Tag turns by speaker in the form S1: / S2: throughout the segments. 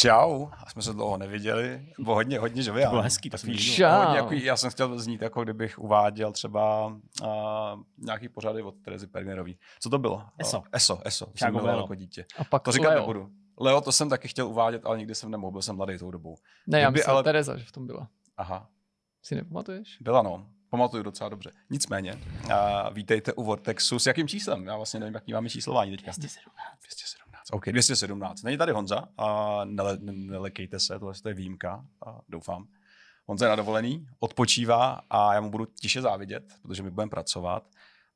S1: čau, a jsme se dlouho neviděli, bylo hodně, hodně živě. To bylo hezký, to jsem no, Hodně, jako, já jsem chtěl znít, jako kdybych uváděl třeba uh, nějaký pořady od Terezy Pernerový. Co to bylo? ESO. ESO, ESO, Čau, jsem jako dítě. A pak to říkat Leo. nebudu. Leo, to jsem taky chtěl uvádět, ale nikdy jsem nemohl, byl jsem mladý tou dobou. Ne, Kdyby, já myslím, ale... Tereza, že v tom byla. Aha.
S2: Si nepamatuješ?
S1: Byla, no. Pamatuju docela dobře. Nicméně, uh, vítejte u Vortexu. S jakým číslem? Já vlastně nevím, jaký máme číslování teďka. 217. 217. Okay. 217. Není tady Honza, a nele, nelekejte se, tohle to je výjimka, a doufám. Honza je na dovolený, odpočívá a já mu budu tiše závidět, protože my budeme pracovat.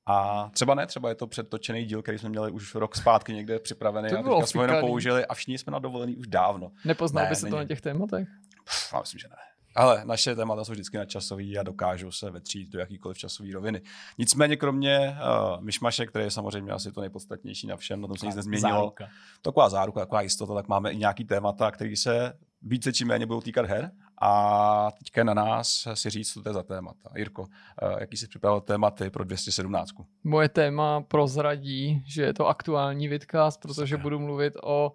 S1: A třeba ne, třeba je to předtočený díl, který jsme měli už rok zpátky někde připravený to a teďka jsme ho použili a všichni jsme na dovolený už dávno. Nepoznal ne, by se není. to na
S2: těch tématech? Pff, já myslím, že ne.
S1: Ale naše témata jsou vždycky nadčasový a dokážou se vetřít do jakýkoliv časové roviny. Nicméně kromě uh, myšmaše, které je samozřejmě asi to nejpodstatnější na všem, na tom se nic nezměnilo. Záruka. Taková záruka, taková jistota, tak máme i nějaký témata, které se více či méně budou týkat her. A teďka na nás si říct, co to je za témata. Jirko, eh, jaký jsi připravil tématy pro 217?
S2: Moje téma prozradí, že je to aktuální vidcast, protože budu mluvit o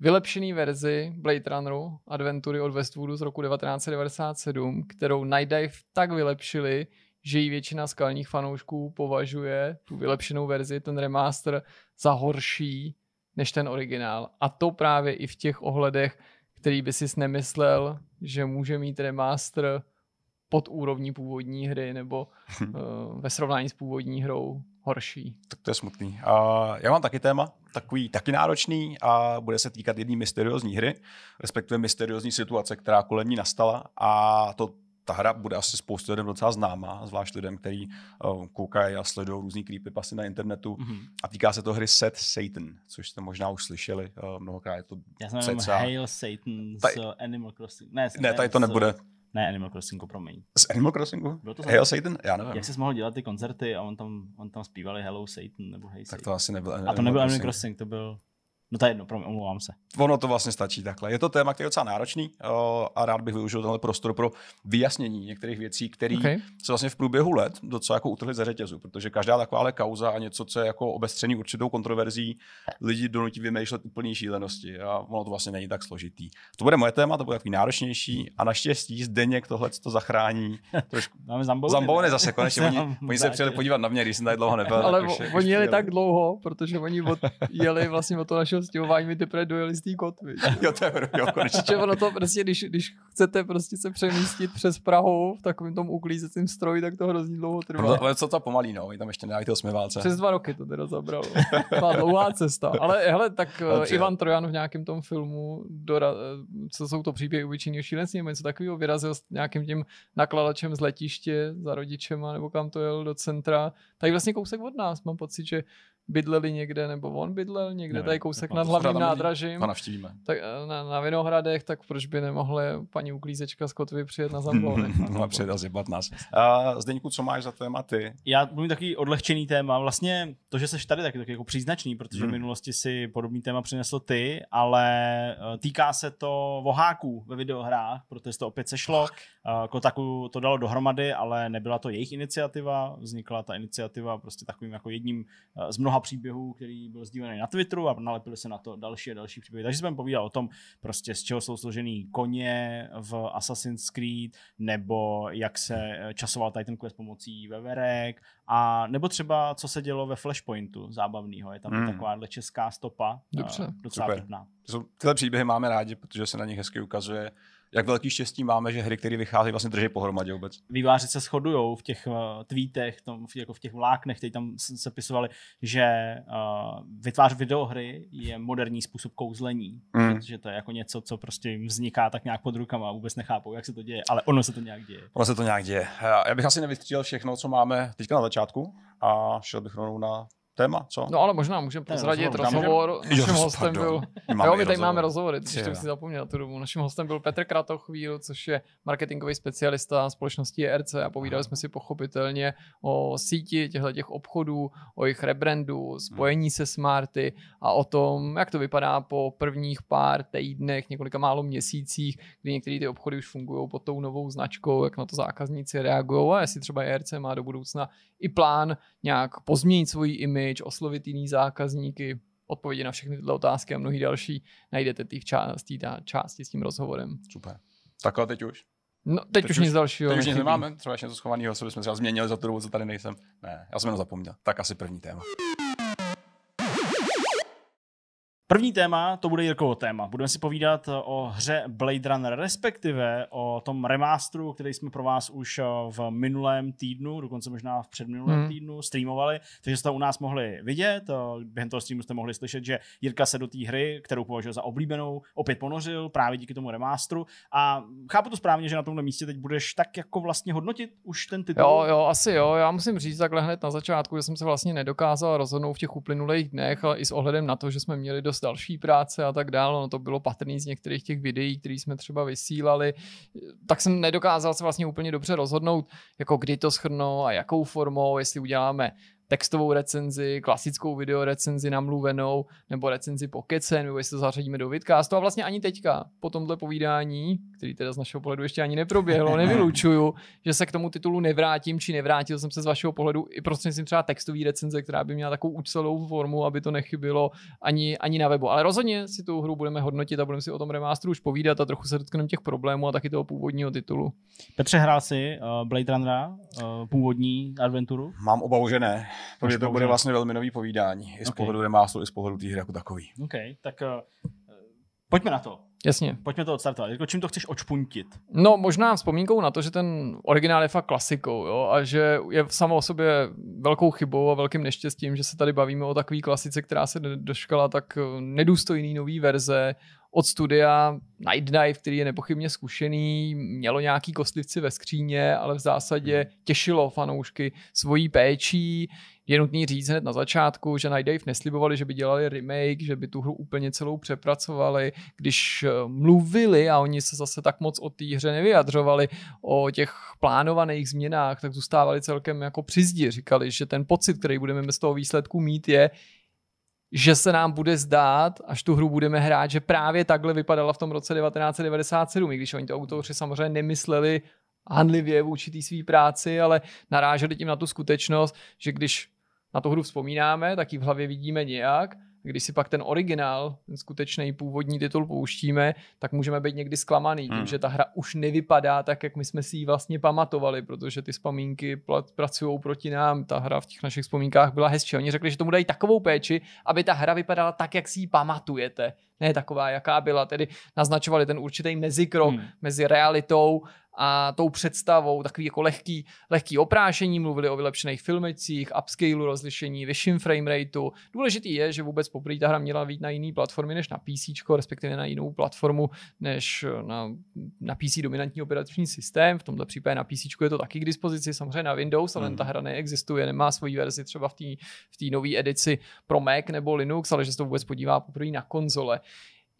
S2: vylepšený verzi Blade Runneru Adventury od Westwoodu z roku 1997, kterou Nightdive tak vylepšili, že ji většina skalních fanoušků považuje tu vylepšenou verzi, ten remaster, za horší než ten originál. A to právě i v těch ohledech, který by si nemyslel, že může mít remaster pod úrovní původní hry nebo uh, ve srovnání s původní hrou horší.
S1: Tak to je smutný. Uh, já mám taky téma, takový taky náročný a bude se týkat jedné mysteriózní hry, respektive mysteriózní situace, která kolem ní nastala a to ta hra bude asi spoustu lidem docela známá, zvlášť lidem, kteří uh, eh, koukají a sledují různý creepypasty na internetu. Mm-hmm. A týká se to hry Set Satan, což jste možná už slyšeli uh, mnohokrát. Je to Já jsem Hail
S3: Satan z Animal Crossing. Ne, ne tady to nebude. Ne, Animal Crossingu, promiň. Z
S1: Animal Crossingu?
S3: Bylo to Hail Satan? Já nevím. Jak jsi mohl dělat ty koncerty a on tam, on tam zpívali Hello Satan nebo Hey Satan. Tak to asi nebyl. A to nebyl Animal Crossing, to byl... No to je jedno, promiň, omlouvám se. Ono to vlastně stačí takhle. Je to téma,
S1: který je docela náročný eh, a rád bych využil tenhle prostor pro vyjasnění některých věcí, které okay. se vlastně v průběhu let docela jako utrhly ze řetězu, protože každá taková kauza a něco, co je jako obestřený určitou kontroverzí, lidi donutí vymýšlet úplně šílenosti a ono to vlastně není tak složitý. To bude moje téma, to bude takový náročnější a naštěstí Zdeněk tohle to zachrání. Trošku... Máme zambouny, zambouny zase konečně. oni, oni se přijeli podívat na mě, když jsem tady dlouho nebyl. Ale jako, oni jeli tak
S2: dlouho, protože oni od, jeli vlastně od toho našeho odstěhování mi teprve dojeli z té kotvy. jo, to je jo, konečně. ono to prostě, když, když chcete prostě se přemístit přes Prahu v takovém tom uklízecím stroji, tak to hrozně dlouho trvá. No,
S1: ale co to pomalý, no, my tam ještě nedávají ty osmiválce. Přes dva
S2: roky to teda zabralo.
S1: Má dlouhá cesta. Ale hele, tak eh, Dobře,
S2: Ivan Trojan v nějakém tom filmu, dora, eh, co jsou to příběhy uvěčení šílenství, něco takového, vyrazil s nějakým tím nakladačem z letiště za rodičema, nebo kam to jel do centra. Tak vlastně kousek od nás, mám pocit, že bydleli někde, nebo on bydlel někde, Nevím. tady kousek tak no, nad hlavním nádražím. A navštívíme. Tak eh, na, na Vinohradech, tak proč by nemohla paní uklízečka z Kotvy přijet na Zamblounek? No,
S1: Mohla přijet a zjebat nás. A Zdeňku, co máš za téma ty?
S3: Já budu takový odlehčený téma. Vlastně to, že jsi tady, tak je taky jako příznačný, protože hmm. v minulosti si podobný téma přinesl ty, ale eh, týká se to voháků ve videohrách, protože to opět sešlo. Eh, Kotaku to dalo dohromady, ale nebyla to jejich iniciativa, vznikla ta iniciativa prostě takovým jako jedním z mnoha příběhů, který byl sdílený na Twitteru a nalepil řešili se na to další a další příběhy. Takže jsme povídali o tom, prostě z čeho jsou složený koně v Assassin's Creed, nebo jak se eh, časoval Titan Quest pomocí veverek, a nebo třeba co se dělo ve Flashpointu zábavného. Je tam hmm. takováhle česká stopa, eh, Dobře. docela
S1: Super. Tyhle příběhy máme rádi, protože se na nich hezky ukazuje, jak velký štěstí máme, že hry, které vycházejí, vlastně drží pohromadě vůbec.
S3: Výváři se shodují v těch uh, tweetech, tom, v, jako v těch vláknech, kteří tam se pisovali, že uh, vytvář videohry je moderní způsob kouzlení, mm. Že to je jako něco, co prostě jim vzniká tak nějak pod rukama a vůbec nechápou, jak se to děje, ale ono se to nějak děje.
S1: Ono se to nějak děje. Eh, já bych asi nevystřídil všechno, co máme teďka na začátku a šel bych rovnou na téma, co? No ale možná můžeme pozradit ne, no, rozhovor. Můžem... Naším hostem byl... Máme jo, my tady máme rozhovory, což to si
S2: zapomněl tu dobu. Naším hostem byl Petr Kratochvíl, což je marketingový specialista společnosti ERC a povídali Aha. jsme si pochopitelně o síti těchto těch obchodů, o jejich rebrandu, spojení hmm. se Smarty a o tom, jak to vypadá po prvních pár týdnech, několika málo měsících, kdy některé ty obchody už fungují pod tou novou značkou, jak na to zákazníci reagují a jestli třeba ERC má do budoucna i plán nějak pozměnit svůj image image, oslovit jiný zákazníky, odpovědi na všechny tyto otázky a mnohý další najdete tý části, tý části s tím rozhovorem. Super.
S1: Takhle teď už? No, teď, teď už, už nic dalšího. Teď už nic nemáme, třeba ještě něco schovaného, co bychom třeba změnili za tu dobu, co tady nejsem. Ne, já jsem jenom zapomněl. Tak asi první téma.
S3: První téma, to bude Jirkovo téma. Budeme si povídat eh, o hře Blade Runner, respektive o tom remástru, který jsme pro vás už eh, v minulém týdnu, dokonce možná v předminulém hmm. týdnu streamovali, takže jste u nás mohli vidět. Eh, během toho streamu jste mohli slyšet, že Jirka se do té hry, kterou považuje za oblíbenou, opět ponořil právě díky tomu remástru. A chápu to správně, že na tomhle místě teď budeš tak jako vlastně hodnotit už ten titul? Jo,
S2: jo, asi jo. Já musím říct takhle hned na začátku, že jsem se vlastně nedokázal rozhodnout v těch uplynulých dnech, ale i s ohledem na to, že jsme měli dost další práce a tak dále, no to bylo patrný z některých těch videí, které jsme třeba vysílali, tak jsem nedokázal se vlastně úplně dobře rozhodnout, jako kdy to schrnou a jakou formou, jestli uděláme textovou recenzi, klasickou video recenzi namluvenou, nebo recenzi pokecen, nebo jestli to zařadíme do vidcastu. A vlastně ani teďka, po tomhle povídání, který teda z našeho pohledu ještě ani neproběhlo, nevylučuju, že se k tomu titulu nevrátím, či nevrátil jsem se z vašeho pohledu i prostě jsem třeba textový recenze, která by měla takovou účelovou formu, aby to nechybilo ani, ani na webu. Ale rozhodně si tu hru budeme hodnotit a budeme si o tom remástru už povídat
S3: a trochu se dotkneme těch problémů a taky toho původního titulu. Petře, hrál si eh, Blade Runner eh, původní adventuru?
S1: Mám obavu, že ne. Takže to bude vlastně velmi nový povídání. I okay. pohledu remásu, i z pohledu té hry jako takový.
S3: OK, tak uh, pojďme na to. Jasně. Pojďme to
S2: odstartovat. Jako čím to chceš očpuntit? No, možná vzpomínkou na to, že ten originál je fakt klasikou jo? a že je samo o sobě velkou chybou a velkým neštěstím, že se tady bavíme o takové klasice, která se doškala tak eh, nedůstojný nový verze od studia Night Dive, který je nepochybně zkušený, mělo nějaký kostlivci ve skříně, ale v zásadě hmm. těšilo fanoušky svojí péčí. Je nutný říct hned na začátku, že Night Dive neslibovali, že by dělali remake, že by tu hru úplně celou přepracovali. Když eh, mluvili a oni se zase tak moc o té hře nevyjadřovali, o těch plánovaných změnách, tak zůstávali celkem jako při zdi. Říkali, že ten pocit, který budeme z toho výsledku mít, je, že se nám bude zdát, až tu hru budeme hrát, že právě takhle vypadala v tom roce 1997, i když oni to autoři samozřejmě nemysleli hanlivě vůči té své práci, ale naráželi tím na tu skutečnost, že když na tu hru vzpomínáme, tak ji v hlavě vidíme nějak, když si pak ten originál, ten skutečný původní titul pouštíme, tak můžeme být někdy zklamaný, hmm. tím, že ta hra už nevypadá tak, jak my jsme si ji vlastně pamatovali, protože ty vzpomínky pracují proti nám. Ta hra v těch našich vzpomínkách byla hezčí. Oni řekli, že tomu dají takovou péči, aby ta hra vypadala tak, jak si ji pamatujete. Ne taková, jaká byla. Tedy naznačovali ten určitý mezikrok hmm. mezi realitou a tou představou, takový jako lehký, lehký oprášení, mluvili o vylepšených filmicích, upscale rozlišení, vyšším frame rateu. Důležitý je, že vůbec poprvé ta hra měla být na jiný platformy než na PC, respektive na jinou platformu než eh, na, na PC dominantní operační systém. V tomto případě na PC je to taky k dispozici, samozřejmě na Windows, ale mm. ta hra neexistuje, nemá svoji verzi třeba v té v nové edici pro Mac nebo Linux, ale že se to vůbec podívá poprvé na konzole.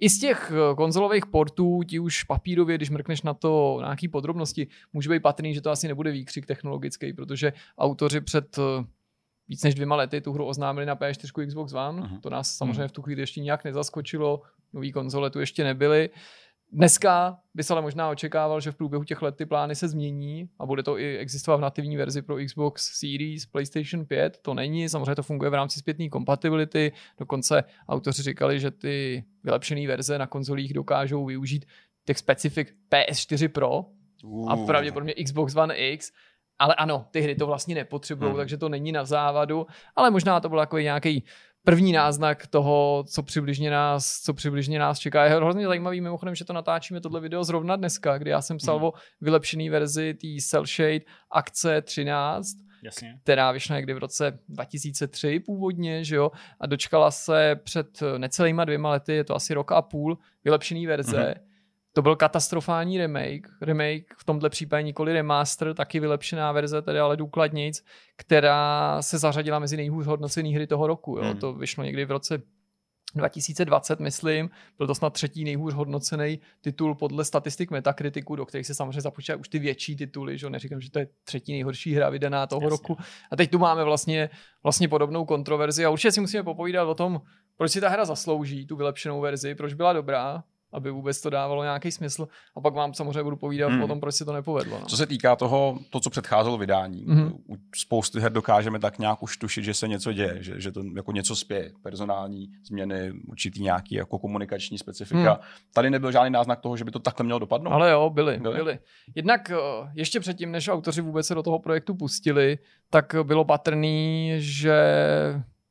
S2: I z těch eh, konzolových portů ti už papírově, když mrkneš na to na nějaký podrobnosti, může být patrný, že to asi nebude výkřik technologický, protože autoři před eh, víc než dvěma lety tu hru oznámili na P4 Xbox One. Uh-huh. To nás samozřejmě mhm. v tu chvíli ještě nijak nezaskočilo. Nový konzole tu ještě nebyly. Uh, Dneska by se ale možná očekával, že v průběhu těch let ty plány se změní a bude to i existovat v nativní verzi pro Xbox Series, PlayStation 5. To není, samozřejmě to funguje v rámci zpětné kompatibility. Dokonce autoři říkali, že ty vylepšené verze na konzolích dokážou využít těch specifik PS4 Pro a pravděpodobně Xbox One X. Ale ano, ty hry to vlastně nepotřebují, hmm. takže to není na závadu, ale možná to byl jako nějaký první náznak toho, co přibližně nás, co přibližně nás čeká. Je hrozně zajímavý mimochodem, že to natáčíme tohle video zrovna dneska, kdy já jsem psal mm. o vylepšený verzi té Cellshade akce 13, Jasně. která vyšla někdy v roce 2003 původně, že jo, a dočkala se před necelýma dvěma lety, je to asi rok a půl, vylepšený verze. Mm-hmm to byl katastrofální remake, remake v tomhle případě nikoli remaster, taky vylepšená verze, tedy ale důkladnic, která se zařadila mezi nejhůř hodnocený hry toho roku. Jo. Hmm. To vyšlo někdy v roce 2020, myslím, byl to snad třetí nejhůř hodnocený titul podle statistik Metakritiku, do kterých se samozřejmě započítají už ty větší tituly, že neříkám, že to je třetí nejhorší hra vydaná toho Jasně. roku. A teď tu máme vlastně, vlastně podobnou kontroverzi a určitě si musíme popovídat o tom, proč si ta hra zaslouží tu vylepšenou verzi, proč byla dobrá, aby vůbec to dávalo nějaký smysl. A pak vám samozřejmě budu povídat hmm. o tom, proč se to nepovedlo. No. Co
S1: se týká toho, to, co předcházelo vydání, hmm. u spousty her dokážeme tak nějak už tušit, že se něco děje, že, že to jako něco spěje, personální změny, určitý nějaký jako komunikační specifika. Hmm. Tady nebyl žádný náznak toho, že by to takhle mělo dopadnout. Ale jo,
S2: byly, byly. byly. Jednak eh, ještě předtím, než autoři vůbec se do toho projektu pustili, tak bylo patrný, že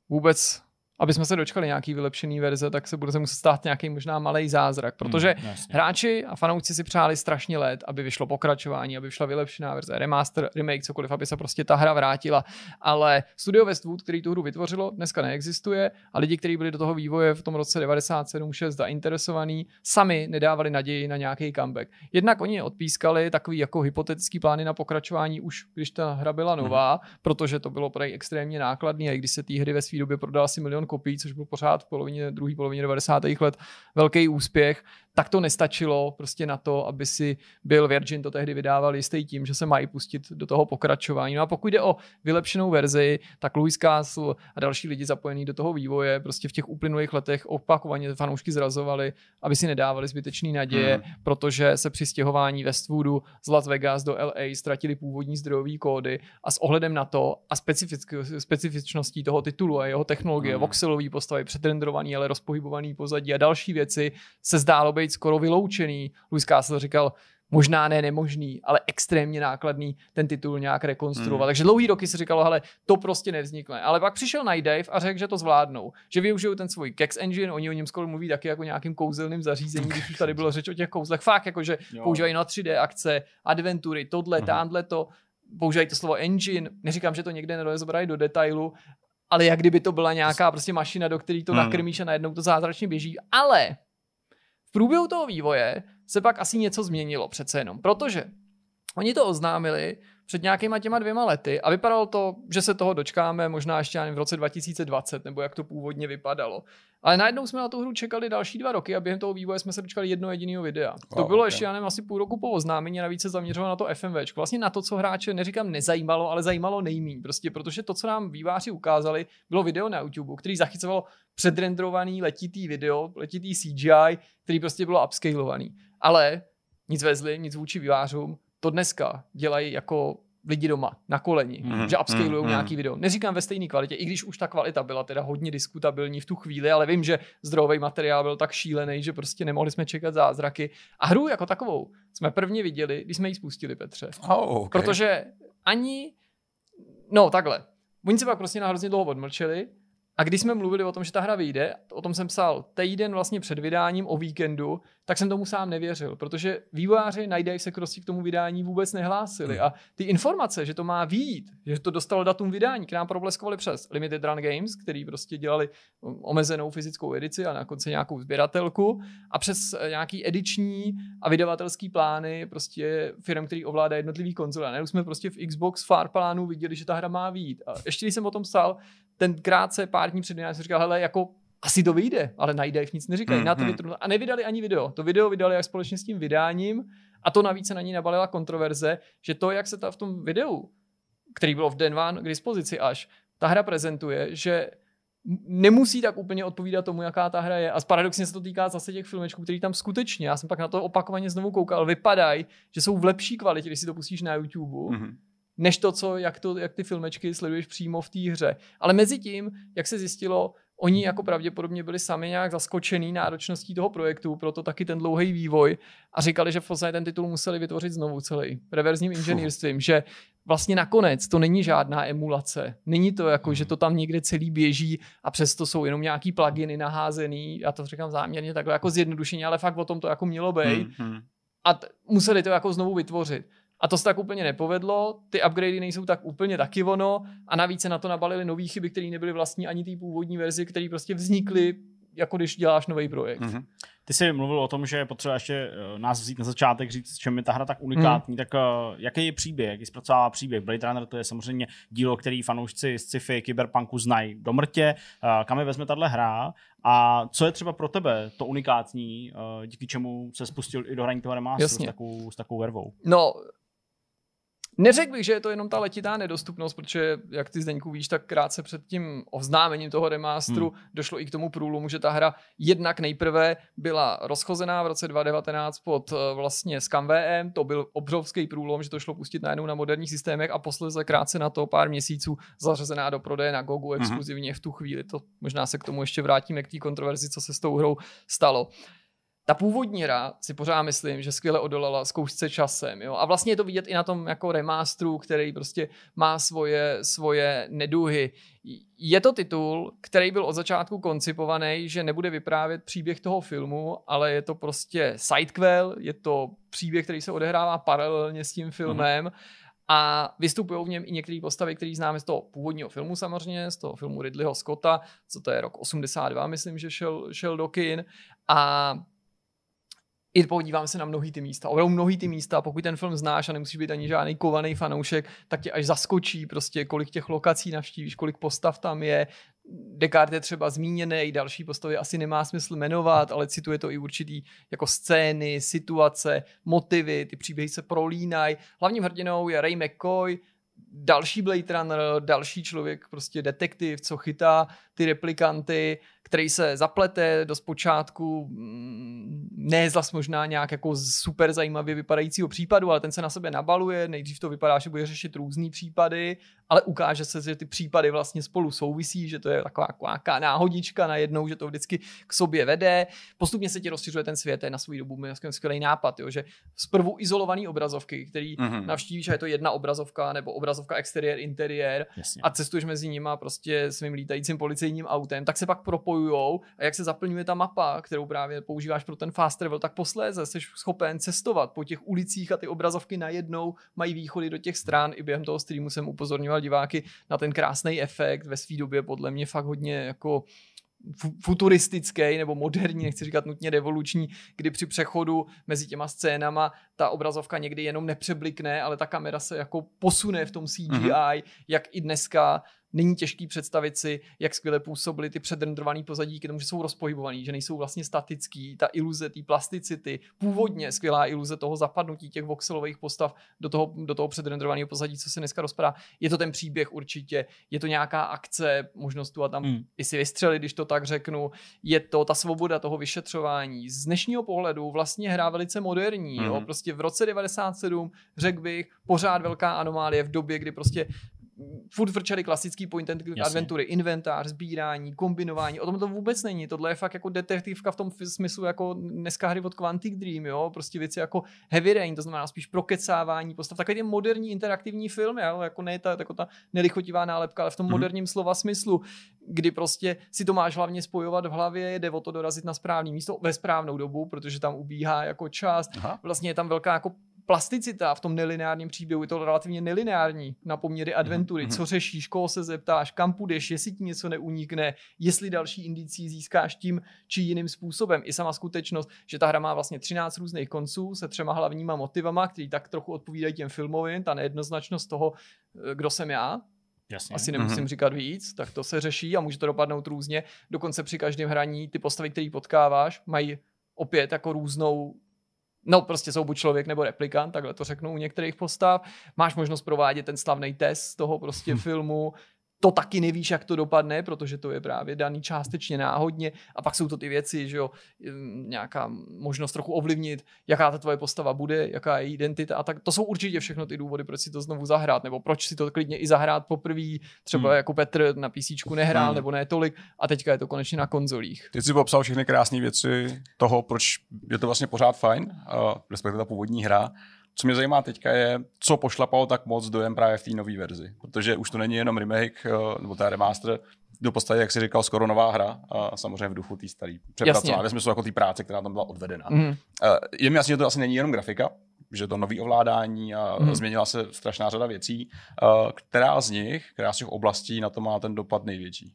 S2: vůbec aby jsme se dočkali nějaký vylepšený verze, tak se bude muset stát nějaký možná malý zázrak, hmm, protože hmm, hráči a fanoušci si přáli strašně let, aby vyšlo pokračování, aby vyšla vylepšená verze, remaster, remake, cokoliv, aby se prostě ta hra vrátila. Ale studio Westwood, který tu hru vytvořilo, dneska neexistuje a lidi, kteří byli do toho vývoje v tom roce 97-6 zainteresovaní, sami nedávali naději na nějaký comeback. Jednak oni odpískali takový jako hypotetický plány na pokračování už, když ta hra byla hmm. nová, hmm. protože to bylo prej extrémně nákladný a i když se té hry ve své době prodala asi milion kopií, což byl pořád v polovině, druhé polovině 90. let velký úspěch tak to nestačilo prostě na to, aby si byl Virgin to tehdy vydával jistý tím, že se mají pustit do toho pokračování. No a pokud jde o vylepšenou verzi, tak Louis Castle a další lidi zapojení do toho vývoje prostě v těch uplynulých letech opakovaně fanoušky zrazovali, aby si nedávali zbytečný naděje, hmm. protože se při stěhování Westwoodu z Las Vegas do LA ztratili původní zdrojové kódy a s ohledem na to a specific- specifičností toho titulu a jeho technologie, hmm. voxelový postavy, předrendrovaný, ale rozpohybovaný pozadí a další věci se zdálo by být skoro vyloučený. Luis Castle říkal, možná ne nemožný, ale extrémně nákladný ten titul nějak rekonstruovat. Mm. Takže dlouhý roky se říkalo, ale to prostě nevznikne. Ale pak přišel Night Dive a řekl, že to zvládnou, že využijou ten svůj Kex Engine, oni o něm skoro mluví taky jako nějakým kouzelným zařízením, když už tady bylo řeč o těch kouzlech. Fakt, jako, že jo. používají na 3D akce, adventury, tohle, mm. tamhle to, používají to slovo engine, neříkám, že to někde nerozebrali do detailu, ale jak kdyby to byla nějaká prostě mašina, do které to hmm. nakrmíš a najednou to zázračně běží. Ale průběhu toho vývoje se pak asi něco změnilo přece jenom, protože oni to oznámili, před nějakýma těma dvěma lety a vypadalo to, že se toho dočkáme možná ještě v roce 2020, nebo jak to původně vypadalo. Ale najednou jsme na tu hru čekali další dva roky a během toho vývoje jsme se dočkali jedno jediného videa. Wow, to bylo okay. ještě, já nevím, asi půl roku po oznámení, navíc se zaměřovalo na to FMV. Vlastně na to, co hráče neříkám nezajímalo, ale zajímalo nejméně. Prostě protože to, co nám výváři ukázali, bylo video na YouTube, který zachycovalo předrendrovaný letitý video, letitý CGI, který prostě bylo upscalovaný. Ale nic vezli, nic vůči vývářům to dneska dělají jako lidi doma, na koleni, mm, že upscalují mm, nějaký video. Neříkám ve stejné kvalitě, i když už ta kvalita byla teda hodně diskutabilní v tu chvíli, ale vím, že zdrojový materiál byl tak šílený, že prostě nemohli jsme čekat zázraky. A hru jako takovou jsme prvně viděli, když jsme ji spustili, Petře. Oh, okay. Protože ani, no takhle, oni se pak prostě na hrozně dlouho odmlčeli, a když jsme mluvili o tom, že ta hra vyjde, o tom jsem psal týden vlastně před vydáním o víkendu, tak jsem tomu sám nevěřil, protože vývojáři Night se prostě k tomu vydání vůbec nehlásili. Hmm. A ty informace, že to má výjít, že to dostalo datum vydání, k nám probleskovali přes Limited Run Games, který prostě dělali um, omezenou fyzickou edici a na konci nějakou sběratelku a přes eh, nějaký ediční a vydavatelský plány prostě firm, který ovládá jednotlivý konzole. Ne, jsme prostě v Xbox Far plánu viděli, že ta hra má výjít. A ještě když jsem o tom psal, ten krátce pár dní před jsem říkal, hele, jako asi to vyjde, ale na jich nic neříkají. Mm, na mhm. to A nevydali ani video. To video vydali jak společně s tím vydáním a to navíc se na ní nabalila kontroverze, že to, jak se ta v tom videu, který bylo v Den One k dispozici až, ta hra prezentuje, že nemusí tak úplně odpovídat tomu, jaká ta hra je. A paradoxně se to týká zase těch filmečků, který tam skutečně, já jsem pak na to opakovaně znovu koukal, vypadají, že jsou v lepší kvalitě, když si to pustíš na YouTube, mm-hmm než to, co, jak, to, jak ty filmečky sleduješ přímo v té hře. Ale mezi tím, jak se zjistilo, oni jako pravděpodobně byli sami nějak zaskočený náročností toho projektu, proto taky ten dlouhý vývoj a říkali, že v podstatě ten titul museli vytvořit znovu celý reverzním inženýrstvím, že vlastně nakonec to není žádná emulace. Není to jako, že to tam někde celý běží a přesto jsou jenom nějaký pluginy naházený, já to říkám záměrně takhle jako zjednodušeně, ale fakt o tom to jako mělo být. Mhm. A t- museli to jako znovu vytvořit. A to se tak úplně nepovedlo, ty upgradey nejsou tak úplně taky ono a navíc se na to nabalily nové chyby, které nebyly vlastní ani té původní verzi, které prostě
S3: vznikly jako když děláš nový projekt. Mm-hmm. Ty jsi mluvil o tom, že je potřeba ještě eh, nás vzít na začátek, říct, čem je ta hra tak unikátní, mm. tak eh, jaký je příběh, jaký zpracovává příběh? Blade Runner to je samozřejmě dílo, který fanoušci z sci-fi, kyberpunku znají do mrtě. Eh, kam je vezme tahle hra a co je třeba pro tebe to unikátní, díky čemu se spustil i do hraní toho remasteru s takovou, s takovou vervou? No, Neřekl bych, že je to jenom ta letitá
S2: nedostupnost, protože, jak ty Zdeňku víš, tak krátce před tím oznámením toho remástru hmm. došlo i k tomu průlomu, že ta hra jednak nejprve byla rozchozená v roce 2019 pod eh, vlastně VM, to byl obrovský průlom, že to šlo pustit najednou na moderních systémech a posledně krátce na to pár měsíců zařazená do prodeje na Gogu mhm. exkluzivně hmm. v tu chvíli. To možná se k tomu ještě vrátíme, k té kontroverzi, co se s tou hrou stalo ta původní hra si pořád myslím, že skvěle odolala zkoušce časem. Jo? A vlastně je to vidět i na tom jako remástru, který prostě má svoje, svoje neduhy. Je to titul, který byl od začátku koncipovaný, že nebude vyprávět příběh toho filmu, ale je to prostě sidequel, je to příběh, který se odehrává paralelně s tím filmem. Mm. A vystupují v něm i některé postavy, které známe z toho původního filmu samozřejmě, z toho filmu Ridleyho Scotta, co to je rok 82, myslím, že šel, šel do kin. A i podívám se na mnohý ty místa. Opravdu mnohý ty místa, pokud ten film znáš a nemusíš být ani žádný kovaný fanoušek, tak tě až zaskočí prostě, kolik těch lokací navštívíš, kolik postav tam je. Descartes je třeba zmíněný, další postavy asi nemá smysl jmenovat, ale cituje to i určitý jako scény, situace, motivy, ty příběhy se prolínají. Hlavním hrdinou je Ray McCoy, další Blade Runner, další člověk, prostě detektiv, co chytá ty replikanty, který se zaplete do zpočátku mm, ne zas možná nějak jako super zajímavě vypadajícího případu, ale ten se na sebe nabaluje, nejdřív to vypadá, že bude řešit různý případy, ale ukáže se, že ty případy vlastně spolu souvisí, že to je taková nějaká náhodička najednou, že to vždycky k sobě vede. Postupně se ti rozšiřuje ten svět, je na svou dobu skvělý nápad, jo, že zprvu izolovaný obrazovky, který mm-hmm. navštívíš, a je to jedna obrazovka nebo obrazovka exteriér, interiér Jasně. a cestuješ mezi nimi prostě svým lítajícím policejním autem, tak se pak propojí propojují a jak se zaplňuje ta mapa, kterou právě používáš pro ten fast travel, tak posléze jsi schopen cestovat po těch ulicích a ty obrazovky najednou mají východy do těch stran. I během toho streamu jsem upozorňoval diváky na ten krásný efekt ve své době podle mě fakt hodně jako futuristický nebo moderní, nechci říkat nutně revoluční, kdy při přechodu mezi těma scénama ta obrazovka někdy jenom nepřeblikne, ale ta kamera se jako posune v tom CGI, mm-hmm. jak i dneska není těžký představit si, jak skvěle působily ty předrendované pozadí k tomu, že jsou rozpohybovaný, že nejsou vlastně statický, ta iluze ty plasticity, původně skvělá iluze toho zapadnutí těch voxelových postav do toho, do toho předrendrovaného pozadí, co se dneska rozpadá. Je to ten příběh určitě, je to nějaká akce, možnost tu a tam mm. i si vystřelit, když to tak řeknu, je to ta svoboda toho vyšetřování. Z dnešního pohledu vlastně hra velice moderní, mm. jo? Hmm. prostě v roce 97 řekl bych, pořád velká anomálie v době, kdy prostě furt vrčeli klasický point and click adventury, inventář, sbírání, kombinování, o tom to vůbec není, tohle je fakt jako detektivka v tom smyslu jako dneska hry od Quantic Dream, jo, prostě věci jako Heavy Rain, to znamená spíš prokecávání postav, takový ty moderní interaktivní film, jo, jako ne ta, jako ta nelichotivá nálepka, ale v tom mm-hmm. moderním slova smyslu, kdy prostě si to máš hlavně spojovat v hlavě, jde o to dorazit na správný místo ve správnou dobu, protože tam ubíhá jako čas, Aha. vlastně je tam velká jako plasticita v tom nelineárním příběhu, je to relativně nelineární na poměry mhm, adventury. Mhm. Co řešíš, koho se zeptáš, kam půjdeš, jestli ti něco neunikne, jestli další indicí získáš tím či jiným způsobem. I sama skutečnost, že ta hra má vlastně 13 různých konců se třema hlavníma motivama, který tak trochu odpovídají těm filmovým, ta nejednoznačnost toho, kdo jsem já, Jasně. Asi mhm. nemusím mm-hmm. říkat víc, tak to se řeší a může to dopadnout různě. Dokonce při každém hraní ty postavy, které potkáváš, mají opět jako různou No, prostě jsou buď člověk nebo replikant, takhle to řeknu u některých postav. Máš možnost provádět ten slavný test toho prostě hm. filmu, to taky nevíš, jak to dopadne, protože to je právě daný částečně náhodně. A pak jsou to ty věci, že jo, hm, nějaká možnost trochu ovlivnit, jaká ta tvoje postava bude, jaká je identita. A tak to jsou určitě všechno ty důvody, proč si to znovu zahrát, nebo proč si to klidně i zahrát poprvé, třeba hmm. jako Petr na PC nehrál, hmm. nebo ne tolik, a teďka je to konečně na konzolích.
S1: Ty jsi popsal všechny krásné věci toho, proč je to vlastně pořád fajn, respektive ta původní hra. Co mě zajímá teďka je, co pošlapalo tak moc dojem právě v té nové verzi, protože už to není jenom remake eh, nebo ta remaster, do podstatě, jak si říkal, skoro nová hra a samozřejmě v duchu té staré přepracované, ve smyslu jako té práce, která tam byla odvedena. Mm. Je mi jasné, že to asi není jenom grafika, že to nový ovládání a mm. změnila se strašná řada věcí. Eh, která z nich, která z těch oblastí na to má ten dopad největší?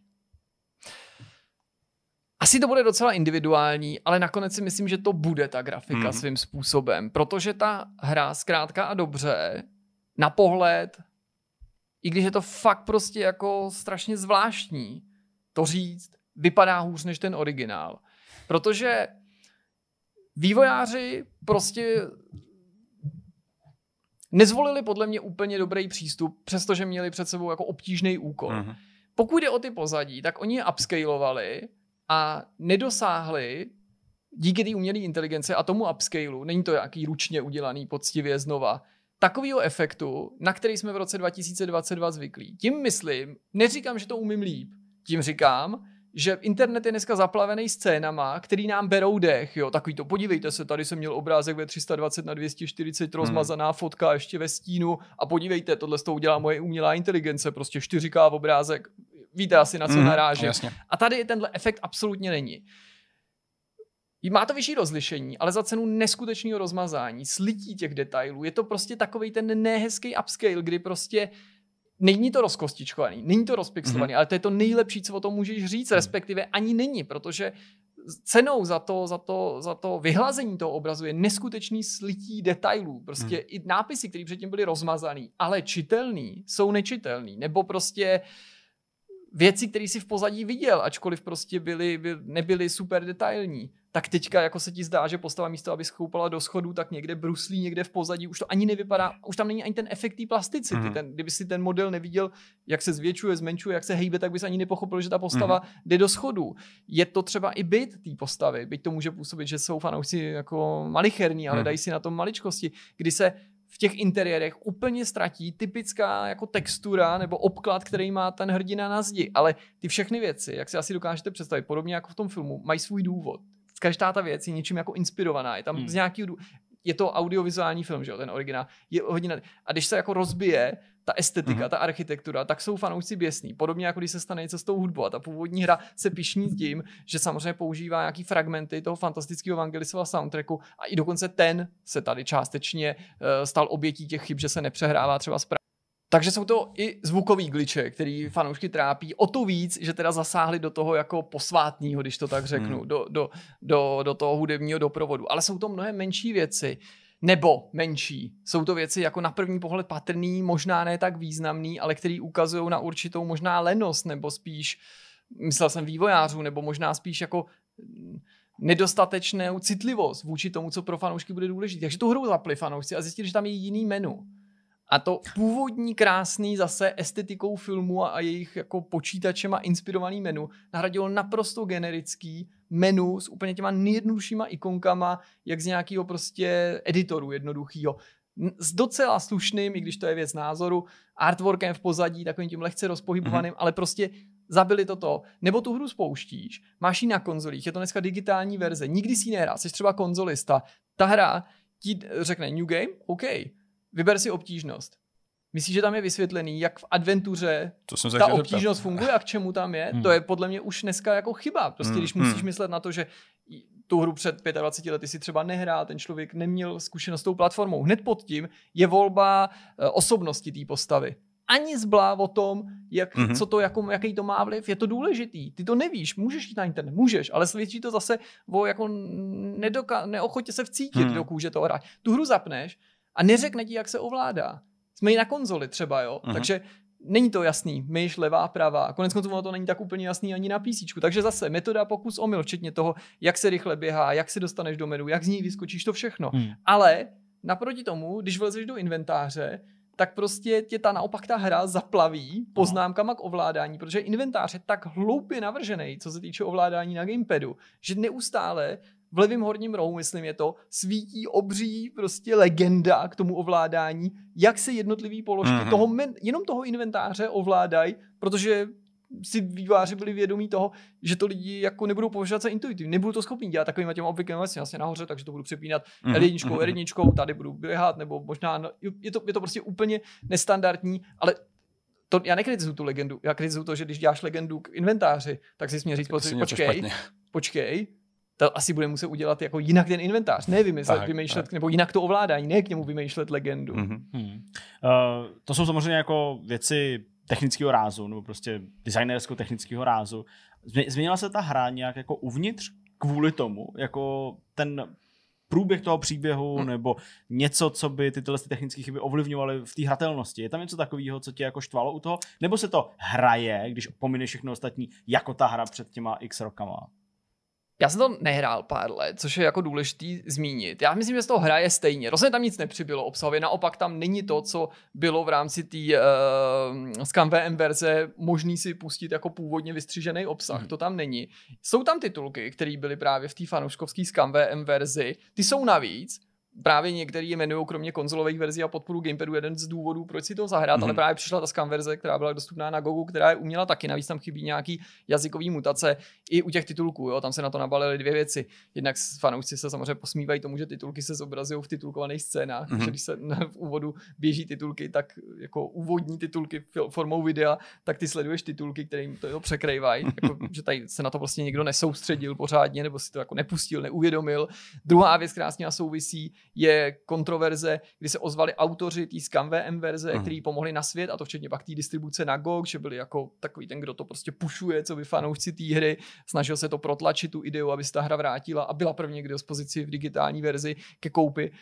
S2: Asi to bude docela individuální, ale nakonec si myslím, že to bude ta grafika hmm. svým způsobem, protože ta hra zkrátka a dobře na pohled, i když je to fakt prostě jako strašně zvláštní to říct, vypadá hůř než ten originál. Protože vývojáři prostě nezvolili podle mě úplně dobrý přístup, přestože měli před sebou jako obtížný úkol. Uh-huh. Pokud jde o ty pozadí, tak oni je upscalovali a nedosáhli díky té umělé inteligenci a tomu upscaleu, není to jaký ručně udělaný poctivě znova, takového efektu, na který jsme v roce 2022 zvyklí. Tím myslím, neříkám, že to umím líp, tím říkám, že internet je dneska zaplavený scénama, který nám berou dech, jo, takový to, podívejte se, tady jsem měl obrázek ve 320 na 240 hmm. rozmazaná hmm. fotka ještě ve stínu a podívejte, tohle to udělá moje umělá inteligence, prostě 4K obrázek, víte asi, na co mm, narážím. Jasně. A tady tenhle efekt absolutně není. Má to vyšší rozlišení, ale za cenu neskutečného rozmazání, slití těch detailů. Je to prostě takový ten nehezký upscale, kdy prostě není to rozkostičkovaný, není to rozpixelovaný, mm-hmm. ale to je to nejlepší, co o tom můžeš říct, mhm. respektive ani není, protože cenou za to, za to, za to vyhlazení toho obrazu je neskutečný slití detailů. Prostě hmm. i nápisy, které předtím byly rozmazané, ale čitelný, jsou nečitelný. Nebo prostě uh, věci, které si v pozadí viděl, ačkoliv prostě byly, by, nebyly super detailní, tak teďka jako se ti zdá, že postava místo, aby schoupala do schodů, tak někde bruslí, někde v pozadí, už to ani nevypadá, už tam není ani ten efekt plasticity. Mm. Ten, kdyby si ten model neviděl, jak se zvětšuje, zmenšuje, jak se hejbe, tak bys ani nepochopil, že ta postava mm. jde do schodů. Je to třeba i byt té postavy, byť to může působit, že jsou fanoušci jako malicherní, ale mm. dají si na tom maličkosti, kdy se v těch interiérech úplně ztratí typická jako textura nebo obklad, který má ten hrdina na zdi. Ale ty všechny věci, jak si asi dokážete představit, podobně jako v tom filmu, mají svůj důvod. Každá ta věc je něčím jako inspirovaná. Je tam hmm. z nějakého Je to audiovizuální film, že jo, ten originál. Je hodina. A když se jako rozbije, ta estetika, mm-hmm. ta architektura, tak jsou fanoušci běsní. Podobně jako když se stane něco s tou hudbou. A ta původní hra se pišní tím, že samozřejmě používá nějaký fragmenty toho fantastického Evangelisova soundtracku a i dokonce ten se tady částečně uh, stal obětí těch chyb, že se nepřehrává třeba správně. Takže jsou to i zvukový gliče, který fanoušky trápí. O to víc, že teda zasáhli do toho jako posvátního, když to tak řeknu, hmm. do, do, do, do toho hudebního doprovodu. Ale jsou to mnohem menší věci. Uh, nebo menší. Jsou to věci jako na první pohled patrný, možná ne tak významný, ale který ukazují na určitou možná lenost, nebo spíš, myslel jsem vývojářů, nebo možná spíš jako nedostatečnou citlivost vůči tomu, co pro fanoušky bude důležité. Takže tu hru zapli fanoušci a zjistili, že tam je jiný menu. A to původní krásný zase estetikou filmu a, jejich jako počítačema inspirovaný menu nahradilo naprosto generický menu s úplně těma nejjednoduššíma ikonkama, jak z nějakého prostě editoru jednoduchého s docela slušným, i když to je věc názoru, artworkem v pozadí, takovým tím lehce rozpohybovaným, mm-hmm. ale prostě zabili to to. Nebo tu hru spouštíš, máš ji na konzolích, je to dneska digitální verze, nikdy si ji nehrá, jsi třeba konzolista, ta hra ti řekne New Game, OK, vyber si obtížnost. Myslíš, že tam je vysvětlený, jak v adventuře to jsem ta obtížnost zeptat. funguje a k čemu tam je? Hmm. To je podle mě už dneska jako chyba. Prostě hmm. když musíš hmm. myslet na to, že tu hru před 25 lety si třeba nehrál, ten člověk neměl zkušenost s tou platformou. Hned pod tím je volba eh, osobnosti té postavy. Ani zblá o tom, jak, mm-hmm. co to, jako, jaký to má vliv, je to důležitý. Ty to nevíš, můžeš jít na internet, můžeš, ale svědčí to zase o jako nedoka- neochotě se vcítit mm. do kůže toho hra. Tu hru zapneš a neřekne ti, jak se ovládá jsme i na konzoli třeba, jo. Uh-huh. Takže není to jasný, myš levá, pravá. Konec konců to není tak úplně jasný ani na PC. Takže zase metoda pokus omyl, včetně toho, jak se rychle běhá, jak se dostaneš do menu, jak z ní vyskočíš, to všechno. Hmm. Ale naproti tomu, když vlezeš do inventáře, tak prostě tě ta naopak ta hra zaplaví poznámkama k ovládání, protože inventář je tak hloupě navržený, co se týče ovládání na gamepadu, že neustále v levém horním rohu, myslím je to, svítí obří prostě legenda k tomu ovládání, jak se jednotlivý položky mm-hmm. toho men, jenom toho inventáře ovládají, protože si výváři byli vědomí toho, že to lidi jako nebudou považovat za intuitivní, nebudou to schopni dělat takovým těm obvyklým vlastně jasně nahoře, takže to budu přepínat mm. L1, R1, tady budu běhat, nebo možná, no, je, to, je to prostě úplně nestandardní, ale to, já nekritizuju tu legendu, já kritizuju to, že když děláš legendu k inventáři, tak si směříš říct, počkej, počkej, to asi bude muset udělat jako jinak ten inventář, ne vymyslet, tak, vymýšlet, tak. nebo jinak to
S3: ovládání, ne k němu vymýšlet legendu.
S4: Mm-hmm. Hmm. Uh,
S3: to jsou samozřejmě jako věci technického rázu, nebo prostě designersko-technického rázu. Změnila se ta hra nějak jako uvnitř kvůli tomu, jako ten průběh toho příběhu hmm. nebo něco, co by tyhle technické chyby ovlivňovaly v té hratelnosti. Je tam něco takového, co tě jako štvalo u toho? Nebo se to hraje, když pomine všechno ostatní, jako ta hra před těma x rokama? Já jsem to nehrál pár let, což je jako důležitý zmínit. Já myslím, že z toho hra je stejně.
S2: Rozhodně tam nic nepřibylo obsahově, naopak tam není to, co bylo v rámci té uh, eh, Scam VM verze možný si pustit jako původně vystřížený obsah. Hmm. To tam není. Jsou tam titulky, které byly právě v té fanouškovské Scam VM verzi. Ty jsou navíc, právě některý jmenují kromě konzolových verzí a podporu Gamepadu jeden z důvodů, proč si to zahrát, mm-hmm. ale mhm. právě přišla ta scan verze, která byla dostupná na Gogu, která je uměla taky, navíc tam chybí nějaký jazykový mutace i u těch titulků, jo, tam se na to nabalily dvě věci. Jednak fanoušci se samozřejmě posmívají tomu, že titulky se zobrazují v titulkovaných scénách, mm-hmm. že když se v úvodu běží titulky, tak jako úvodní titulky formou videa, tak ty sleduješ titulky, které jim to, překrývají, jako, že tady se na to prostě někdo nesoustředil pořádně, nebo si to jako nepustil, neuvědomil. Druhá věc, která s souvisí, je kontroverze, kdy se ozvali autoři té VM verze, mm. který pomohli na svět, a to včetně pak té distribuce na GOG, že byli jako takový ten, kdo to prostě pušuje, co by fanoušci té hry, snažil se to protlačit tu ideu, aby se ta hra vrátila a byla první, k dispozici v digitální verzi ke koupi.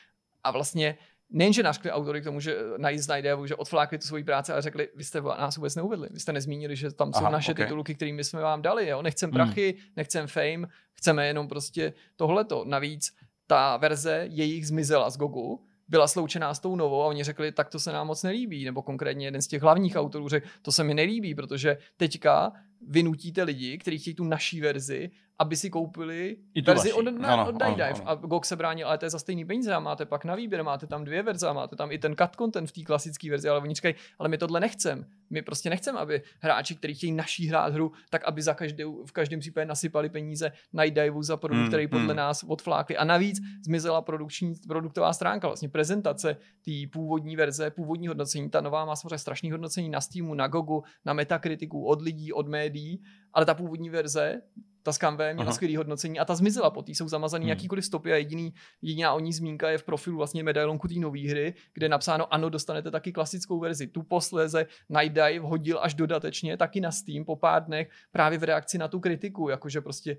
S2: A vlastně nejenže našli autory k tomu, že najít najde, že odflákli tu svoji práci, ale řekli, vy jste nás vůbec neuvedli, vy jste nezmínili, že tam jsou Aha, naše okay. titulky, kterými jsme vám dali, jo? nechcem hmm. prachy, mm. nechcem fame, chceme jenom prostě tohleto. Navíc ta verze jejich zmizela z Gogu, byla sloučená s tou novou a oni řekli, tak to se nám moc nelíbí, nebo konkrétně jeden z těch hlavních autorů řekl, to se mi nelíbí, protože teďka vynutíte lidi, kteří chtějí tu naší verzi, aby si koupili I tu verzi od, na, ano, od Die ano, Dive. Ano. A GOG se brání, ale to je za stejný peníze a máte pak na výběr, máte tam dvě verze, máte tam i ten cut content v té klasické verzi, ale oni říkají, ale my tohle nechcem. My prostě nechcem, aby hráči, kteří chtějí naší hrát hru, tak aby za každou, v každém případě nasypali peníze na diveu za produkt, hmm, který podle hmm. nás odflákli. A navíc zmizela produkční, produktová stránka, vlastně prezentace té původní verze, původní hodnocení. Ta nová má samozřejmě strašný hodnocení na Steamu, na Gogu, na Metakritiku, od lidí, od médií 离 ale ta původní verze, ta s Kanvem měla skvělý hodnocení a ta zmizela po té, jsou zamazaný. hmm. jakýkoliv stopy a jediný, jediná o ní zmínka je v profilu vlastně medailonku té nové hry, kde je napsáno ano, dostanete taky klasickou verzi. Tu posléze Night Dive hodil až dodatečně taky na Steam po pár dnech právě v reakci na tu kritiku, jakože prostě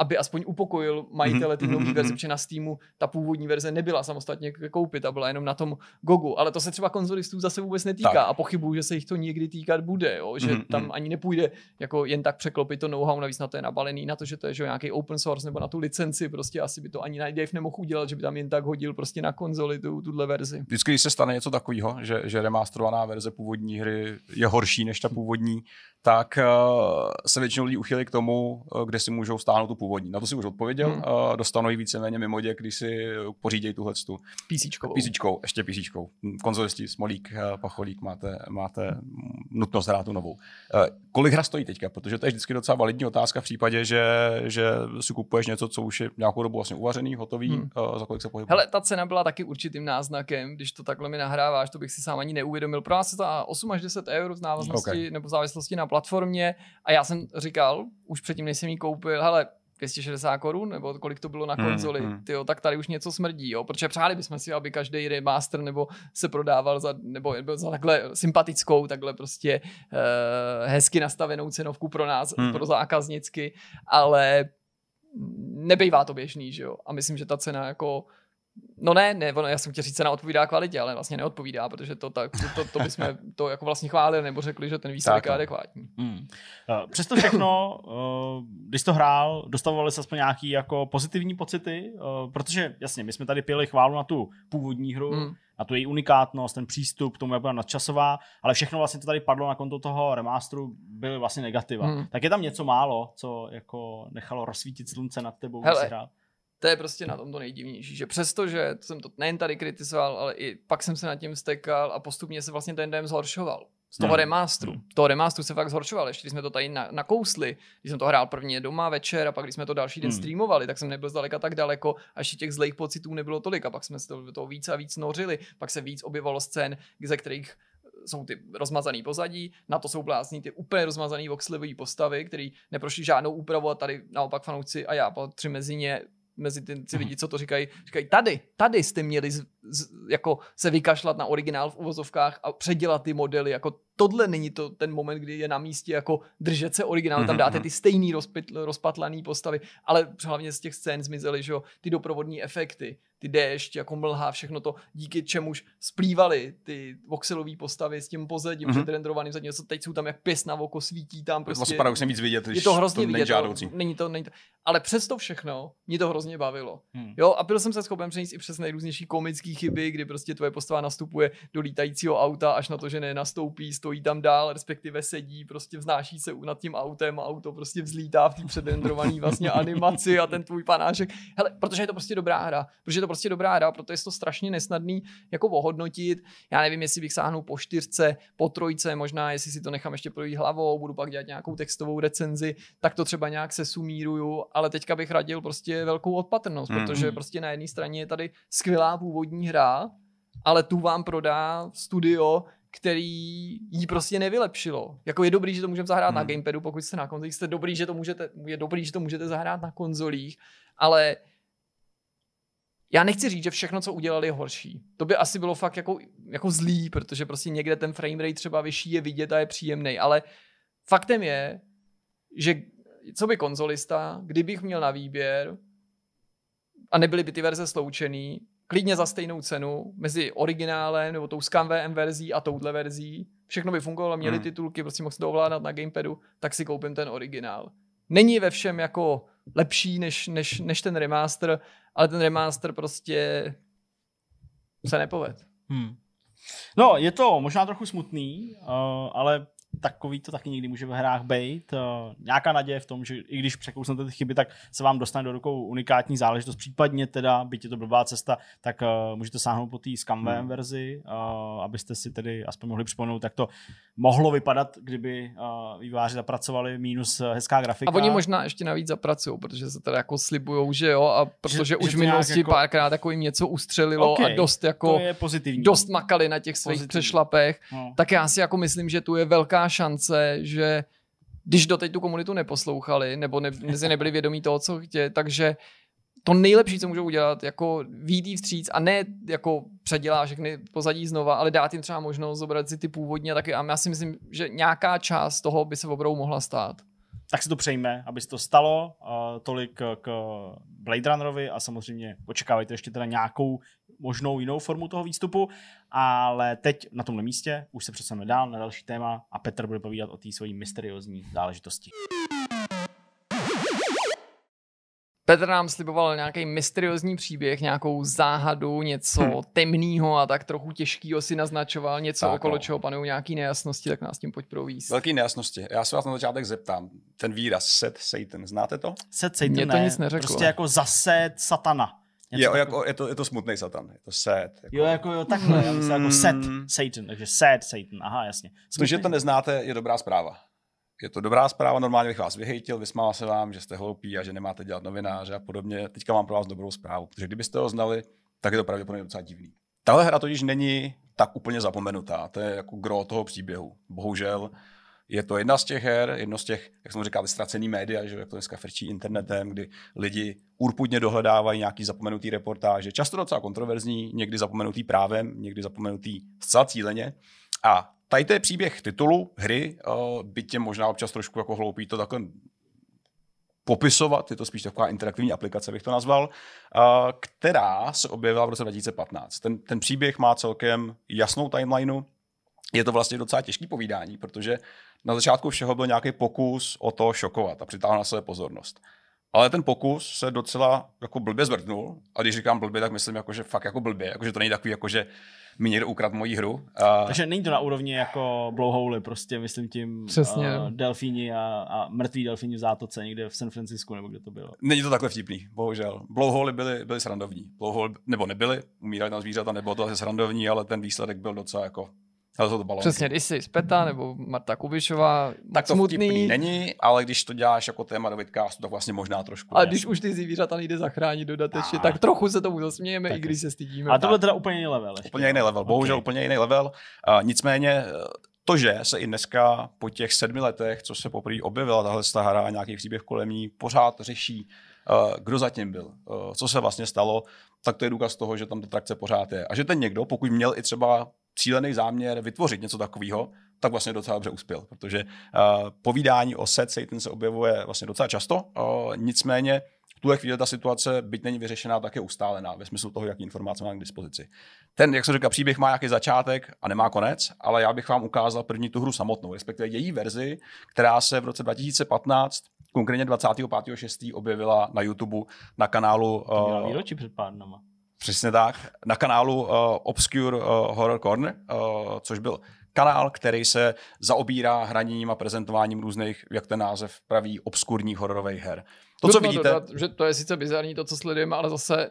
S2: aby aspoň upokojil majitele mhm, ty nové mhm, verze, mhm. protože na Steamu ta původní verze nebyla samostatně koupit a byla jenom na tom Gogu. Ale to se třeba konzolistů zase vůbec netýká tak. a pochybuju, že se jich to někdy týkat bude, jo? že tam ani nepůjde jako jen tak překlopit to know-how, navíc na to je nabalený, na to, že to je že nějaký open source nebo na tu licenci, prostě asi by to ani Dave nemohl udělat, že by tam jen tak hodil prostě na konzoli tu, tuhle verzi.
S1: Vždycky, když se stane něco takového, že, že remasterovaná verze původní hry je horší než ta původní, tak uh, se většinou lidí uchyli k tomu, eh, kde si můžou stáhnout tu původní. Na to si už odpověděl, hmm. uh, dostanou ji víceméně mimo dě, když si pořídějí tuhle tu písíčkou. písíčkou. ještě písíčkou. Hm, konzolisti, Smolík, Pacholík, máte, máte nutnost hrát tu novou. Uh, kolik hra stojí teďka, protože to je vždycky docela validní otázka v případě, že, že si kupuješ něco, co už je nějakou dobu vlastně uvařený, hotový, hmm. uh, za kolik se pohybuje.
S2: Hele, ta cena byla taky určitým náznakem, když to takhle mi nahráváš, to bych si sám ani neuvědomil. Pro nás je to 8 až 10 eur v návaznosti okay. nebo v závislosti na platformě a já jsem říkal, už předtím, než jsem ji koupil, hele, 260 korun, nebo kolik to bylo na hmm, konzoli, hmm, hmm. Tyjo, tak tady už něco smrdí, jo, protože přáli bychom si, aby každý remaster nebo se prodával za, nebo byl za takhle sympatickou, takhle prostě uh, hezky nastavenou cenovku pro nás, hmm. pro zákaznicky, ale nebejvá to běžný, že jo, a myslím, že ta cena jako No ne, ne, ono, já jsem chtěl říct, cena odpovídá kvalitě, ale vlastně neodpovídá, protože to tak, to, to, to bychom to jako vlastně chválili nebo řekli,
S3: že ten výsledek je no. adekvátní. Hmm. Eh, přesto všechno, eh, když to hrál, dostavovali se aspoň nějaké jako pozitivní pocity, eh, protože jasně, my jsme tady pili chválu na tu původní hru, hmm. na tu její unikátnost, ten přístup k tomu, jak byla nadčasová, ale všechno vlastně to tady padlo na konto toho remástru, byly vlastně negativa. Hmm. Tak je tam něco málo, co jako nechalo rozsvítit slunce nad tebou, Hele, když hrál.
S2: To je prostě na tom to nejdivnější, že že jsem to nejen tady kritizoval, ale i pak jsem se nad tím stekal a postupně se vlastně ten dojem zhoršoval. Z toho hmm. remasteru. Hmm. Toho remástru se fakt zhoršoval. Ještě když jsme to tady na, nakousli, když jsem to hrál první doma večer a pak když jsme to další den hmm. streamovali, tak jsem nebyl zdaleka tak daleko a ještě těch zlejch pocitů nebylo tolik. A pak jsme se do toho víc a víc nořili. Pak se víc objevovalo scén, ze kterých jsou ty rozmazané pozadí, na to jsou blázní ty úplně rozmazané voxlivé postavy, které neprošly žádnou úpravu a tady naopak fanouci a já patřím mezi ně mezi ty, ty mhm. lidi, co to říkají, říkají, tady, tady jste měli z, z, jako se vykašlat na originál v uvozovkách a předělat ty modely, jako tohle není to ten moment, kdy je na místě jako držet se originál, tam mhm, dáte mhm. ty stejný rozpitl, rozpatlaný postavy, ale hlavně z těch scén zmizely, že jo, ty doprovodní efekty, ty déšť, jako mlha, všechno to, díky čemuž splývaly ty voxelové postavy s tím pozadím mm-hmm. zadním, co teď jsou tam jak pěs na oko, svítí tam prostě. Ospada už jsem víc vidět, je to hrozně to vidět, To, není to, není to, ale to všechno mě to hrozně bavilo. Hmm. Jo, a byl jsem se schopen přenést i přes nejrůznější komické chyby, kdy prostě tvoje postava nastupuje do lítajícího auta až na to, že nenastoupí, stojí tam dál, respektive sedí, prostě vznáší se nad tím autem a auto prostě vzlítá v té předendrované vlastně animaci a ten tvůj panáček. Hele, protože je to prostě dobrá hra, protože to prostě dobrá hra, proto je to strašně nesnadný jako ohodnotit. Já nevím, jestli bych sáhnul po čtyřce, po trojce, možná jestli si to nechám ještě projít hlavou, budu pak dělat nějakou textovou recenzi, tak to třeba nějak se sumíruju, ale teďka bych radil prostě velkou odpatrnost, mm. protože hmm. prostě na jedné straně je tady skvělá původní hra, ale tu vám prodá studio, který jí prostě nevylepšilo. Jako je dobrý, že to můžeme zahrát hmm. na gamepadu, pokud jste na konzolích, jste dobrý, že to můžete, je dobrý, že to můžete zahrát na konzolích, ale já nechci říct, že všechno, co udělali, je horší. To by asi bylo fakt jako, jako zlý, protože prostě někde ten frame rate třeba vyšší je vidět a je příjemný, ale faktem je, že co by konzolista, kdybych měl na výběr a nebyly by ty verze sloučený, klidně za stejnou cenu mezi originálem nebo tou ScanVM verzí a touhle verzí, všechno by fungovalo, měli hmm. titulky, prostě mohl se to ovládat na gamepadu, tak si koupím ten originál. Není ve všem jako lepší než, než, než ten remaster, ale ten remaster prostě
S3: se nepoved. Hmm. No, je to možná trochu smutný, uh, ale takový to taky někdy může v hrách být. Eh, nějaká naděje v tom, že i když překousnete ty chyby, tak se vám dostane do rukou unikátní záležitost. Případně teda, byť je to blbá cesta, tak eh, můžete sáhnout po té skamvém hmm. verzi, eh, abyste si tedy aspoň mohli připomenout, jak to mohlo vypadat, kdyby výváři zapracovali minus hezká grafika. A oni možná ještě navíc zapracují, protože
S2: se teda jako slibujou, že
S3: jo, a protože že, už v minulosti jako...
S2: párkrát jako
S3: jim něco ustřelilo okay, a dost
S2: jako dost makali na těch svých pozitivní. přešlapech, no. tak já si jako myslím, že tu je velká velká šance, že když doteď tu komunitu neposlouchali nebo ne, si nebyli vědomí toho, co chtějí, takže to nejlepší, co můžou udělat, jako výjít vstříc a ne jako předělá všechny pozadí znova, ale dát jim třeba možnost zobrat si ty původně taky. A já si myslím, že
S3: nějaká část toho by se obrou mohla stát. Tak si to přejme, aby se to stalo. Uh, tolik k Blade Runnerovi a samozřejmě očekávajte ještě teda nějakou možnou jinou formu toho výstupu, ale teď na tomhle místě už se přesuneme dál na další téma a Petr bude povídat o té své mysteriózní záležitosti.
S2: Petr nám sliboval nějaký mysteriózní příběh, nějakou záhadu, něco hmm. temného a tak trochu těžkého si naznačoval, něco tak, okolo no. čeho panují nějaké nejasnosti, tak nás tím pojď províst.
S1: Velký nejasnosti. Já se vás na začátek zeptám. Ten výraz set Satan, znáte to?
S2: Set Satan
S3: Mě to ne. nic neřeklo. Prostě jako zase satana.
S1: Jo, jako, je, to, je to smutný satan, je to sad.
S3: Jako... Jo, jako jo, takhle, já myslím, jako set hmm. Satan, takže sad Satan, aha, jasně. Smutný. To, že to neznáte,
S1: je dobrá zpráva. Je to dobrá zpráva, normálně bych vás vyhejtil, vysmála se vám, že jste hloupí a že nemáte dělat novináře a podobně. Teďka mám pro vás dobrou zprávu, protože kdybyste ho znali, tak je to pravděpodobně docela divný. Tahle hra totiž není tak úplně zapomenutá, to je jako gro toho příběhu. Bohužel je to jedna z těch her, jedno z těch, jak jsem říkal, vystracený média, že jak to dneska frčí internetem, kdy lidi urputně dohledávají nějaký zapomenutý reportáže, často docela kontroverzní, někdy zapomenutý právem, někdy zapomenutý zcela cíleně. A tady to je příběh titulu hry, eh, byť tě možná občas trošku jako hloupý to takhle popisovat, je to spíš taková interaktivní aplikace, bych to nazval, eh, která se objevila v roce 2015. Ten, ten příběh má celkem jasnou timelineu, je to vlastně docela těžký povídání, protože na začátku všeho byl nějaký pokus o to šokovat a přitáhnout na sebe pozornost. Ale ten pokus se docela jako blbě zvrtnul. A když říkám blbě, tak myslím, jako, že fakt jako blbě. Jako, že to není takový, jako, že mi někdo ukradl moji hru. A... Takže
S3: není to na úrovni jako blowhole, prostě myslím tím Přesně. Uh, delfíni a, a, mrtví delfíni v zátoce někde v San Francisku, nebo kde to bylo.
S1: Není to takhle vtipný, bohužel. Blowhole byly, byly srandovní. Blowhole, nebo nebyly, umírali tam zvířata, nebo to asi srandovní, ale ten výsledek byl docela jako ale jsou to balonky. Přesně,
S2: když jsi Speta hmm. nebo Marta Kubišová, tak to smutný. není,
S1: ale když to děláš jako téma do vidcastu, tak vlastně možná trošku.
S2: A ne. když už ty zvířata nejde zachránit dodatečně, tak trochu se tomu zasmějeme, tak i když se stydíme. A to byl teda úplně
S1: jiný level. Ještě. Úplně jiný level, okay. bohužel úplně jiný level. nicméně eh, to, že se i dneska po těch sedmi letech, co se poprvé objevila tahle hra a nějaký příběh kolem ní, pořád řeší, eh, kdo zatím byl, eh, co se vlastně stalo, tak to je důkaz toho, že tam ta trakce pořád je. A že ten někdo, pokud měl i třeba cílený záměr vytvořit něco takového, tak vlastně docela dobře uspěl, protože uh, povídání o set Satan se objevuje vlastně docela často, uh, nicméně v tuhle chvíli ta situace, byť není vyřešená, tak je ustálená ve smyslu toho, jaký informace mám k dispozici. Ten, jak jsem říkal, příběh má nějaký začátek a nemá konec, ale já bych vám ukázal první tu hru samotnou, respektive její verzi, která se v roce 2015 konkrétně 25.6. objevila na YouTube na kanálu. To měla eh, výročí před pár dnama. Přesně tak. Na kanálu uh, Obscure uh, Horror Corner, uh, což byl kanál, který se zaobírá hraním a prezentováním různých, jak ten název praví, obskurních hororových her. To, co vidíte. Dodat,
S2: že to je sice bizarní to, co sledujeme, ale zase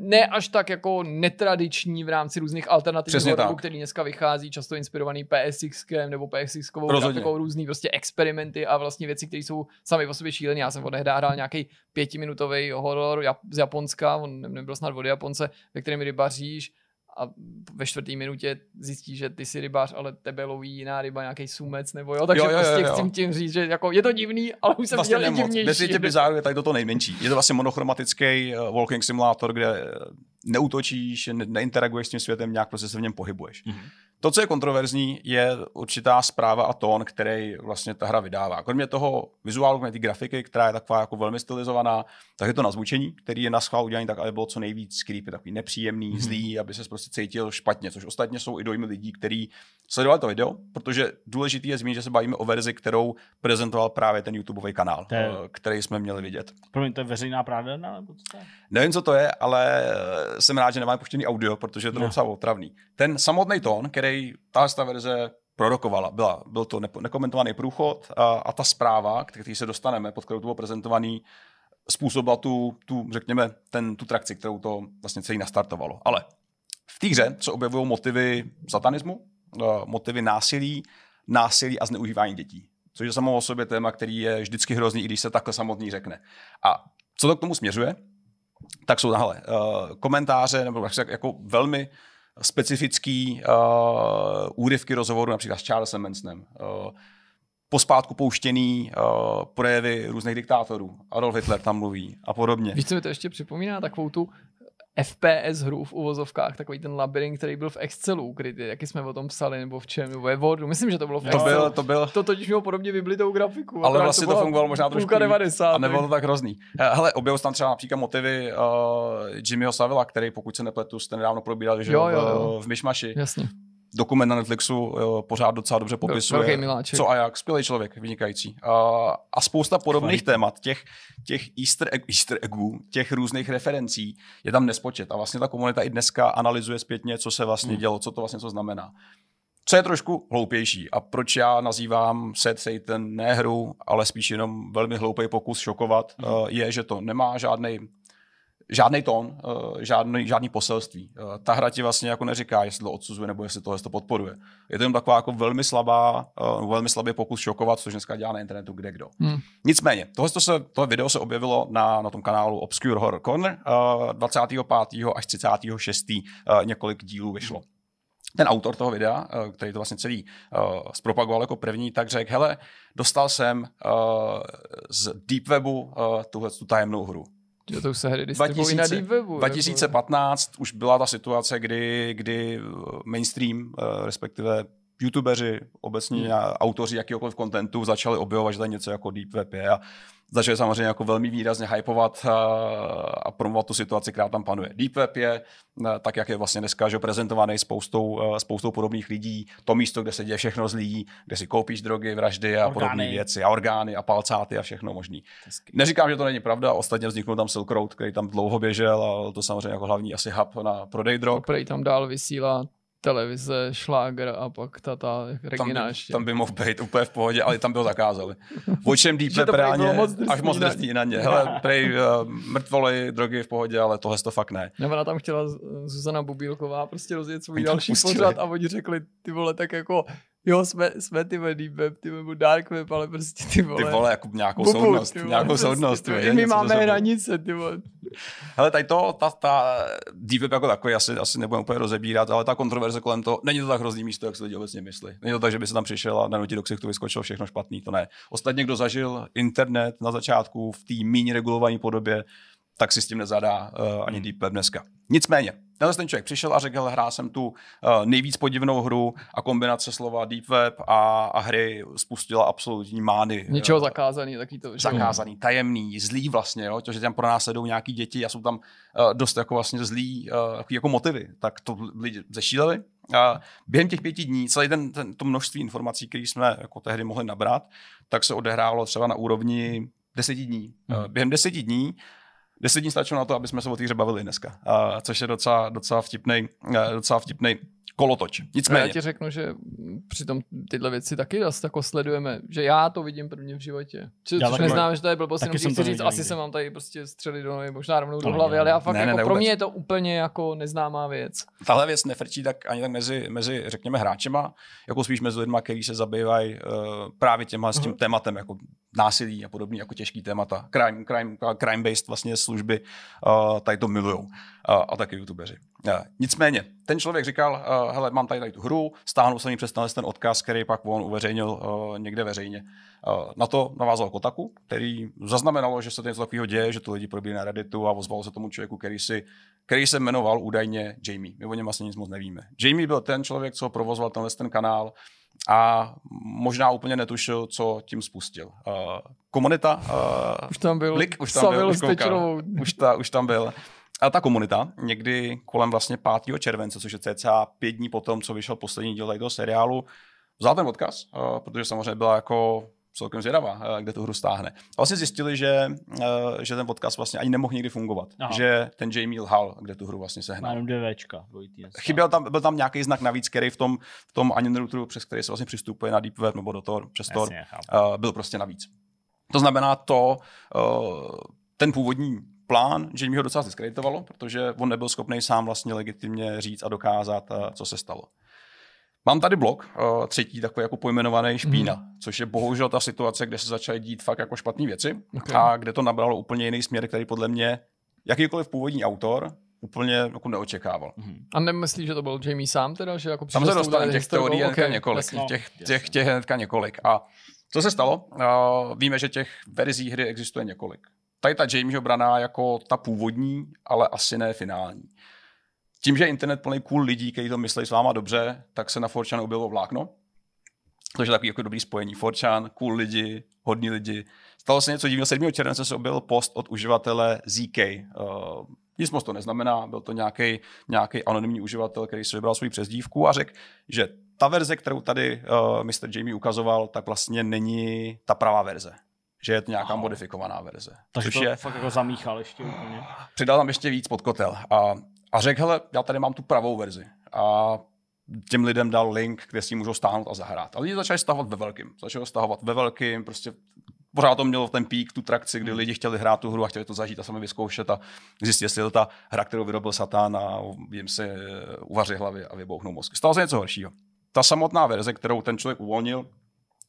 S2: ne až tak jako netradiční v rámci různých alternativních hororů, který dneska vychází, často inspirovaný PSX nebo PSXkovou grafikou, různý prostě experimenty a vlastně věci, které jsou sami o sobě šílené. Já jsem hrál nějaký pětiminutový horor z Japonska, on nebyl snad od Japonce, ve kterém rybaříš a ve čtvrté minutě zjistí, že ty jsi rybář, ale tebe loví jiná ryba, nějaký sumec nebo jo, takže jo, jo, prostě jo, jo. chci tím říct, že jako je to divný, ale už jsem vlastně měl i divnější. Ve bizáru
S1: je tady to nejmenší. Je to vlastně monochromatický eh, walking simulator, kde eh, neutočíš, neinteraguješ s tím světem, nějak prostě se v něm pohybuješ. Mm-hmm. To, co je kontroverzní, je určitá zpráva a tón, který vlastně ta hra vydává. Kromě toho vizuálu, kromě té grafiky, která je taková jako velmi stylizovaná, tak je to nazvučení, který je na schvál udělaný tak, aby bylo co nejvíc creepy, takový nepříjemný, hmm. zlý, aby se prostě cítil špatně, což ostatně jsou i dojmy lidí, kteří sledovali to video, protože důležitý je zmínit, že se bavíme o verzi, kterou prezentoval právě ten YouTubeový kanál, je... Eh, který jsme měli vidět.
S3: Promiň, to je veřejná prádelna? co to je?
S1: Nevím, co to je, ale eh, jsem rád, že nemáme puštěný audio, protože to je no. docela otravný. Ten samotný tón, který který ta, ta verze prorokovala. Byla, byl to nekomentovaný průchod a, a ta zpráva, který se dostaneme, pod kterou to bylo prezentovaný, způsobila tu, tu řekněme, ten, tu trakci, kterou to vlastně celý nastartovalo. Ale v té hře se objevují motivy satanismu, eh, motivy násilí, násilí a zneužívání dětí. Což je samo o sobě téma, který je vždycky hrozný, i když se takhle samotný řekne. A co to k tomu směřuje? Tak jsou tahle eh, komentáře, nebo jako velmi specifický uh, úryvky rozhovoru například s Charlesem Mansonem, uh, pospátku pouštěný uh, projevy různých diktátorů, Adolf Hitler tam mluví
S2: a podobně. Víš, co mi to ještě připomíná, takovou tu FPS hru v uvozovkách, takový ten labirint, který byl v Excelu ukrytý, jaký jsme o tom psali, nebo v čem, ve Wordu, myslím, že to bylo v Excelu. To byl, to byl. To totiž mělo podobně vyblitou grafiku. Ale vlastně to, to fungovalo možná trošku 90. A nebylo to tak hrozný. Eh,
S1: hele, objevil tam třeba například motivy uh, Jimmyho Savila, který, pokud se nepletu, jste nedávno probíral, že jo, jo, jo. v Myšmaši. Jasně dokument na Netflixu eh, pořád docela dobře popisuje, co a jak. Skvělý člověk, vynikající. A, a spousta podobných Skvělý. témat, těch, těch easter, egg, easter eggů, těch různých referencí, je tam nespočet. A vlastně ta komunita i dneska analyzuje zpětně, co se vlastně hmm. dělo, co to vlastně co znamená. Co je trošku hloupější a proč já nazývám Set Satan ne hru, ale spíš jenom velmi hloupý pokus šokovat, mm. je, že to nemá žádný žádný tón, eh, žádný, žádný poselství. Eh, ta hra ti vlastně jako neříká, jestli to odsuzuje nebo jestli tohle to podporuje. Je to jen taková jako velmi slabá, eh, velmi slabý pokus šokovat, což dneska dělá na internetu kde kdo. Hmm. Nicméně, tohle, to se, tohle video se objevilo na, na tom kanálu Obscure Horror Corner 25. až 36. několik dílů vyšlo. ten autor toho videa, který to vlastně celý uh, zpropagoval jako první, tak řekl, hele, dostal jsem uh, z webu uh, tuhle tu tajemnou hru.
S2: Jo, to už se hry 2000, na deep webu.
S1: 2015 jako. už byla ta situace, kdy, kdy eh, mainstream, eh, respektive youtubeři, obecně hmm. autoři jakýkoliv kontentu začali objevovat, že tady něco jako deep web je a začali samozřejmě jako velmi výrazně hypovat a, a promovat tu situaci, která tam panuje. Deep web je, eh, tak jak je vlastně dneska, že prezentovaný spoustou, eh, spoustou podobných lidí, to místo, kde se děje všechno zlý, kde si koupíš drogy, vraždy a podobné věci a orgány a palcáty a všechno možný. Neříkám, že to není pravda, ostatně vzniknul tam Silk Road, který tam dlouho běžel a to samozřejmě jako hlavní asi hub na prodej drog.
S2: Prodej tam dál vysílá televize, šláger a pak ta, ta Regina tam by, Tam
S1: by mohl být úplně v pohodě, ale tam by ho zakázali. O čem dýpe práně, moc drsný, až moc drsný na ně. Hele, prej uh, eh, mrtvoly, drogy v pohodě, ale tohle to fakt ne.
S2: Nebo ona tam chtěla Zuzana Bubílková prostě rozjet svůj další pustili. pořad a oni řekli, ty vole, tak jako Jo, jsme, jsme ty vole Deep Web, ty nebo Dark Web, ale prostě ty vole. Ty vole, jako nějakou Bubu, soudnost, ty vole, nějakou prostě, soudnost. Ty, vole, my máme hranice, ty vole.
S1: Hele, tady to, ta, ta Deep Web jako takový, asi, asi nebudeme úplně rozebírat, ale ta kontroverze kolem toho, není to tak hrozný místo, jak si lidi obecně myslí. Není to tak, že by se tam přišel a na nutí do ksichtu vyskočil všechno špatný, to ne. Ostatně, kdo zažil internet na začátku v té méně regulované podobě, tak si s tím nezadá uh, ani hmm. Deep Web dneska. Nicméně, tenhle ten člověk přišel a řekl, hrál jsem tu eh, nejvíc podivnou hru a kombinace slova Deep Web a, a hry spustila absolutní mány. Něčeho zakázaný, taky to. Že? Zakázaný, tajemný, zlý vlastně, jo, to, že tam pro nás sedou nějaký děti a jsou tam eh, dost jako vlastně zlý eh, jako motivy, tak to lidi zešíleli. A během těch pěti dní, celý ten, ten, to množství informací, které jsme jako tehdy mohli nabrat, tak se odehrálo třeba na úrovni deseti dní. Hmm. Během deseti dní 10 dní stačilo na to, aby jsme se o té hře bavili dneska, uh, což je docela, docela vtipný, uh, eh, docela vtipnej kolotoč. Nicméně. Já ti
S2: řeknu, že přitom tyhle věci taky dost jako sledujeme, že já to vidím prvně v životě. Či, já což neznám, že to je blbost, jenom jsem chci říct, asi se mám tady prostě střeli do nohy, možná rovnou do no, hlavy, ale já fakt ne, jako ne, ne, pro mě je to úplně jako neznámá věc. Tahle věc
S1: nefrčí tak ani tak mezi, mezi řekněme, hráčema, jako spíš mezi lidmi, kteří se zabývají uh, právě těma s tím uh-huh. tématem, jako násilí a podobně, jako těžký témata. Crime, crime, crime-based vlastně služby uh, tady to milujou uh, eh, a taky youtubeři. Eh, nicméně, ten člověk říkal, eh, hele, mám tady, tady tu hru, stáhnul jsem ji přes ten odkaz, který pak on uveřejnil eh, někde veřejně. Na to navázal Kotaku, který zaznamenalo, že se něco takového děje, že to lidi probíjí na Redditu a ozval se tomu člověku, který, si, který se jmenoval údajně Jamie. My o něm vlastně nic moc nevíme. Jamie byl ten člověk, co provozoval tenhle ten kanál, a možná úplně netušil, co tím spustil. Uh, komunita. Uh,
S2: už tam byl. Klik, už tam byl. už,
S1: ta, už tam byl. A ta komunita někdy kolem vlastně 5. července, což je cca pět dní potom, co vyšel poslední díl toho seriálu, vzala ten odkaz, eh, protože samozřejmě byla jako celkem zvědavá, eh, kde tu hru stáhne. A vlastně zjistili, že, eh, že ten podcast vlastně ani nemohl nikdy fungovat. Aha. Že ten Jamie lhal, kde tu hru vlastně sehnal. Jenom DVčka. Chyběl tam, byl tam nějaký znak navíc, který v tom, v tom Anonrouteru, přes který se vlastně přistupuje na Deep Web nebo do toho přes Tor, byl prostě navíc. To znamená to, ten původní plán, že mě ho docela zdiskreditovalo, protože on nebyl schopný sám vlastně legitimně říct a dokázat, eh, co se stalo. Mám tady blok, eh, třetí takový jako pojmenovaný mhm. špína, mm. což je bohužel ta situace, kde se začaly dít fakt jako špatné věci okay. a kde to nabralo úplně jiný směr, který podle mě jakýkoliv původní autor úplně jako neočekával. Mm.
S2: A nemyslíš, že to byl Jamie sám teda, že jako Tam se dostane těch teorií okay, několik, no. těch,
S1: těch, těch, těch hnedka několik. A co se stalo? Uh, víme, že těch verzí hry existuje několik tady ta Jamesho obrana jako ta původní, ale asi ne finální. Tím, že internet plný cool lidí, kteří to myslí s váma dobře, tak se na Forčan objevilo vlákno. Takže takový jako dobrý spojení. Forčan, cool lidi, hodní lidi. Stalo se něco divného. 7. července se objevil post od uživatele ZK. Uh, eh, nic moc to neznamená, byl to nějaký nějaký anonymní uživatel, který si vybral svůj přezdívku a řekl, že ta verze, kterou tady uh, eh, Mr. Jamie ukazoval, tak vlastně není ta pravá verze že je to nějaká Aha. modifikovaná verze. Takže to je, fakt jako
S3: zamíchal ještě úplně.
S1: Přidal tam ještě víc pod kotel a, a řekl, hele, já tady mám tu pravou verzi. A těm lidem dal link, kde si můžou stáhnout a zahrát. A lidi začali stahovat ve velkým. Začali stahovat ve velkým, prostě pořád to mělo ten pík, tu trakci, kdy hmm. lidi chtěli hrát tu hru a chtěli to zažít a sami vyzkoušet a zjistit, jestli je to ta hra, kterou vyrobil Satán a jim se eh, uvaří hlavy a vybouchnou mozky. Stalo se něco horšího. Ta samotná verze, kterou ten člověk uvolnil,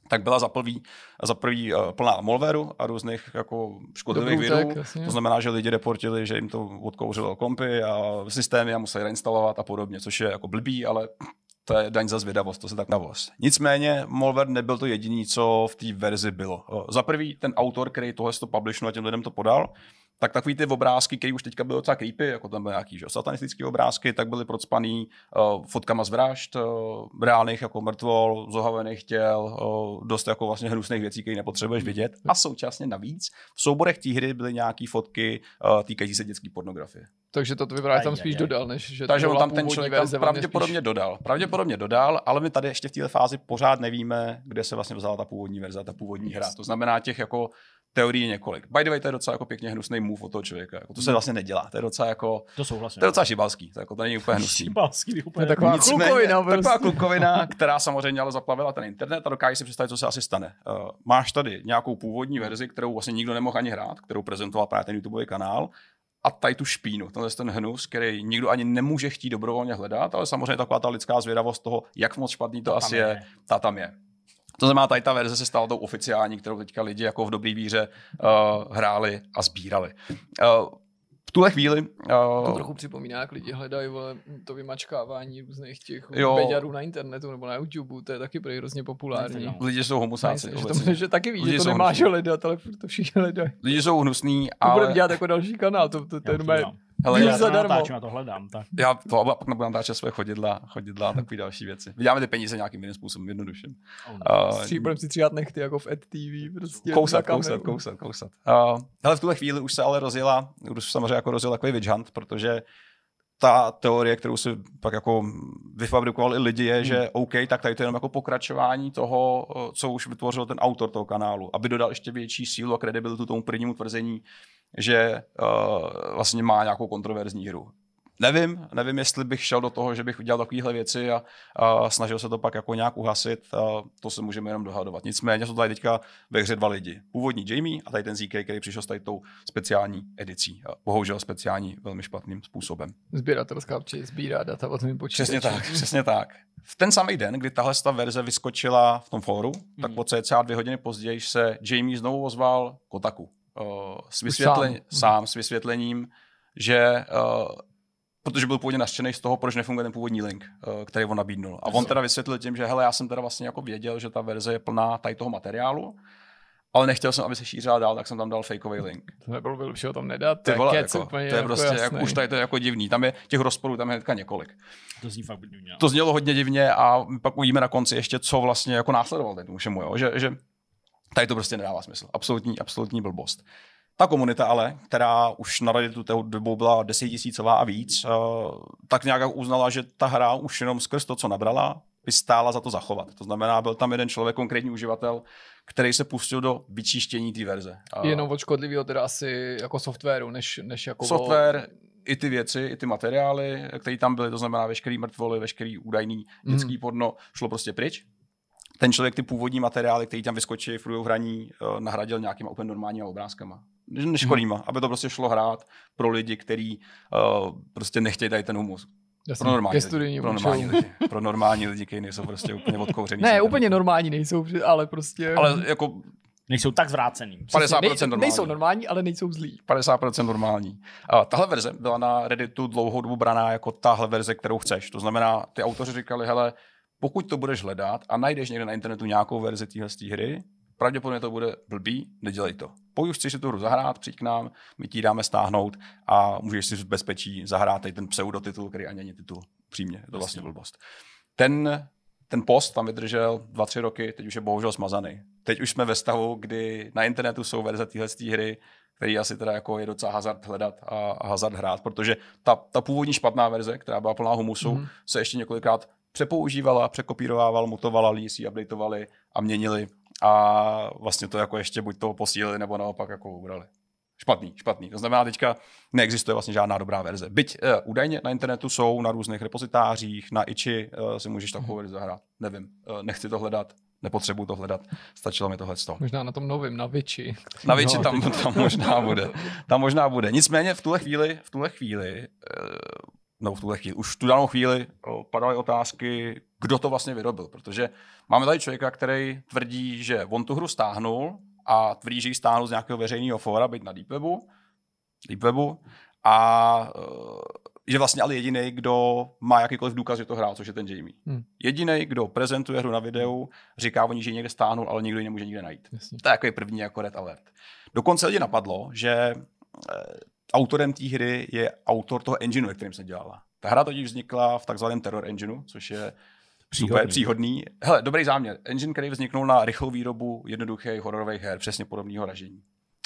S1: tak byla za prvý, za prvý eh, plná malwareu a různých jako škodlivých virů. To znamená, že lidi reportili, že jim to odkouřilo kompy a systémy a museli reinstalovat a podobně, což je jako blbý, ale to je daň za zvědavost, to se tak navoz. Nicméně Molver nebyl to jediný, co v té verzi bylo. Eh, za prvý ten autor, který tohle to publishnul a těm lidem to podal, tak takový ty obrázky, které už teďka byly docela creepy, jako tam byly nějaký že, satanistické obrázky, tak byly procpaný uh, fotkama z vražd, uh, eh, reálných jako mrtvol, zohavených těl, uh, dost jako vlastně hnusných věcí, které nepotřebuješ mhm. vidět. A současně navíc v souborech té hry byly nějaké fotky uh, týkající se dětské pornografie.
S2: Takže to vypadá, tam spíš dodal, než že Takže on tam ten člověk tam vlastně pravděpodobně
S1: spíš... dodal. Pravděpodobně dodal, ale my tady ještě v této fázi pořád nevíme, kde se vlastně vzala ta původní verze, ta původní hra. To znamená, těch jako Teorie několik. By the way, to je docela jako pěkně hnusný move od toho člověka. Jako, to se hmm. vlastně nedělá. To je docela jako... To souhlasím. To je docela šibalský. To, jako, to není úplně hnusný.
S3: Šibalský, úplně. To taková Nicméně, klukovina. Prostě. Taková klukovina,
S1: která samozřejmě ale zaplavila ten internet a dokáže si představit, co se asi stane. Uh, máš tady nějakou původní verzi, kterou vlastně nikdo nemohl ani hrát, kterou prezentoval právě ten YouTube kanál a tady tu špínu, tenhle ten hnus, který nikdo ani nemůže chtít dobrovolně hledat, ale samozřejmě taková ta lidská zvědavost toho, jak moc špatný to to asi je, je, ta tam je. To znamená, tady ta verze se stala tou oficiální, kterou teďka lidi jako v dobrý víře uh, hráli a sbírali. Uh, v tuhle chvíli... Uh, to trochu
S2: připomíná, jak lidi hledají vole, to vymačkávání různých těch beďarů na internetu nebo na YouTube, to je taky prý hrozně populární. No. Lidi jsou homusáci. Že, to, že taky víš, lidi že to nemáš hledat, ale to všichni hledají.
S1: Lidi jsou hnusný, ale... To budeme dělat jako
S2: další kanál, to, to,
S3: to, to, je Hele, já zadarmo. Natáčím, já to hledám. Tak.
S1: Já to a pak nebudu natáčet svoje chodidla, chodidla a takové další věci. Vydáme ty peníze nějakým jiným způsobem, jednoduše. Oh, uh, budeme
S2: si tříhat nechty jako v EdTV. Prostě kousat, kousat, kousat, kousat, kousat.
S1: Uh, eh, ale v tuhle chvíli už se ale rozjela, už samozřejmě jako rozjela takový witch hunt, protože ta teorie, kterou si pak jako vyfabrikovali lidi, je, hmm. že OK, tak tady to je jenom jako pokračování toho, eh, co už vytvořil ten autor toho kanálu, aby dodal ještě větší sílu a kredibilitu tomu prvnímu tvrzení, že uh, vlastně má nějakou kontroverzní hru nevím, nevím, jestli bych šel do toho, že bych udělal takovéhle věci a, a, snažil se to pak jako nějak uhasit, a to se můžeme jenom dohadovat. Nicméně jsou tady teďka ve hře dva lidi. Původní Jamie a tady ten ZK, který přišel s tady tou speciální edicí. A bohužel speciální velmi špatným způsobem.
S2: Sběratelská či sbírá data od mým počítače. Přesně tak, přesně
S1: tak. V ten samý den, kdy tahle ta verze vyskočila v tom fóru, mm. tak mhm. po cca dvě hodiny později se Jamie znovu ozval Kotaku. Uh, s, vysvětlen- sám. sám, s vysvětlením, že uh, protože byl původně nadšený z toho, proč nefunguje ten původní link, eh, který on nabídnul. A on teda vysvětlil tím, že hele, já jsem teda vlastně jako věděl, že ta verze je plná tady toho materiálu, ale nechtěl jsem, aby se šířila dál, tak jsem tam dal fakeový link.
S2: To nebylo by lepšího tam nedat, Ty vole, jako, to je jako prostě, jako, už tady
S1: to je jako divný, tam je těch rozporů tam je hnedka několik. To zní fakt divně. To znělo hodně divně a pak uvidíme na konci ještě, co vlastně jako následoval tomu všemu, jo? Že, že tady to prostě nedává smysl. Absolutní, absolutní blbost. Ta komunita ale, která už na Redditu tou dobu byla desetitisícová a víc, eh, tak nějak uznala, že ta hra už jenom skrz to, co nabrala, by stála za to zachovat. To znamená, byl tam jeden člověk, konkrétní uživatel, který se pustil do vyčištění té verze. Jenom
S2: škodlivého teda asi jako softwaru, než, než jako... Software,
S1: i ty věci, i ty materiály, které tam byly, to znamená veškerý mrtvoly, veškerý údajný mm. dětský mm. podno, šlo prostě pryč ten člověk ty původní materiály, který tam vyskočí v průběhu hraní, eh, nahradil nějakýma úplně normálními obrázkama. Neškodíma, hmm. aby to prostě šlo hrát pro lidi, kteří uh, prostě nechtějí tady ten humus. Jasný, pro normální, lidi, pro, normální lidi, pro normální lidi, kteří nejsou prostě úplně odkouřený. Ne, úplně
S2: normální nejsou, ale prostě...
S1: Ale
S3: jako Nejsou tak zvrácený. 50% Nej, normální. Nejsou
S2: normální, ale nejsou zlí.
S1: 50% normální. A tahle verze byla na Redditu dlouhou dobu braná jako tahle verze, kterou chceš. To znamená, ty autoři říkali, hele, pokud to budeš hledat a najdeš někde na internetu nějakou verzi téhle hry, pravděpodobně to bude blbý, nedělej to. Pokud už chceš tu hru zahrát, přijď k nám, my ti dáme stáhnout a můžeš si v bezpečí zahrát i ten pseudotitul, který ani není titul. Přímě, je to vlastně blbost. Ten, ten post tam vydržel 2-3 roky, teď už je bohužel smazaný. Teď už jsme ve stavu, kdy na internetu jsou verze téhle hry, který asi teda jako je docela hazard hledat a hazard hrát, protože ta, ta původní špatná verze, která byla plná humusu, mm. se ještě několikrát přepoužívala, překopírovávala, mutovala, lidi si updateovali a měnili a vlastně to jako ještě buď to posílili, nebo naopak jako ubrali. Špatný, špatný. To znamená, teďka neexistuje vlastně žádná dobrá verze. Byť uh, údajně na internetu jsou, na různých repozitářích, na iči uh, eh, si můžeš mhm. takovou verzi zahrát. Nevím, uh, nechci to hledat, nepotřebuju to hledat, stačilo mi tohle toho.
S2: Možná na tom novém, na Viči. Na Viči no. tam, tam možná bude.
S1: Tam možná bude. Nicméně v tuhle chvíli, v tuhle chvíli uh, nebo v tuhle chvíli, už tu danou chvíli eh, padaly otázky, kdo to vlastně vyrobil, protože máme tady člověka, který tvrdí, že on tu hru stáhnul a tvrdí, že ji stáhnul z nějakého veřejného fóra, být na Deepwebu, Deepwebu a že eh, vlastně ale jediný, kdo má jakýkoliv důkaz, že to hrál, což je ten Jamie. Hmm. Jediný, kdo prezentuje hru na videu, říká ní, že ji někde stáhnul, ale nikdo ji nemůže nikde najít. Jasně. To je jako první jako red alert. Dokonce lidi napadlo, že eh, autorem té hry je autor toho engineu, kterým se dělala. Ta hra totiž vznikla v takzvaném Terror engineu, což je
S4: příhodný. super příhodný.
S1: Hele, dobrý záměr. Engine, který vzniknul na rychlou výrobu jednoduchých hororových her, přesně podobného ražení.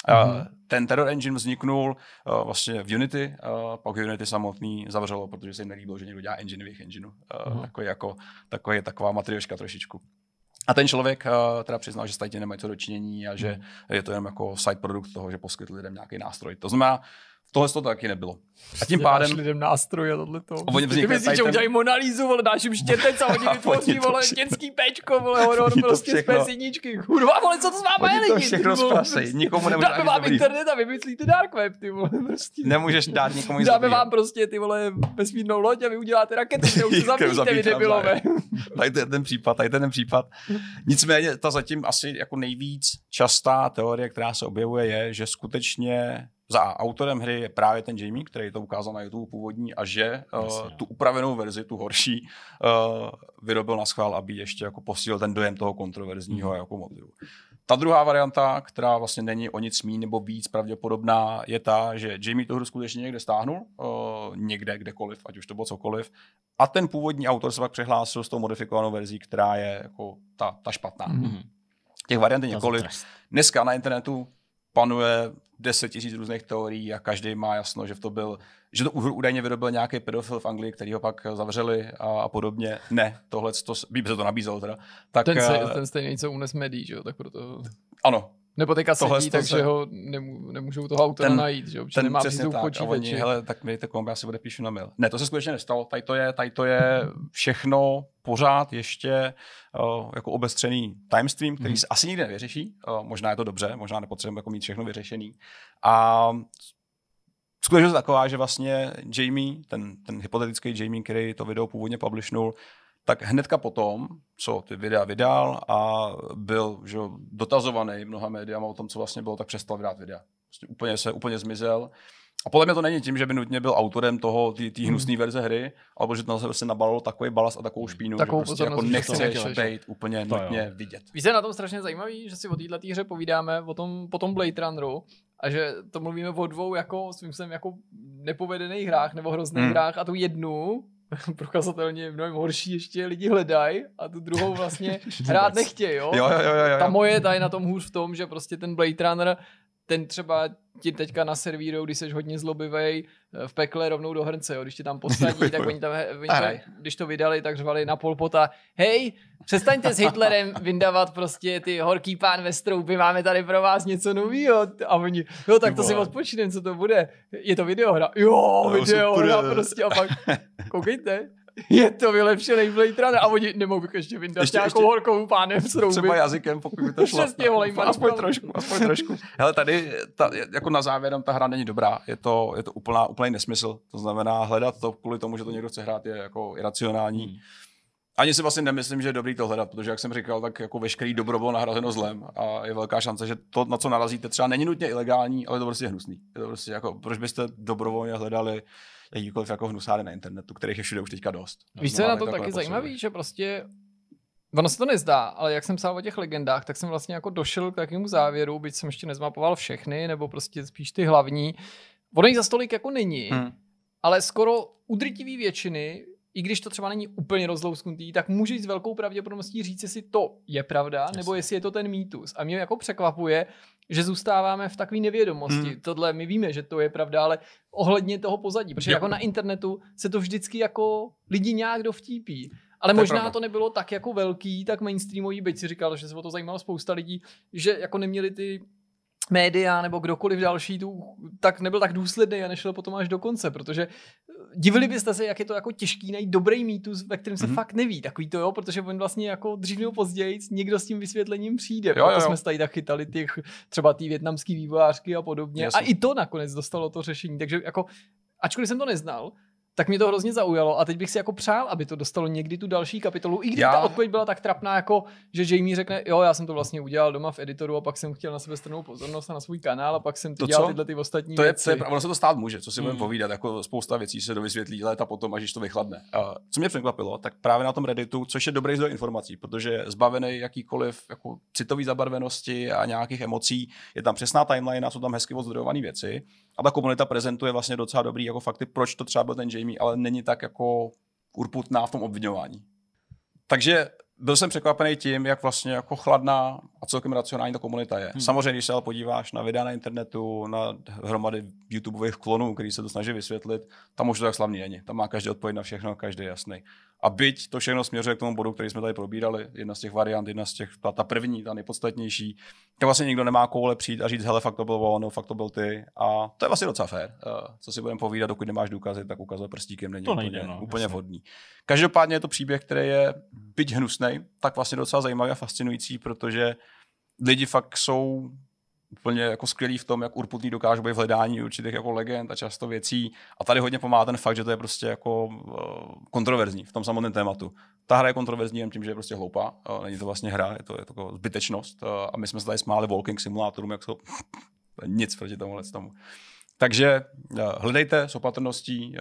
S1: Mm-hmm. Ten Terror Engine vzniknul uh, vlastně v Unity, uh, pak Unity samotný zavřelo, protože se jim nelíbilo, že někdo dělá engine v jejich engineu. Uh, mm-hmm. takový jako, takový, taková matrioška trošičku. A ten člověk uh, teda přiznal, že s nemají co dočinění a že mm. je to jenom jako side produkt toho, že poskytl lidem nějaký nástroj. To znamená, Tohle to taky nebylo. A tím pádem...
S2: lidem nástroje, tohle to. Oni Ty myslíš, že udělají Monalízu, vole, dáš jim štětec a oni vytvoří, vole, dětský pečko, vole, horor, prostě všechno... jsme syničky. Kurva, vole, co to s váma je, lidi? to všechno zprasej, prostě nikomu nemůže Dáme vám dobrý. internet a vymyslíte dark web, ty vole, prostě. Nemůžeš
S4: dát nikomu nic Dáme vám
S2: prostě, ty vole, vesmírnou loď a vy uděláte rakety, které už zabijíte, vy debilové.
S1: tady to je ten případ, tady to je ten případ. Nicméně ta zatím asi jako nejvíc častá teorie, která se objevuje, je, že skutečně za autorem hry je právě ten Jamie, který to ukázal na YouTube původní a že eh, Jasně, uh, tu upravenou verzi, tu horší, uh, vyrobil na schvál, aby ještě jako posílil ten dojem toho kontroverzního mm jako motivu. Ta druhá varianta, která vlastně není o nic mí nebo víc pravděpodobná, je ta, že Jamie tu hru skutečně někde stáhnul, uh, někde, kdekoliv, ať už to bylo cokoliv, a ten původní autor se pak přihlásil s tou modifikovanou verzí, která je jako ta, ta špatná. mm Těch variant je několik. Dneska na internetu panuje 10 tisíc různých teorií a každý má jasno, že v to byl, že to údajně vyrobil nějaký pedofil v Anglii, který ho pak zavřeli a, a podobně. Ne, tohle, to, Bíb se to nabízelo teda. Tak, ten, se, eh,
S2: ten stejný, co unes medí, že jo, tak proto...
S1: Ano, nebo teďka tohle takže se...
S2: ho nemů, nemůžou toho autora ten, najít, že jo? Ten, nemá přesně tak. Počítači. oni, hele,
S1: tak mi takovou já si odepíšu na mail. Ne, to se skutečně nestalo. Tady to je, tady to je všechno pořád ještě uh, jako obestřený time stream, který hmm. se asi nikdy nevyřeší. Uh, možná je to dobře, možná nepotřebujeme jako mít všechno vyřešený. A skutečnost taková, že vlastně Jamie, ten, ten hypotetický Jamie, který to video původně publishnul, tak hnedka potom, co ty videa vydal a byl že, dotazovaný mnoha médiama o tom, co vlastně bylo, tak přestal vydat videa. Vlastně úplně se úplně zmizel. A podle mě to není tím, že by nutně byl autorem toho té hmm. hnusné verze hry, alebo že tam se nabalilo takový balast a takovou hmm. špínu, takovou že prostě jako nechceš být úplně to nutně jo. vidět.
S2: Víš, je na tom strašně zajímavý, že si o této hře povídáme, o tom, po tom Blade Runneru, a že to mluvíme o dvou jako svým sem jako nepovedených hrách nebo hrozných hmm. hrách a tu jednu prokazatelně mnohem horší ještě lidi hledají a tu druhou vlastně hrát nechtějí, jo? Jo, jo, jo, jo. Ta moje ta je na tom hůř v tom, že prostě ten Blade Runner ten třeba ti teďka na servíru, když jsi hodně zlobivej, eh, v pekle rovnou do hrnce, jo. když ti tam posadí, tak oni tam, oni tam, když to vydali, tak řvali na polpota, hej, přestaňte s Hitlerem vyndavat prostě ty horký pán ve stroupy, máme tady pro vás něco novýho a oni, jo tak to si odpočinem, co to bude, je to videohra, jo, videohra prostě a pak koukejte je to vylepšený Blade Runner a oni nemohl bych ještě vyndat ještě, nějakou ještě, horkou pánem sroubit. Třeba jazykem, pokud by to šlo. Přesně, volej, aspoň trošku, aspoň
S1: trošku. Hele, tady ta, jako na závěr, ta hra není dobrá, je to, je to úplná, úplný nesmysl, to znamená hledat to kvůli tomu, že to někdo chce hrát, je jako iracionální. Hmm. Ani si vlastně nemyslím, že je dobrý to hledat, protože jak jsem říkal, tak jako veškerý dobro bylo nahrazeno zlem a je velká šance, že to, na co narazíte, třeba není nutně ilegální, ale je to prostě hnusný. Je to prostě jako, proč byste dobrovolně hledali jakýkoliv jako hnusáry na internetu, kterých je všude už teďka dost. Víš, no, co je no, na to taky jako zajímavý,
S2: že prostě Ono se to nezdá, ale jak jsem psal o těch legendách, tak jsem vlastně jako došel k takovému závěru, byť jsem ještě nezmapoval všechny, nebo prostě spíš ty hlavní. Ono jich za stolik jako není, hmm. ale skoro udrtivý většiny, i když to třeba není úplně rozlousknutý, tak můžeš s velkou pravděpodobností říct, jestli to je pravda, Jasně. nebo jestli je to ten mýtus. A mě jako překvapuje, že zůstáváme v takové nevědomosti. Hmm. Tohle my víme, že to je pravda, ale ohledně toho pozadí, protože jo. jako na internetu se to vždycky jako lidi nějak dovtípí. Ale to možná pravda. to nebylo tak jako velký, tak mainstreamový, byť si říkal, že se o to zajímalo spousta lidí, že jako neměli ty média nebo kdokoliv další tu, tak nebyl tak důsledný a nešel potom až do konce, protože eh, divili hmm. byste se, jak je to jako těžký najít dobrý mýtus, ve kterém se mm-hmm. fakt neví. Takový to jo, protože on vlastně jako dřív nebo později někdo s tím vysvětlením přijde. Jo, jo, jo. jsme se tady tak chytali těch třeba ty větnamský vývojářky a podobně. Jasně. A i to nakonec dostalo to řešení. Takže jako, ačkoliv jsem to neznal, tak mě to hrozně zaujalo a teď bych si jako přál, aby to dostalo někdy tu další kapitolu, i když já... ta odpověď byla tak trapná, jako že Jamie řekne, jo, já jsem to vlastně udělal doma v editoru a pak jsem chtěl na sebe stranou pozornost a na svůj kanál a pak jsem to dělal co? tyhle ty ostatní to věci. Je, to je, ono se to stát
S1: může, co si budeme hmm. povídat, jako spousta věcí se dovysvětlí léta potom, až to vychladne. Uh, co mě překvapilo, tak právě na tom Redditu, což je dobrý zdroj informací, protože zbavený jakýkoliv jako citový zabarvenosti a nějakých emocí, je tam přesná timeline, a jsou tam hezky odzbrojované věci a ta komunita prezentuje vlastně docela dobrý jako fakty, proč to třeba byl ten Jamie, ale není tak jako urputná v tom obvinování. Takže byl jsem překvapený tím, jak vlastně jako chladná a celkem racionální ta komunita je. Hmm. Samozřejmě, když se ale podíváš na videa na internetu, na hromady YouTubeových klonů, který se to snaží vysvětlit, tam už to tak slavný není. Tam má každý odpověď na všechno, každý je jasný. A byť to všechno směřuje k tomu bodu, který jsme tady probírali, jedna z těch variant, jedna z těch, ta, ta první, ta nejpodstatnější, tak vlastně nikdo nemá koule přijít a říct, hele, fakt to bylo ono, fakt to byl ty. A to je vlastně docela fér. Eh, co si budeme povídat, dokud nemáš důkazy, tak ukazovat prstíkem není to úplně, nejde, no, úplně vhodný. Každopádně je to příběh, který je byť hnusný, tak vlastně docela zajímavý a fascinující, protože lidi fakt jsou úplně jako skvělý v tom, jak urputný dokáže být v hledání určitých jako legend a často věcí. A tady hodně pomáhá ten fakt, že to je prostě jako eh, kontroverzní v tom samotném tématu. Ta hra je kontroverzní jen tím, že je prostě hloupá. Eh, není to vlastně hra, je to, je to jako zbytečnost. Eh, a my jsme se tady smáli walking simulátorům, jak jsou nic proti tomuhle tomu. Takže hledejte s opatrností,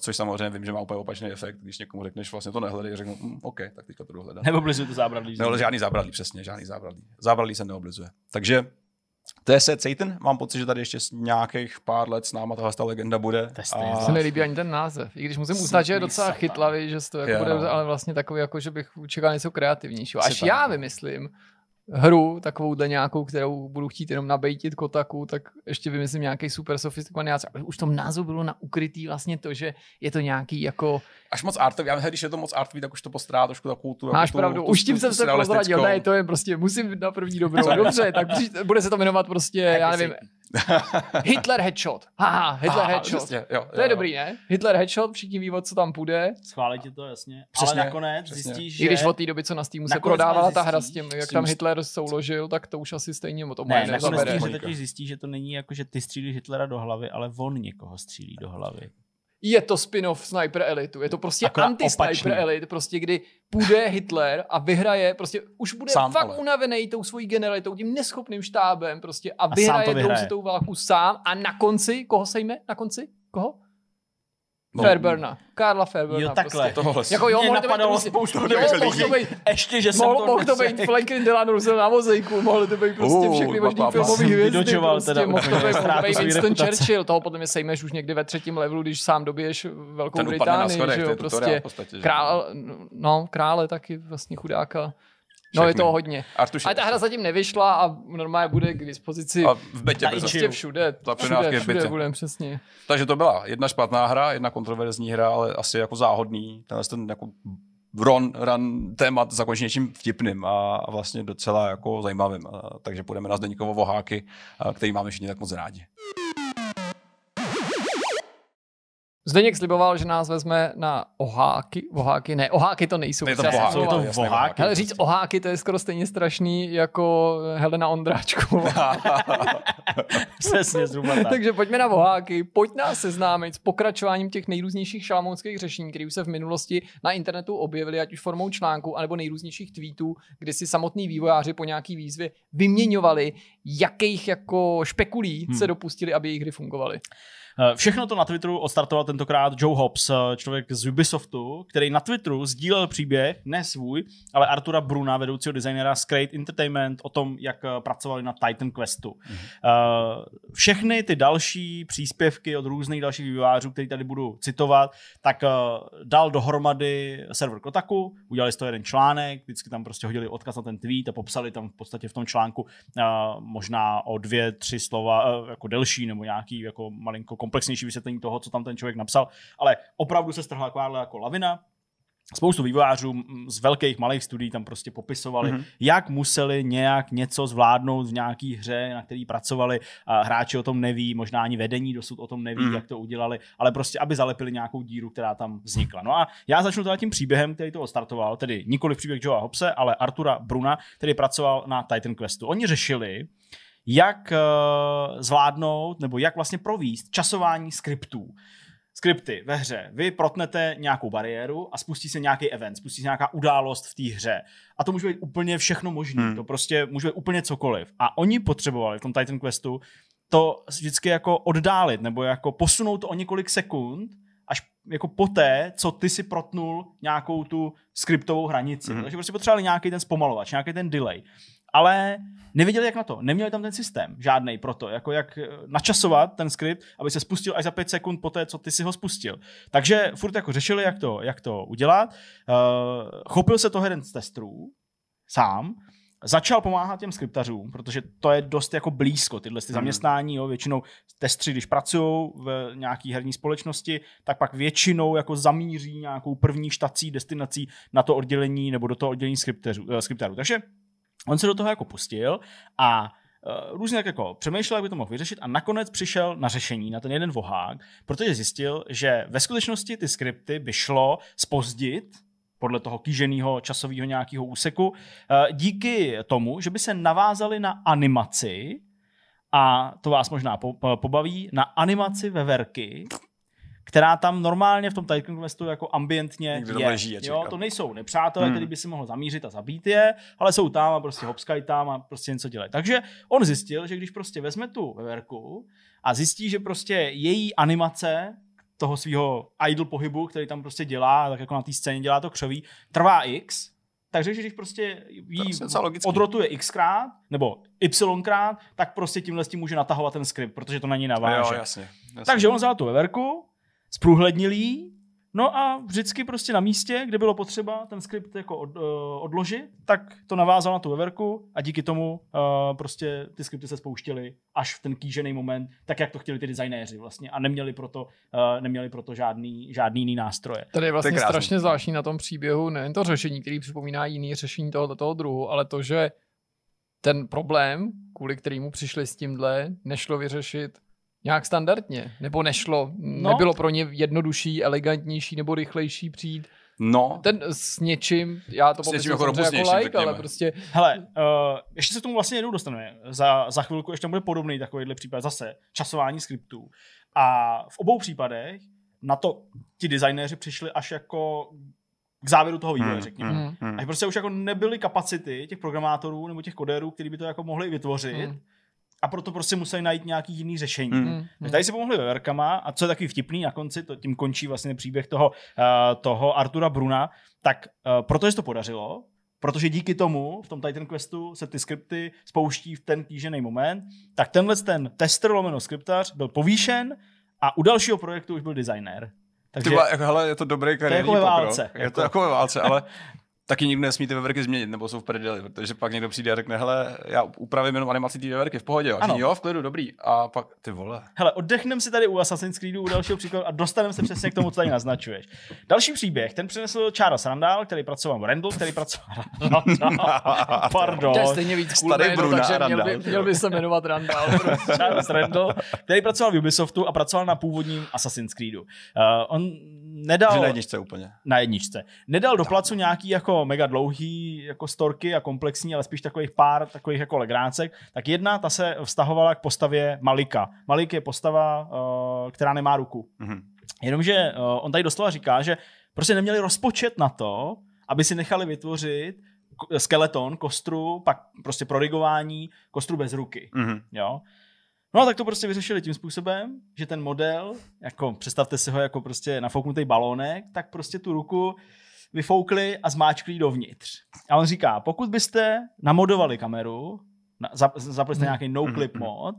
S1: což samozřejmě vím, že má úplně opačný efekt, když někomu řekneš vlastně to nehledej, řeknu, mm, OK, tak teďka to jdu hledat. Neoblizuju to zábradlí. Ne, no, žádný zábradlí, přesně, žádný zábradlí. Zábradlí se neoblizuje. Takže Seth Satan, mám pocit, že tady ještě nějakých pár let s náma tohle ta legenda bude. A... Se nelíbí
S2: ani ten název, i když musím uznat, že je docela satan. chytlavý, že to jako bude, ale vlastně takový, jako že bych čekal něco kreativnějšího. Až já vymyslím hru, takovouhle nějakou, kterou budu chtít jenom nabejtit kotaku, tak ještě vymyslím nějaký super sofistikovaný název. Už v tom názvu bylo na ukrytý vlastně to, že je to nějaký jako až moc artový. Já myslím, když je to moc artový, tak už to postrádá trošku takovou tu. Jako Máš tu, pravdu, tu, už tím tu, jsem tu se prozradil. Ne, to je prostě, musím na první dobrou. Dobře, tak bude se to jmenovat prostě, tak já nevím, Hitler headshot. Haha, Hitler Aha, headshot. Vlastně, jo, to jo, je jo. dobrý, ne? Hitler headshot, všichni ví, co tam půjde. Schválit to, jasně. Přesně, Ale nakonec přesně. zjistíš, že... I když od té doby, co na Steamu se prodávala ta hra s tím, jak tam Hitler souložil, tak to už asi stejně to ne, nezabere. Ne, nakonec zjistí, že totiž
S3: zjistí, že to není jako, že ty střílíš Hitlera do hlavy, ale on někoho střílí do hlavy
S2: je to spin-off Sniper Elitu. Je to prostě anti-Sniper Elite, prostě kdy půjde Hitler a vyhraje, prostě už bude sám, fakt ale. unavený tou svojí generalitou, tím neschopným štábem prostě a, a vyhraje, vyhraje. tou válku sám a na konci, koho sejme? Na konci? Koho? No. Fairburna. Karla Fairburna. Jo, takhle. Prostě. Tohle jako, jo, Mě napadalo být, prostě- spoustu jo, mohl to být, Ještě, že jsem mohl, to Mohl to prostě- být Franklin Delano Roosevelt na mozaiku, mohli to být prostě všechny možný filmové hvězdy. Vydočoval prostě, teda. Mohl to být Winston Churchill, toho potom je sejmeš už někdy ve třetím levelu, když sám dobiješ Velkou Británii. Ten upadne na schodech, podstatě. král, no, krále taky vlastně chudáka.
S4: Všechny. No je toho hodně. Artuši, a ta hra
S2: zatím nevyšla a normálně bude k dispozici a v betě prostě všude. všude, všude, všude budem, přesně.
S1: Takže to byla jedna špatná hra, jedna kontroverzní hra, ale asi jako záhodný. Tenhle ten jako run, run témat zakončí něčím vtipným a, vlastně docela jako zajímavým. takže půjdeme na Zdeníkovo voháky, který máme všichni tak moc rádi.
S2: Zdeněk sliboval, že nás vezme na oháky. Oháky, ne, oháky to nejsou. Ne, to boháky, jsou, je to oháky. Ale říct oháky, to je skoro stejně strašný jako Helena Ondráčková.
S4: Přesně zhruba tak. Takže
S2: pojďme na oháky, pojď nás seznámit s pokračováním těch nejrůznějších šalamounských řešení, které se v minulosti na internetu objevily, ať už formou článku, anebo nejrůznějších tweetů, kdy si samotní vývojáři po nějaký výzvě vyměňovali, jakých jako špekulí hmm. se dopustili, aby jejich hry fungovaly.
S3: Eh, všechno to na Twitteru odstartoval tentokrát Joe Hobbs, eh, člověk z Ubisoftu, který na Twitteru sdílel příběh, ne svůj, ale Artura Bruna, vedoucího designera z Create Entertainment, o tom, jak eh, pracovali na Titan Questu. Mm-hmm. Všechny ty další příspěvky od různých dalších vývářů, který tady budu citovat, tak dal dohromady server Kotaku, udělali z toho jeden článek, vždycky tam prostě hodili odkaz na ten tweet a popsali tam v podstatě v tom článku možná o dvě, tři slova jako delší nebo nějaký jako malinko komplexnější vysvětlení toho, co tam ten člověk napsal, ale opravdu se strhla kvále jako lavina, spoustu vývojářů z velkých, malých studií tam prostě popisovali, mm-hmm. jak museli nějak něco zvládnout v nějaké hře, na který pracovali. A hráči o tom neví, možná ani vedení dosud o tom neví, mm-hmm. jak to udělali, ale prostě, aby zalepili nějakou díru, která tam vznikla. No a já začnu teda tím příběhem, který to odstartoval, tedy nikoli příběh Joea Hobse, ale Artura Bruna, který pracoval na Titan Questu. Oni řešili, jak eh, zvládnout nebo jak vlastně províst časování skriptů. Skripty ve hře. Vy protnete nějakou bariéru a spustí se nějaký event, spustí se nějaká událost v té hře. A to může být úplně všechno možné. Hmm. To prostě může být úplně cokoliv. A oni potřebovali v tom Titan Questu to vždycky jako oddálit nebo jako posunout to o několik sekund, až jako poté, co ty si protnul nějakou tu skriptovou hranici. hmm Takže prostě potřebovali nějaký ten zpomalovač, nějaký ten delay ale nevěděli, jak na to. Neměli tam ten systém žádný pro to, jako jak eh, načasovat ten skript, aby se spustil až za pět sekund po té, co ty si ho spustil. Takže furt jako řešili, jak to, jak to udělat. Uh, chopil se to jeden z testrů sám, začal pomáhat těm skriptařům, protože to je dost jako blízko, tyhle ty hmm. zaměstnání, jo, většinou testři, když pracují v nějaké herní společnosti, tak pak většinou jako zamíří nějakou první štací, destinací na to oddělení nebo do toho oddělení eh, skriptařů. Takže On se do toho jako pustil a eh, různě tak jako přemýšlel, jak by to mohl vyřešit a nakonec přišel na řešení, na ten jeden vohák, protože zjistil, že ve skutečnosti ty skripty by šlo spozdit podle toho kýženého časového nějakého úseku, eh, díky tomu, že by se navázali na animaci, a to vás možná po, po, eh, pobaví, na animaci veverky, která tam normálně v tom Titan Questu jako ambientně Nikdo je. Žije, jo, to nejsou nepřátelé, hmm. který by si mohl zamířit a zabít je, ale jsou tam a prostě hopskají tam a prostě něco dělají. Takže on zjistil, že když prostě vezme tu veverku a zjistí, že prostě její animace toho svého idle pohybu, který tam prostě dělá, tak jako na té scéně dělá to křoví, trvá x, takže když prostě jí odrotuje xkrát, nebo ykrát, tak prostě tímhle s tím může natahovat ten skript, protože to na ní naváže. Jo, jasně, jasně. Takže on vzal tu veverku, zprůhlednilý, No a vždycky prostě na místě, kde bylo potřeba ten skript jako od, uh, odložit, tak to navázal na tu veverku a díky tomu uh, prostě ty skripty se spouštěly až v ten kýžený moment, tak jak to chtěli ty designéři vlastně a neměli proto, uh, eh, neměli proto žádný, žádný jiný nástroje. Tady je vlastně to je strašně zvláštní na tom příběhu
S2: nejen to řešení, který připomíná jiný řešení tohoto toho druhu, ale to, že ten problém, kvůli kterému přišli s tímhle, nešlo vyřešit nějak standardně? Nebo nešlo? No. Nebylo pro ně jednodušší, elegantnější nebo rychlejší přijít? No. Ten s něčím, já to popisuju jako, jako like, ale prostě...
S3: Hele, uh, ještě se k tomu vlastně jednou dostaneme. Za, za chvilku ještě bude podobný takovýhle případ zase. Časování skriptů. A v obou případech na to ti designéři přišli až jako k závěru toho vývoje, hmm, řekněme. Hmm, hmm. Až prostě už jako nebyly kapacity těch programátorů nebo těch kodérů, kteří by to jako mohli vytvořit. Hmm a proto prostě museli najít nějaký jiný řešení. Hmm. Mm. Takže tady si pomohli veverkama a co je takový vtipný na konci, to tím končí vlastně příběh toho, uh, toho Artura Bruna, tak uh, protože se to podařilo, protože díky tomu v tom Titan Questu se ty skripty spouští v ten kýžený moment, tak tenhle ten tester lomeno skriptař byl povýšen a u dalšího projektu už byl designer. Takže, Tyba, jako, hele, je to dobrý kariérní to je jako ve válce. Jako... Je to jako.
S1: jako ve válce, ale taky nikdo nesmí ty veverky změnit, nebo jsou v prdeli, protože pak někdo přijde a řekne, hele, já upravím
S3: jenom animaci té veverky v pohodě. A jo, v klidu, dobrý. A pak ty vole. Hele, oddechneme si tady u Assassin's Creedu, u dalšího příkladu a dostaneme se přesně k tomu, co tady naznačuješ. Další příběh, ten přinesl Charles Randall, který pracoval, Randall, který pracoval. Randall, pardon. To je stejně víc cool Starý jméno, takže Randall. měl by, měl
S2: by se jmenovat Randall.
S3: Charles Randall, který pracoval v Ubisoftu a pracoval na původním Assassin's Creedu. Uh, on nedal... Že na jedničce úplně. Na jedničce. Nedal do placu nějaký jako mega dlouhý jako storky a komplexní, ale spíš takových pár takových jako legrácek. Tak jedna, ta se vztahovala k postavě Malika. Malik je postava, eh, která nemá ruku. Mm-hmm. Jenomže eh, on tady doslova říká, že prostě neměli rozpočet na to, aby si nechali vytvořit skeleton, kostru, pak prostě prorigování, kostru bez ruky. Mm-hmm. Jo? No a tak to prostě vyřešili tím způsobem, že ten model, jako představte si ho jako prostě nafouknutý balónek, tak prostě tu ruku vyfoukli a zmáčkli dovnitř. A on říká, pokud byste namodovali kameru, na, zapli jste mhm. nějaký no-clip mhm. mod,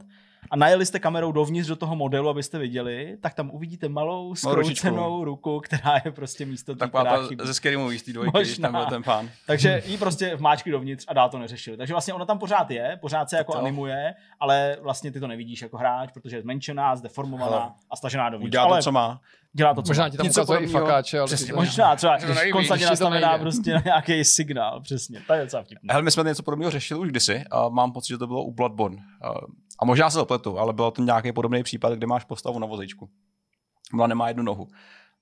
S3: a najeli jste kamerou dovnitř do toho modelu, abyste viděli, tak tam uvidíte malou no, skroucenou ruku, která je prostě místo té, která chybí. ze Scary
S2: Movie, dvojky, když tam byl ten pán. Takže
S3: jí prostě vmáčky dovnitř a dál to neřešili. Takže vlastně ona tam pořád je, pořád se jako to. animuje, ale vlastně ty to nevidíš jako hráč, protože je zmenšená, zdeformovaná Hele, a stažená dovnitř. Udělá to, ale co má
S4: dělá to, co Možná ti tam něco ukazuje i fakáče. Ale přesně, možná třeba no, konstantně nastavená
S3: prostě na nějaký signál, přesně. To je docela vtipné.
S1: Hele, my jsme něco podobného řešili už kdysi a mám pocit, že to bylo u Bloodborne. A možná se opletu, ale byl to nějaký podobný případ, kde máš postavu na vozíčku. Ona nemá jednu nohu.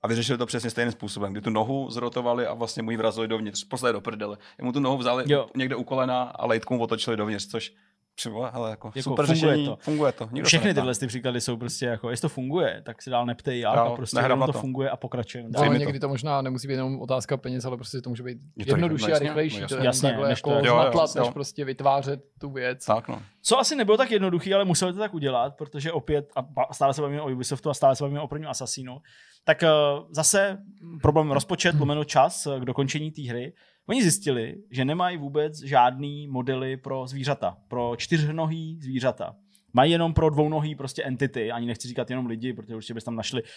S1: A vyřešili to přesně stejným způsobem, kdy tu nohu zrotovali a vlastně mu ji vrazili dovnitř, poslali do prdele. Mu tu nohu vzali jo. někde u kolena a lejtku mu otočili dovnitř, což
S3: Třeba, ale jako, jako super funguje řešení, to. funguje to. Nikdo Všechny to tyhle ty příklady jsou prostě jako, jestli to funguje, tak si dál neptej, já, no, prostě jenom to. to funguje
S2: a pokračujeme. No, ale někdy to možná nemusí být jenom otázka peněz, ale prostě to může být je to jednodušší a rychlejší. No, jasně, to jasně, jako to, je než
S3: prostě vytvářet tu věc. Tak, no. Co asi nebylo tak jednoduchý, ale museli to tak udělat, protože opět, a stále se bavíme o Ubisoftu a stále se bavíme o prvním Assassinu, tak eh, zase problém rozpočet, lomeno čas eh, k dokončení té hry. Oni zjistili, že nemají vůbec žádný modely pro zvířata, pro čtyřnohý zvířata. Mají jenom pro dvounohý prostě entity, ani nechci říkat jenom lidi, protože určitě bys tam našli uh,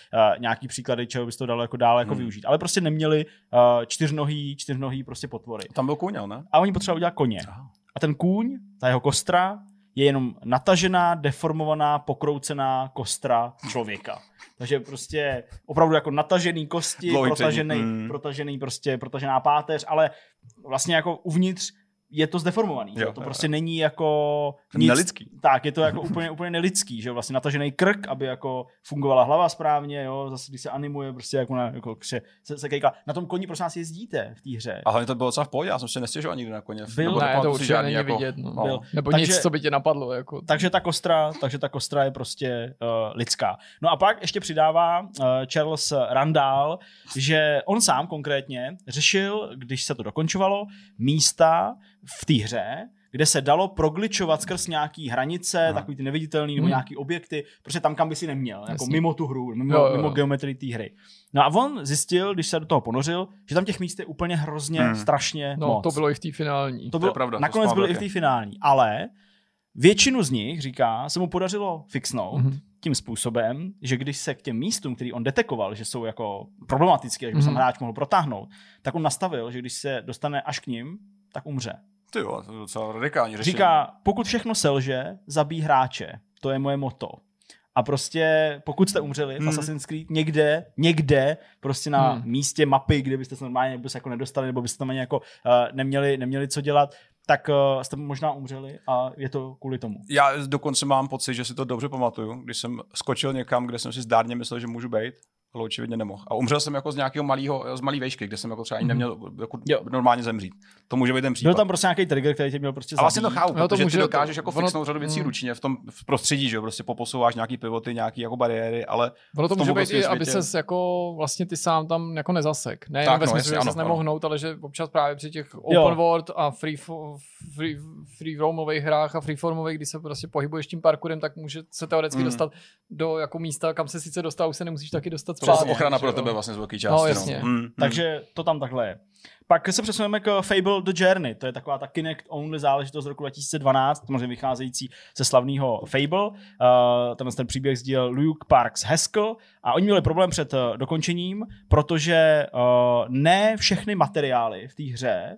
S3: nějaký příklady, čeho bys to dalo jako dále jako hmm. využít. Ale prostě neměli uh, čtyřnohý, čtyřnohý prostě potvory. Tam byl kůň, ne? A oni potřebovali udělat koně. Aha. A ten kůň, ta jeho kostra, je jenom natažená, deformovaná, pokroucená kostra člověka. Takže prostě opravdu jako natažený kosti, protažený, mm. protažený prostě, protažená páteř, ale vlastně jako uvnitř je to zdeformovaný. Jo, že? To prostě není jako nic. Nelidský. Tak, je to jako úplně, úplně nelidský, že vlastně natažený krk, aby jako fungovala hlava správně, jo, zase když se animuje, prostě jako, na, jako kře, se, se kejká. Na tom koni prostě nás jezdíte v
S1: té hře. A hlavně to bylo docela v pohodě, já jsem se nestěžoval nikdy na koně. Byl, Nebo ne, to, to určitě není jako, vidět, no. no. Byl. Nebo takže, nic, co
S3: by tě napadlo. Jako. Takže ta kostra, takže ta kostra je prostě uh, lidská. No a pak ještě přidává uh, Charles Randall, že on sám konkrétně řešil, když se to dokončovalo, místa, v té hře, kde se dalo progličovat skrz nějaký hranice, no. takový ty neviditelný nebo hmm. nějaký objekty, prostě tam, kam by si neměl, Jasný. jako mimo tu hru, mimo, jo, jo. mimo geometrii té hry. No a on zjistil, když se do toho ponořil, že tam těch míst je úplně hrozně, hmm. strašně no, moc. to bylo i v té finální. To bylo, to je pravda, nakonec byly i v té finální, ale většinu z nich, říká, se mu podařilo fixnout, hmm tím způsobem, že když se k těm místům, který on detekoval, že jsou jako problematické, že by mm. hráč mohl protáhnout, tak on nastavil, že když se dostane až k ním, tak umře. Ty jo, to je docela radikální řešení. Říká, pokud všechno selže, zabí hráče. To je moje moto. A prostě pokud jste umřeli hmm. v Assassin's Creed někde, někde, prostě na hmm. místě mapy, kde byste se normálně byste jako nedostali, nebo byste tam ani jako uh, neměli, neměli co dělat, tak uh, jste možná umřeli a je to kvůli tomu.
S1: Já dokonce mám pocit, že si to dobře pamatuju, když jsem skočil někam, kde jsem si zdárně myslel, že můžu být ale očividně nemohl. A umřel jsem jako z nějakého malého, z malé vejšky, kde jsem jako třeba ani mhm. neměl jako normálně zemřít. To může být ten případ. Byl tam
S3: prostě nějaký trigger, který tě měl prostě zabít. A vlastně to chápu, no, protože to může, ty dokážeš to, jako ono, fixnout řadu věcí mhm.
S1: ručně v tom v prostředí, že jo, prostě poposouváš nějaký pivoty, nějaký jako bariéry, ale Ono to může být prostě i, světě... aby se
S2: jako vlastně ty sám tam jako nezasek. Ne, tak, no, ve smyslu, že se nemohnout, ale že občas právě při těch open world a free free, free roamových hrách a freeformových, kdy se prostě pohybuješ tím parkurem, tak může se teoreticky mm. dostat do jako místa, kam se sice dostal,
S3: už se nemusíš taky dostat. To je ochrana pro tebe vlastně z velké no, části. No, jasně. No. Mm, Takže to tam takhle je. Pak se přesuneme k Fable The Journey, to je taková ta Kinect only záležitost z roku 2012, samozřejmě vycházející ze slavného Fable. Uh, ten příběh sdílel Luke Parks Haskell a oni měli problém před eh, dokončením, protože uh, ne všechny materiály v té hře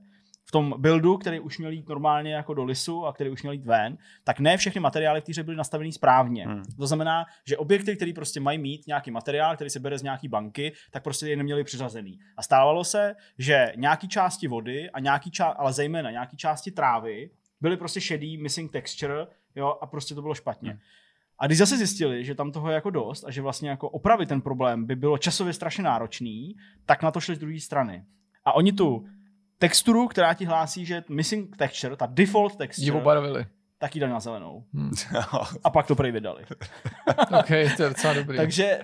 S3: v tom buildu, který už měl jít normálně jako do lisu a který už měl jít ven, tak ne všechny materiály v té byly nastaveny správně. Hmm. To znamená, že objekty, které prostě mají mít nějaký materiál, který se bere z nějaký banky, tak prostě je neměli přiřazený. A stávalo se, že nějaký části vody a nějaký ča- ale zejména nějaký části trávy byly prostě šedý, missing texture, jo, a prostě to bylo špatně. Hmm. A když zase zjistili, že tam toho je jako dost a že vlastně jako opravit ten problém by bylo časově strašně náročný, tak na to šli z druhé strany. A oni tu texturu, která ti hlásí, že missing texture, ta default texture, ji obarvili. Tak ji dali na zelenou. Hmm. A pak to prý vydali. ok, to je docela dobrý. Takže eh,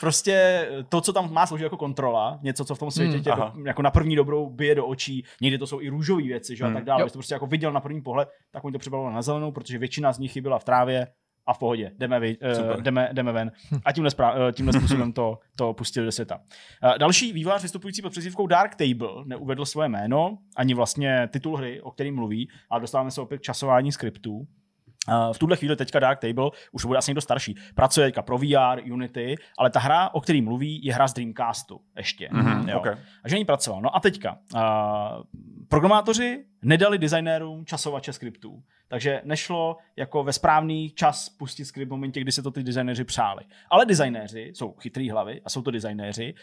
S3: prostě to, co tam má sloužit jako kontrola, něco, co v tom světě hmm, tě do, jako na první dobrou bije do očí, někdy to jsou i růžové věci, že hmm. a tak dále. Když to prostě jako viděl na první pohled, tak on to přebaloval na zelenou, protože většina z nich byla v trávě, a v pohodě, jdeme, vy, uh, jdeme, jdeme ven. Hm. A tímhle, spra- uh, eh, tímhle způsobem to, to pustil do světa. Uh, další vývář vystupující pod přezdívkou Dark Table neuvedl svoje jméno, ani vlastně titul hry, o kterým mluví, a dostáváme se opět k časování skriptů v tuhle chvíli teďka Dark Table už bude asi někdo starší. Pracuje teďka pro VR, Unity, ale ta hra, o který mluví, je hra z Dreamcastu ještě. Mm-hmm, jo. Okay. A že ní pracoval. No a teďka. Uh, programátoři nedali designérům časovače skriptů. Takže nešlo jako ve správný čas pustit skript v momentě, kdy se to ty designéři přáli. Ale designéři jsou chytrý hlavy a jsou to designéři.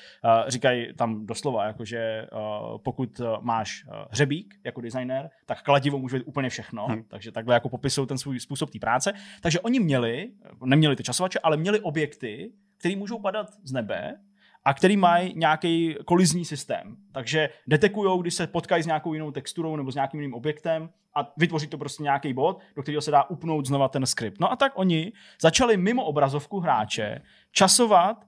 S3: Uh, říkají tam doslova, jakože uh, pokud máš hřebík jako designér, tak kladivo může být úplně všechno. Hmm. Takže takhle jako popisují ten svůj způsob té práce. Takže oni měli, neměli ty časovače, ale měli objekty, které můžou padat z nebe a který mají nějaký kolizní systém. Takže detekují, když se potkají s nějakou jinou texturou nebo s nějakým jiným objektem a vytvoří to prostě nějaký bod, do kterého se dá upnout znova ten skript. No a tak oni začali mimo obrazovku hráče časovat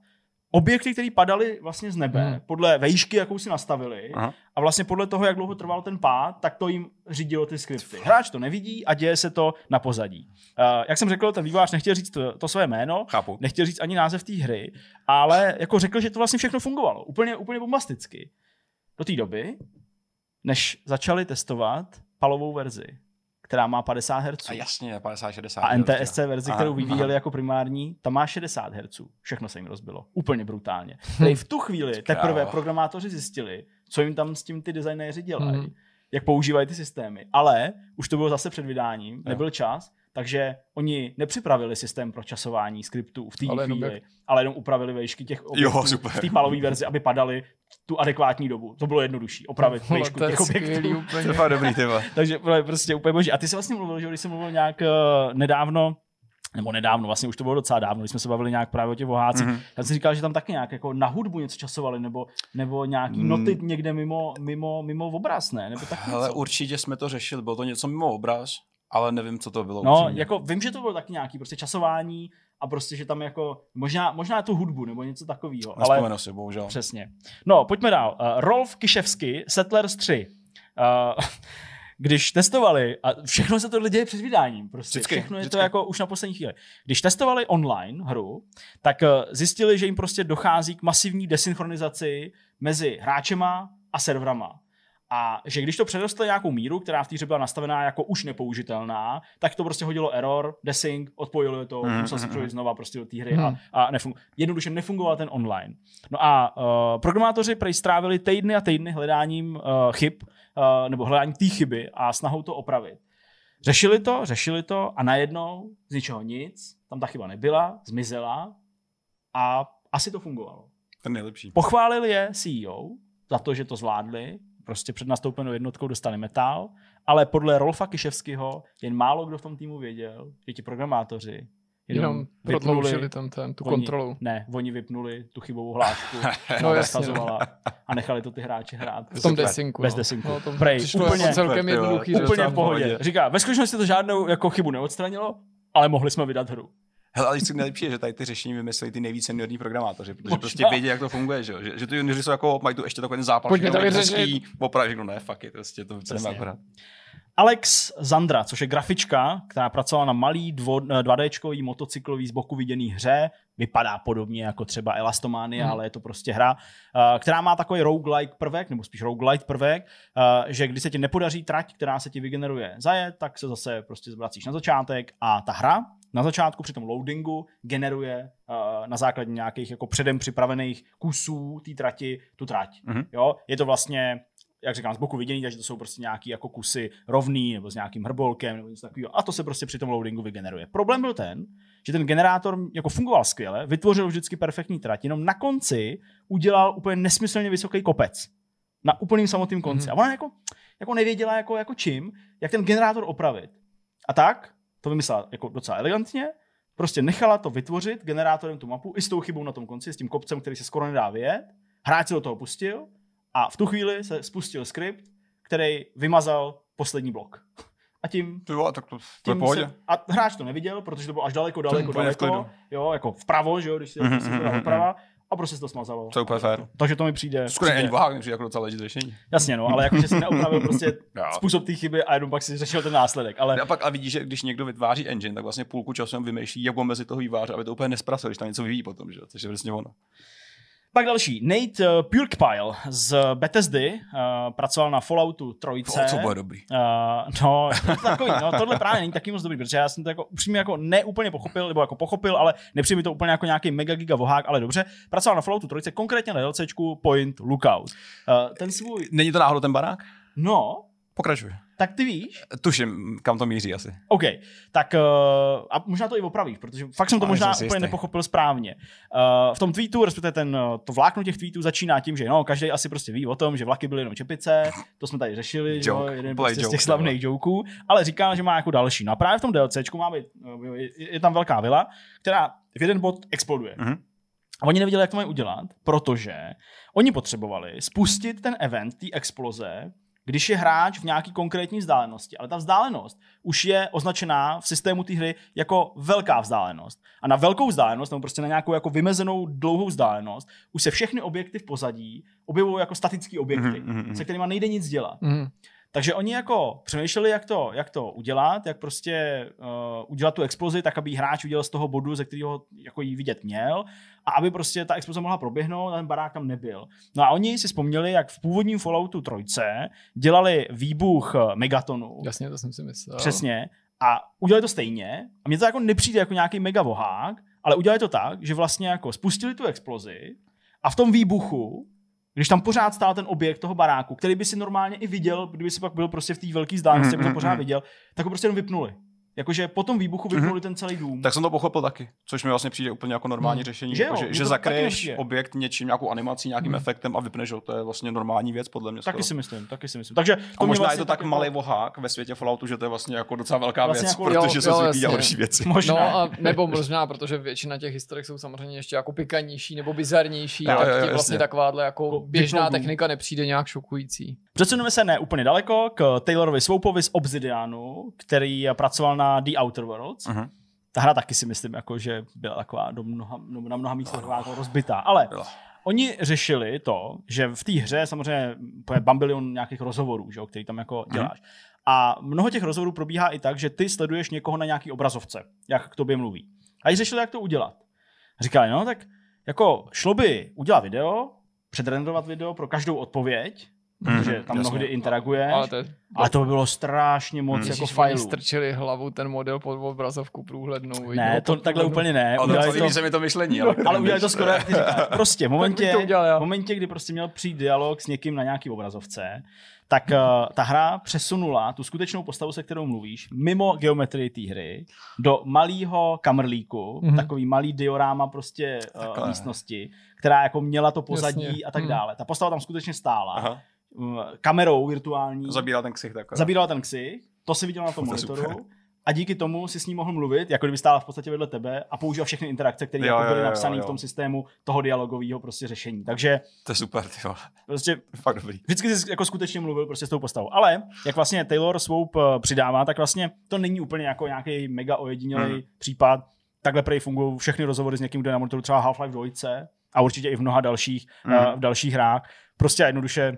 S3: objekty, které padaly vlastně z nebe, hmm. podle vejšky, jakou si nastavili, Aha. a vlastně podle toho, jak dlouho trval ten pád, tak to jim řídilo ty skripty. Hráč to nevidí a děje se to na pozadí. Uh, jak jsem řekl, ten vývojář nechtěl říct to, to své jméno, Chápu. nechtěl říct ani název té hry, ale jako řekl, že to vlastně všechno fungovalo. Úplně, úplně bombasticky. Do té doby, než začali testovat palovou verzi, která má 50 Hz. A jasně, 50, 60 A NTSC prostě. verzi, kterou vyvíjeli jako primární, ta má 60 Hz. Všechno se jim rozbilo. Úplně brutálně. Tady v tu chvíli teprve programátoři zjistili, co jim tam s tím ty designéři dělají. Hmm jak používají ty systémy. Ale už to bylo zase před vydáním, nebyl čas takže oni nepřipravili systém pro časování skriptů v té chvíli, jenom jak... ale jenom upravili vejšky těch objektů v té palové verzi, aby padaly tu adekvátní dobu. To bylo jednodušší, opravit vejšku těch objektů. To je dobrý téma. Takže prostě úplně boží. A ty jsi vlastně mluvil, že když jsem mluvil nějak uh, nedávno, nebo nedávno, vlastně už to bylo docela dávno, když jsme se bavili nějak právě o těch vohácích, mm-hmm. tak jsem říkal, že tam taky nějak jako na hudbu něco časovali, nebo, nebo nějaký mm. noty někde mimo, mimo, mimo obraz, ne? Nebo tak
S1: Ale určitě jsme to řešili, bylo to něco mimo obraz, ale nevím, co to bylo. No, upřímně.
S3: jako vím, že to bylo taky nějaký prostě časování a prostě, že tam jako, možná, možná tu hudbu nebo něco takového. Ale si, bohužel. Přesně. No, pojďme dál. Uh, Rolf Kiševsky, Settlers 3. Uh, eh, když testovali, a všechno se to děje před vydáním, prostě vždycky, všechno je vždycky. to jako už na poslední chvíli. Když testovali online hru, tak eh, zjistili, že jim prostě dochází k masivní desynchronizaci mezi hráčema a serverama. A že když to přerostlo nějakou míru, která v té hře byla nastavená jako už nepoužitelná, tak to prostě hodilo error, desync, odpojilo to, mm, musel si mhm, přejít mhm. znova prostě do té hry mm. a, mhm. a nefungu- jednoduše nefungoval ten online. No a uh, programátoři prej strávili týdny a týdny hledáním uh, chyb, uh, nebo hledáním té chyby a snahou to opravit. Řešili to, řešili to a najednou z ničeho nic, tam ta chyba nebyla, zmizela a asi to fungovalo. To nejlepší. Pochválil je CEO za to, že to zvládli, prostě před nastoupenou jednotkou dostali metál, ale podle Rolfa Kiševského jen málo kdo v tom týmu věděl, že ti programátoři jenom, jenom prodloužili tam ten, tu oni, kontrolu. Ne, oni vypnuli tu chybovou hlášku, no, jasně, no. a nechali to ty hráči hrát. V tom desinku. Bez no. desinku. No, tom Prej, jako úplně, celkem jednoduchý. Úplně v pohodě. Říká, ve skutečnosti to žádnou jako chybu neodstranilo, ale mohli jsme vydat hru.
S1: Hele, ale co nejlepší je, že tady ty řešení vymysleli ty nejvíce seniorní programátoři, protože Možná. prostě no. vědí, jak to funguje, že, že, že ty junioři jsou jako, mají tu ještě takový ten zápal, Pojďme to vyřešit. Opravdu,
S3: no ne, fuck it, prostě to chceme akorát. Alex Zandra, což je grafička, která pracovala na malý 2D motocyklový z boku viděný hře, vypadá podobně jako třeba Elastomania, hmm. ale je to prostě hra, eh, která má takový roguelike prvek, nebo spíš roguelite prvek, eh, že když se ti nepodaří trať, která se ti vygeneruje zajet, tak se zase prostě zvracíš na začátek a ta hra na začátku při tom loadingu generuje uh, na základě nějakých jako předem připravených kusů té trati tu trať. Mm-hmm. Jo? Je to vlastně jak říkám, z boku vidění, takže to jsou prostě nějaký jako kusy rovný nebo s nějakým hrbolkem nebo něco takového. A to se prostě při tom loadingu vygeneruje. Problém byl ten, že ten generátor jako fungoval skvěle, vytvořil vždycky perfektní trať, jenom na konci udělal úplně nesmyslně vysoký kopec. Na úplným samotném konci. Mm-hmm. A ona jako, jako nevěděla jako, jako čím, jak ten generátor opravit. A tak to vymyslela jako docela elegantně, prostě nechala to vytvořit generátorem tu mapu i s tou chybou na tom konci, s tím kopcem, který se skoro nedá vyjet. Hráč se do toho pustil a v tu chvíli se spustil skript, který vymazal poslední blok. A tím, Ty jo, tak to, to tím se, a hráč to neviděl, protože to bylo až daleko, daleko, daleko, jo, jako vpravo, že jo, když se mm-hmm, mm-hmm a prostě se to smazalo. To je úplně fér. Takže to mi přijde. Skoro ani
S1: vohák mi přijde jako docela ležit řešení.
S3: Jasně, no, ale jakože si neopravil prostě způsob té chyby a jenom pak si řešil ten následek.
S1: Ale... A pak a vidíš, že když někdo vytváří engine, tak vlastně půlku času vymýšlí, jak mezi toho výváře, aby to úplně nesprasil, když tam něco vyvíjí potom, že? Což je vlastně ono.
S3: Pak další, Nate eh, Purkpile z eh, Bethesdy, uh, pracoval na Falloutu 3. Fallout no, to bylo dobrý. Uh, no, takový, no, tohle právě není taky moc dobrý, protože já jsem to jako upřímně jako neúplně pochopil, nebo jako pochopil, ale nepřijde mi to úplně jako nějaký mega giga vohák, ale dobře. Pracoval na Falloutu 3, konkrétně na DLCčku Point Lookout. Uh, ten svůj... Není to náhodou ten barák? No. Pokračuj. Tak ty víš? Eh, tuším, kam to míří asi. OK, tak uh, a možná to i opravíš, protože fakt jsem to možná úplně jistý. nepochopil správně. Uh, v tom tweetu, respektive ten, to vlákno těch tweetů začíná tím, že no, každý asi prostě ví o tom, že vlaky byly jenom čepice, to jsme tady řešili, že jo, jeden prostě joke, z těch slavných joků, ale říká, že má jako další. No a právě v tom DLCčku má být, je, tam velká vila, která v jeden bod exploduje. Mm-hmm. A oni nevěděli, jak to mají udělat, protože oni potřebovali spustit ten event ty exploze když je hráč v nějaký konkrétní vzdálenosti, ale ta vzdálenost už je označená v systému té hry jako velká vzdálenost. A na velkou vzdálenost, nebo prostě na nějakou jako vymezenou dlouhou vzdálenost, už se všechny objekty v pozadí objevují jako statické objekty, mm-hmm. se kterými nejde nic dělat. Mm-hmm. Takže oni jako přemýšleli, jak to, jak to udělat, jak prostě uh, udělat tu explozi, tak aby hráč udělal z toho bodu, ze kterého jako jí vidět měl, a aby prostě ta exploze mohla proběhnout a ten barák tam nebyl. No a oni si vzpomněli, jak v původním Falloutu trojce dělali výbuch megatonu. Jasně, to jsem si myslel. Přesně. A udělali to stejně. A mně to jako nepřijde jako nějaký mega vohák, ale udělali to tak, že vlastně jako spustili tu explozi a v tom výbuchu když tam pořád stál ten objekt toho baráku, který by si normálně i viděl, kdyby si pak byl prostě v té velké vzdálenosti, mm, by to mhm, pořád mhm. viděl, tak ho prostě jenom vypnuli. Jakože po tom výbuchu vypnuli mm-hmm. ten celý dům.
S1: Tak jsem to pochopil taky, což mi vlastně přijde úplně jako normální mm. řešení. Že, jako, že, že zakryješ objekt něčím, nějakou animací, nějakým mm. efektem a vypneš ho. To je vlastně normální věc, podle mě. Taky skoro. si
S3: myslím, taky si myslím. Takže to a možná vlastně je to tak jako... malý
S1: vohák ve světě Falloutu, že to je vlastně jako docela velká vlastně věc, jako... protože jo, se zvyklí dělat horší věci. Možná.
S2: No, a nebo možná, protože většina těch historik jsou samozřejmě ještě jako pikanější nebo bizarnější, tak vlastně takováhle jako, jako běžná technika nepřijde nějak šokující.
S3: Přesuneme se ne úplně daleko k Taylorovi Swoupovi z Obsidianu, který pracoval na The Outer Worlds. Uh-huh. Ta hra taky si myslím, jako, že byla taková do mnoha, no, na mnoha místech oh. jako rozbitá. Ale oh. oni řešili to, že v té hře samozřejmě je bambilion nějakých rozhovorů, že, který tam jako mhm. děláš. Uh-huh. A mnoho těch rozhovorů probíhá i tak, že ty sleduješ někoho na nějaký obrazovce, jak k tobě mluví. A jsi řešili, jak to udělat. Říkali, no tak jako šlo by udělat video, předrenderovat video pro každou odpověď, protože mhm. tam Jasně. mnohdy interaguje. Ale to, je... a to by bylo strašně moc mm. jako fajn. strčili hlavu ten model pod obrazovku průhlednou. Ne, to, takhle úplně ne. Ale udělali to, se mi to myšlení. No, ale, ale udělali to skoro, Prostě v momentě, momentě, kdy prostě měl přijít dialog s někým na nějaký obrazovce, tak uh, ta hra přesunula tu skutečnou postavu, se kterou mluvíš, mimo geometrii té hry, do malého kamrlíku, mm-hmm. takový malý dioráma prostě uh, místnosti, která jako měla to pozadí Jasně. a tak mhm. dále. Ta postava tam skutečně stála. Aha Eh, kamerou virtuální. Zabíral
S1: ten ksich takhle. Zabíral
S3: ten ksich, to si viděl na tom to monitoru. Super. A díky tomu si s ním mohl mluvit, jako kdyby stála v podstatě vedle tebe a používal všechny interakce, které jo, jako byly napsané v tom systému toho dialogového prostě řešení. Takže
S1: to je super, ty vole.
S3: Prostě fakt dobrý. Vždycky jsi jako skutečně mluvil prostě s tou postavou. Ale jak vlastně Taylor Swope eh, přidává, tak vlastně to není úplně jako nějaký mega ojedinělý hmm. případ. Takhle prej fungují všechny rozhovory s někým, kdo je na monitoru třeba Half-Life 2 a určitě i v mnoha dalších, eh, hmm. uh, v dalších hrách. Prostě jednoduše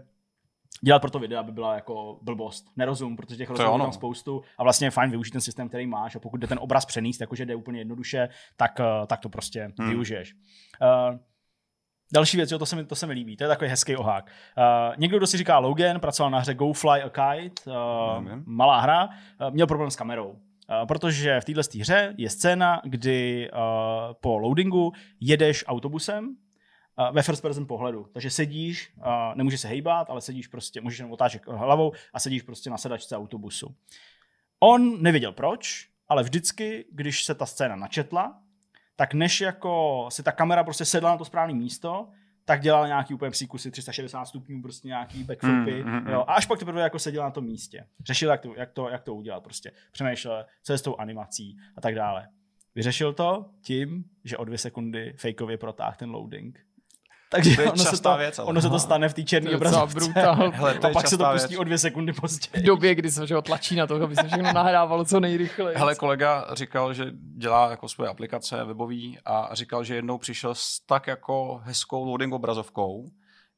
S3: dělat pro to video, aby byla jako blbost. Nerozum, protože těch rozhovorů tam spoustu a vlastně je fajn využít ten systém, který máš a pokud jde ten obraz přenést, jakože jde úplně jednoduše, tak, eh, tak to prostě hmm. využiješ. Uh, Další věc, jo, to se, mi, to se mi líbí, to je takový hezký ohák. Uh, někdo, kdo si říká Logan, pracoval na hře Go Fly a Kite, uh, malá hra, uh, měl problém s kamerou. protože v této hře je scéna, kdy uh, po loadingu jedeš autobusem ve first person pohledu. Takže sedíš, nemůže se hejbat, ale sedíš prostě, můžeš jenom otáčet hlavou a sedíš prostě na sedačce autobusu. On nevěděl proč, ale vždycky, když se ta scéna načetla, tak než jako si ta kamera prostě sedla na to správné místo, tak dělal nějaký úplně příkusy 360 stupňů, prostě nějaký backflipy, mm, mm. jo, a až pak teprve jako seděl na tom místě. Řešil, jak to, jak to, jak to udělat prostě. Přemýšlel, co je s tou animací a tak dále. Vyřešil to tím, že o dvě sekundy fakeově protáhl ten loading takže to ono, se to, věc, ale... ono se to stane v té černé obrazovce. Hele, a pak se to pustí věc.
S2: o dvě sekundy později. V době, kdy se ho tlačí na to, aby se všechno nahrávalo co nejrychleji. Hele,
S1: kolega říkal, že dělá jako svoje aplikace webový a říkal, že jednou přišel s tak jako hezkou loading obrazovkou,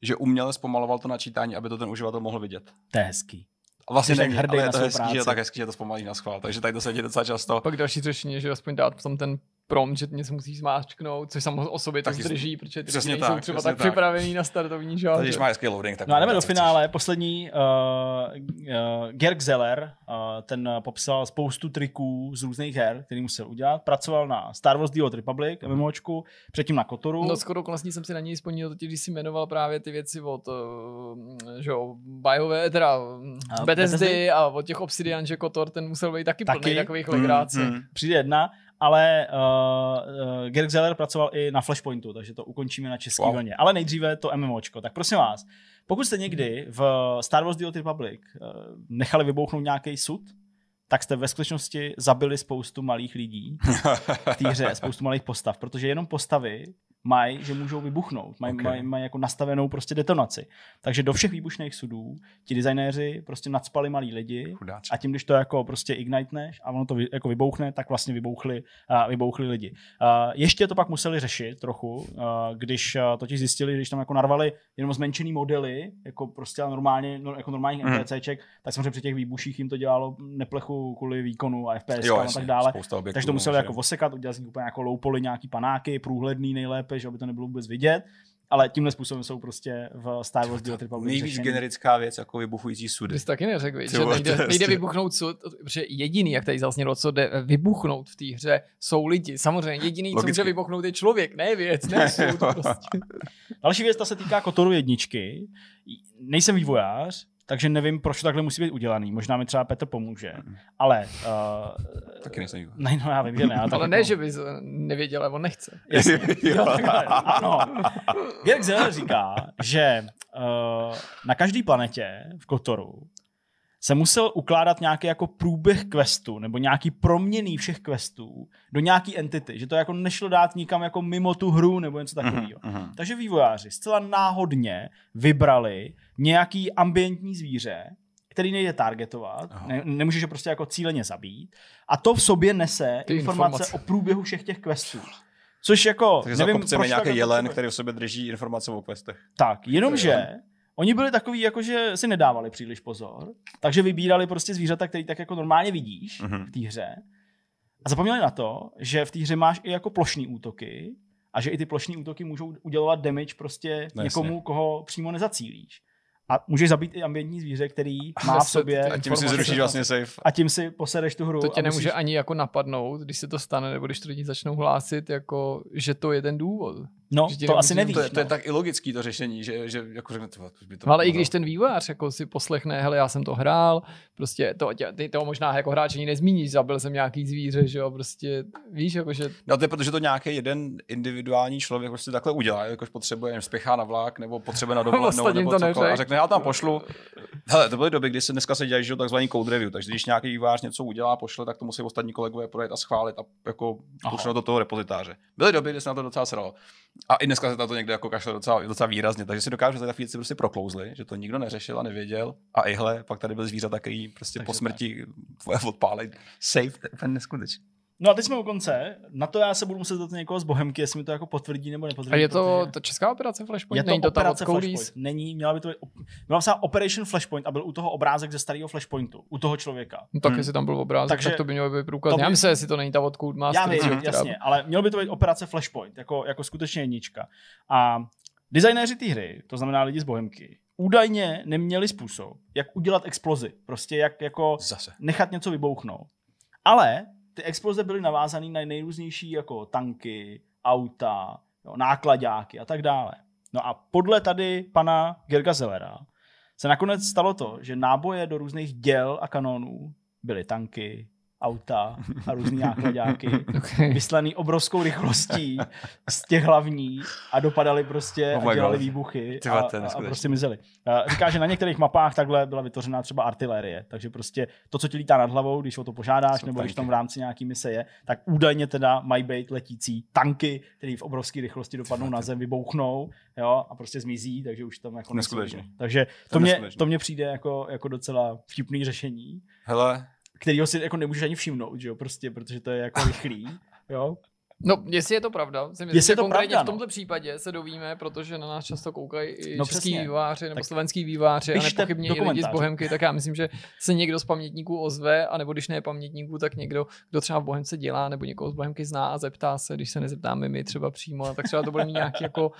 S1: že uměle zpomaloval to načítání, aby to ten uživatel mohl vidět. To je hezký. A vlastně není, ale je to hezký, práci. že je tak hezký, že to zpomalí na schvál. Takže tady to se děje docela často.
S2: Pak další řešení, že aspoň dát potom ten prompt, že něco musí zmáčknout, což samo o sobě tak zdrží, protože ty přesně tak, jsou třeba tak, tak
S3: připravený na startovní
S4: žád. Když má hezký loading, tak... No a jdeme
S2: do
S3: finále. Poslední, uh, uh, Gerg Zeller, uh, ten popsal spoustu triků z různých her, který musel udělat. Pracoval na Star Wars The Old Republic, MMOčku, předtím na Kotoru. No skoro konecně jsem
S2: si na něj vzpomněl, totiž když si jmenoval právě ty věci od uh, že jo, Bajové, teda a Bethesdy, Bethesdy
S3: a od těch Obsidian, že Kotor, ten
S2: musel být taky, taky? plný takových mm, legrácí. Mm. Mhm.
S3: Přijde jedna, ale uh, uh, Gerg Zeller pracoval i na Flashpointu, takže to ukončíme na český wow. vlně. Ale nejdříve to MMOčko. Tak prosím vás, pokud jste někdy v Star Wars The Old Republic uh, nechali vybouchnout nějaký sud, tak jste ve skutečnosti zabili spoustu malých lidí v té hře, spoustu malých postav, protože jenom postavy mají, že můžou vybuchnout, mají okay. maj, maj jako nastavenou prostě detonaci. Takže do všech výbušných sudů ti designéři prostě nadspali malí lidi Chudáči. a tím, když to jako prostě ignitneš a ono to vy, jako vybouchne, tak vlastně vybouchli, uh, vybouchli lidi. Uh, ještě to pak museli řešit trochu, uh, když uh, totiž zjistili, když tam jako narvali jenom zmenšený modely, jako prostě normálně, no, jako normálních mm. NPCček, tak samozřejmě při těch výbuších jim to dělalo neplechu kvůli výkonu a FPS jo, a tak dále. Takže to museli no, jako osekat, udělat z úplně jako loupoly, nějaký panáky, průhledný nejlépe že aby to nebylo vůbec vidět, ale tímhle způsobem jsou prostě v Star Wars Dealer Republic Nejvíc řešení.
S1: generická věc, jako vybuchující sudy.
S2: Ty jsi taky neřekl, víc, že nejde, nejde vybuchnout sud, protože jediný, jak tady zaznělo, co jde vybuchnout
S3: v té hře, jsou lidi. Samozřejmě jediný, Logicky. co může vybuchnout, je člověk, ne věc, ne sud. prostě. Další věc, ta se týká Kotoru jedničky. Nejsem vývojář, takže nevím, proč to takhle musí být udělaný. Možná mi třeba Petr pomůže, ale... Uh, Taky nejsem ne, no, já vím, že ne. Ale, ale ne, že bys eh, nevěděl, ale on nechce.
S2: Jasně, jo, ano.
S3: Dirk Zeller říká, že uh, na každé planetě v Kotoru se musel ukládat nějaký jako průběh questu nebo nějaký proměný všech questů do nějaký entity, že to jako nešlo dát nikam jako mimo tu hru nebo něco mhm, takového. Uh-huh, mhm. uh-huh. Takže vývojáři zcela náhodně vybrali nějaký ambientní zvíře, který nejde targetovat, uh-huh. ne, nemůžeš je prostě jako cíleně zabít a to v sobě nese Ty informace, informace o průběhu všech těch questů. Což jako, Takže nevím, proč nějaký jelen, který v sobě drží informace o questech. Tak, jenomže Oni byli takový, jako že si nedávali příliš pozor, takže vybírali prostě zvířata, který tak jako normálně vidíš mm-hmm. v té hře. A zapomněli na to, že v té hře máš i jako plošní útoky a že i ty plošní útoky můžou udělovat damage prostě no, někomu, jasně. koho přímo nezacílíš. A můžeš zabít i ambientní zvíře, který má v sobě. A tím si zrušíš vlastně safe. A tím si posereš tu hru. To tě nemůže musíš...
S2: ani jako napadnout, když se to stane, nebo když to lidi začnou hlásit, jako, že to je ten důvod. No, že to jako asi nevíš. To, je, no. to je no.
S1: tak i logický to řešení, že, že jako to, by to... No, ale i když
S2: ten vývojář jako si poslechne, hele, já jsem to hrál, prostě to, ty to možná jako hráč ani nezmíníš, zabil jsem nějaký zvíře, že jo, prostě víš, jako že...
S1: No to je protože to nějaký jeden individuální člověk prostě takhle udělá, jakož potřebuje, jen spěchá na vlak, nebo potřebuje na dovolenou, nebo to cokoliv, a řekne, já tam pošlu. Hele, to byly doby, kdy se dneska se dělají že, takzvaný code review, takže když nějaký vývojář něco udělá, pošle, tak to musí ostatní kolegové projet a schválit a jako do toho repozitáře. Byly doby, kdy se na to docela sralo. A i dneska se na to někde jako kašle docela, docela výrazně, takže si dokážu zadat věci prostě proklouzly, že to nikdo neřešil a nevěděl. A ihle, pak tady byl zvířata, který prostě takže po smrti tak. odpálit safe, je neskutečný.
S3: No a teď jsme u konce. Na to já se budu muset zeptat někoho z Bohemky, jestli mi to jako potvrdí nebo nepotvrdí. A je to protože... ta
S2: česká operace
S3: Flashpoint? Je to Není to operace Flashpoint. Není, měla by to být, byla Operation Flashpoint a byl u toho obrázek ze starého Flashpointu, u toho člověka. No, tak hmm. jestli tam byl obrázek, Takže tak to by mělo být průkaz. By... Já myslím, jestli to není ta od Codemaster. Já vím, která... jasně, ale mělo by to být operace Flashpoint, jako, jako skutečně jednička. A designéři té hry, to znamená lidi z Bohemky, údajně neměli způsob, jak udělat explozi. Prostě jak jako Zase. nechat něco vybouchnout. Ale ty exploze byly navázané na nejrůznější jako tanky, auta, jo, nákladáky a tak dále. No a podle tady pana Gerga Zellera se nakonec stalo to, že náboje do různých děl a kanonů byly tanky, auta a různý nákladáky, okay. vyslaný obrovskou rychlostí z těch hlavní a dopadali prostě oh a dělali God. výbuchy a, a, a prostě mizeli. A eh, říká, že na některých mapách takhle byla vytvořena třeba artilérie, takže prostě to, co ti lítá nad hlavou, když o to požádáš, Jsou nebo tanky. když tam v rámci nějaký mise je, tak údajně teda mají být letící tanky, které v obrovské rychlosti dopadnou na zem, vybouchnou jo, a prostě zmizí, takže už tam jako... Neskutečně. Takže to, to mě, to mě přijde jako, jako docela vtipný řešení. Hele, kterýho si jako nemůžeš ani všimnout, že jo, prostě, protože to je jako rychlý, jo.
S2: No, jestli je to pravda, si myslím, jestli je to konkrétně pravda, v no. tomto no. případě se dovíme, protože na nás často koukají i no, český přesně. výváři nebo tak slovenský výváři a nepochybně i lidi z Bohemky, tak já myslím, že se někdo z pamětníků ozve, anebo když ne pamětníků, tak někdo, kdo třeba v Bohemce dělá nebo někoho z Bohemky zná a zeptá se, když se nezeptáme my třeba přímo, tak třeba to bude mít nějaký jako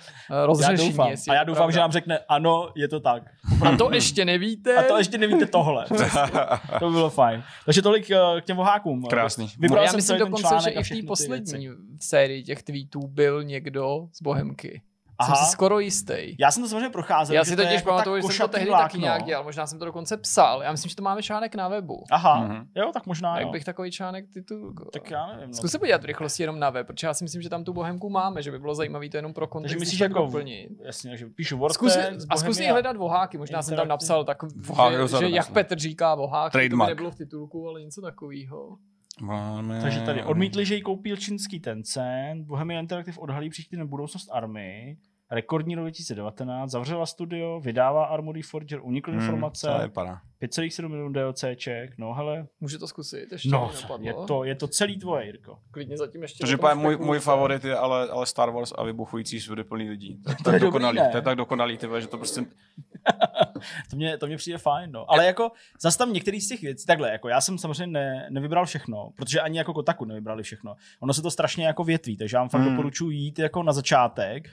S2: eh, rozřešení. Já doufám. a já doufám, pravda. že nám
S3: řekne ano, je to tak. A to ještě nevíte. A to ještě nevíte tohle. to bylo fajn. Takže tolik eh, k těm vohákům. Krásný. Vybral no, já jsem myslím dokonce, že i v
S2: té poslední sérii těch tweetů byl někdo z Bohemky. Aha. Jsem si skoro jistý. Já jsem to samozřejmě procházel. Já si totiž to jako pamatuju, že jsem to tehdy vlákno. taky nějak dělal, možná jsem to dokonce psal. Já myslím, že to máme článek na webu. Aha, mm-hmm. jo, tak možná. Jak jo. bych takový článek titul. Tak já nevím. No. Zkus se podívat v rychlosti jenom na web, protože já si myslím, že tam tu bohemku máme, že by bylo zajímavé to jenom pro kontext. že myslíš, jako plnit. Jasně, že píšu Word. Zkus, a zkus a... hledat voháky, možná jsem tam napsal tak, že, že jak
S3: Petr říká
S2: voháky, to nebylo v titulku, ale něco takového.
S1: Máme... Takže tady odmítli,
S3: že ji koupil čínský Tencent, Bohemia Interactive odhalí příští na budoucnost Army, rekordní rok 2019, zavřela studio, vydává Armory Forger, unikly hmm, informace. To je 5,7 minut DLCček, no hele. Může to zkusit, ještě no, je to, je to celý tvoje, Jirko. Klidně zatím ještě. Takže můj, můj favorit
S1: je ale, ale Star Wars a vybuchující svudy plný lidí. To, je to, je dokonalý, to je tak dokonalý, ty že to prostě...
S3: to, mě, to mě přijde fajn, no. Ale jako zase tam některý z těch věcí, takhle, jako já jsem samozřejmě ne, nevybral všechno, protože ani jako Kotaku nevybrali všechno. Ono se to strašně jako větví, takže já vám fakt hmm. doporučuji jít jako na začátek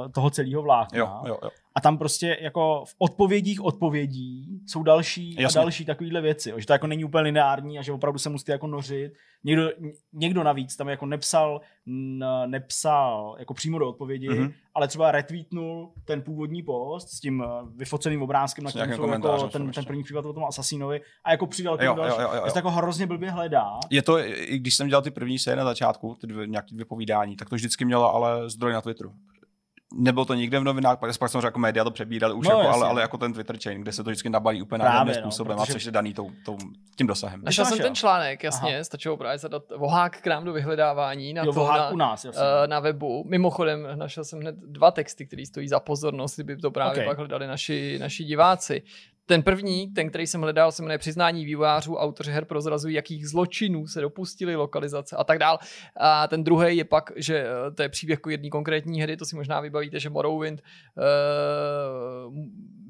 S3: uh, toho celého vlákna. Jo, jo, jo a tam prostě jako v odpovědích odpovědí jsou další Jasně. a další takovéhle věci, že to jako není úplně lineární a že opravdu se musíte jako nořit. Někdo, někdo navíc tam jako nepsal, nepsal jako přímo do odpovědi, mm-hmm. ale třeba retweetnul ten původní post s tím eh, vyfoceným obrázkem, na kterém jsou jako ten, ten prostě. první případ o tom Asasínovi a jako přidal k jo, další. Jo, jo, jo, jo. To prostě jako hrozně blbě hledá.
S1: Je to, i když jsem dělal ty první série na začátku, ty dvě, nějaký dvě povídání, tak to vždycky mělo ale zdroj na Twitteru nebylo to nikde v novinách, pak pak samozřejmě jako média to přebírali už, no, jako, ale, ale, jako ten Twitter chain, kde se to vždycky nabalí úplně no, způsobem protože... a což je daný tou, tou, tím dosahem. Našel jsem ten
S2: článek, jasně, Aha. stačilo právě zadat Vohák k nám do vyhledávání na, jo, to, na, u nás, eh, na webu. Mimochodem, našel jsem hned dva texty, které stojí za pozornost, kdyby to právě okay. pak hledali naši, naši diváci. Ten první, ten, který jsem hledal, se jmenuje Přiznání vývojářů, autoři her prozrazují, jakých zločinů se dopustili lokalizace a tak dál. A ten druhý je pak, že eh, to je příběh jedné konkrétní hry, to si možná vybavíte, že Morrowind uh,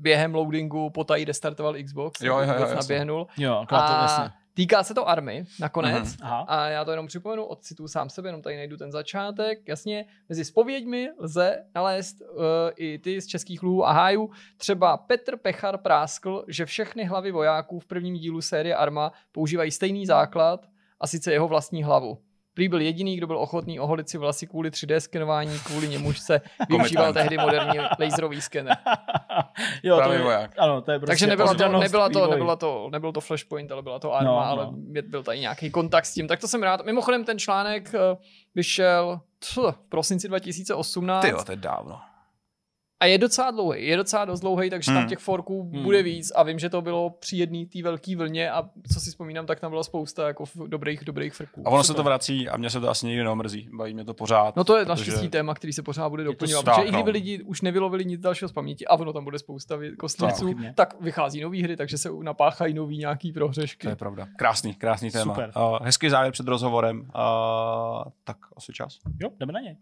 S2: během loadingu potají restartoval Xbox, jo, jo, jo, jo, Jo, a, Týká se to army nakonec mm Aha. a já to jenom připomenu, odcitu sám sebe, jenom tady najdu ten začátek. Jasně, mezi spověďmi lze nalézt uh, i ty z českých lů a hájů. Třeba Petr Pechar práskl, že všechny hlavy vojáků v prvním dílu série Arma používají stejný základ a sice jeho vlastní hlavu. Prý byl jediný, kdo byl ochotný oholit si vlasy kvůli 3D skenování, kvůli němuž se využíval tehdy moderní laserový skener. jo, to je, voják. Ano, to je prostě Takže nebyla to, nebyla to, nebyla to, nebyl to Flashpoint, ale byla to Arma, no, no. ale byl tady nějaký kontakt s tím. Tak to jsem rád. Mimochodem ten článek eh, vyšel tch, v prosinci 2018. Ty jo, to je dávno. A je docela dlouhý, je docela dost dlouhý, takže hmm. tam těch forků hmm. bude víc a vím, že to bylo příjemný té velké vlně a co si vzpomínám, tak tam byla spousta jako dobrých, dobrých frků. A ono Super. se to vrací
S1: a mě se to asi nikdy neomrzí, baví mě to pořád. No to je naštěstí téma,
S2: který se pořád bude doplňovat, protože no. i kdyby no. lidi už nevylovili nic dalšího z paměti a ono tam bude spousta kostlivců, tak, tak vychází nové hry, takže se napáchají nový nějaký prohřešky. To je pravda.
S1: Krásný, krásný téma. Super. Uh, hezký závěr před rozhovorem. Uh,
S2: tak asi čas. Jo, jdeme na ně.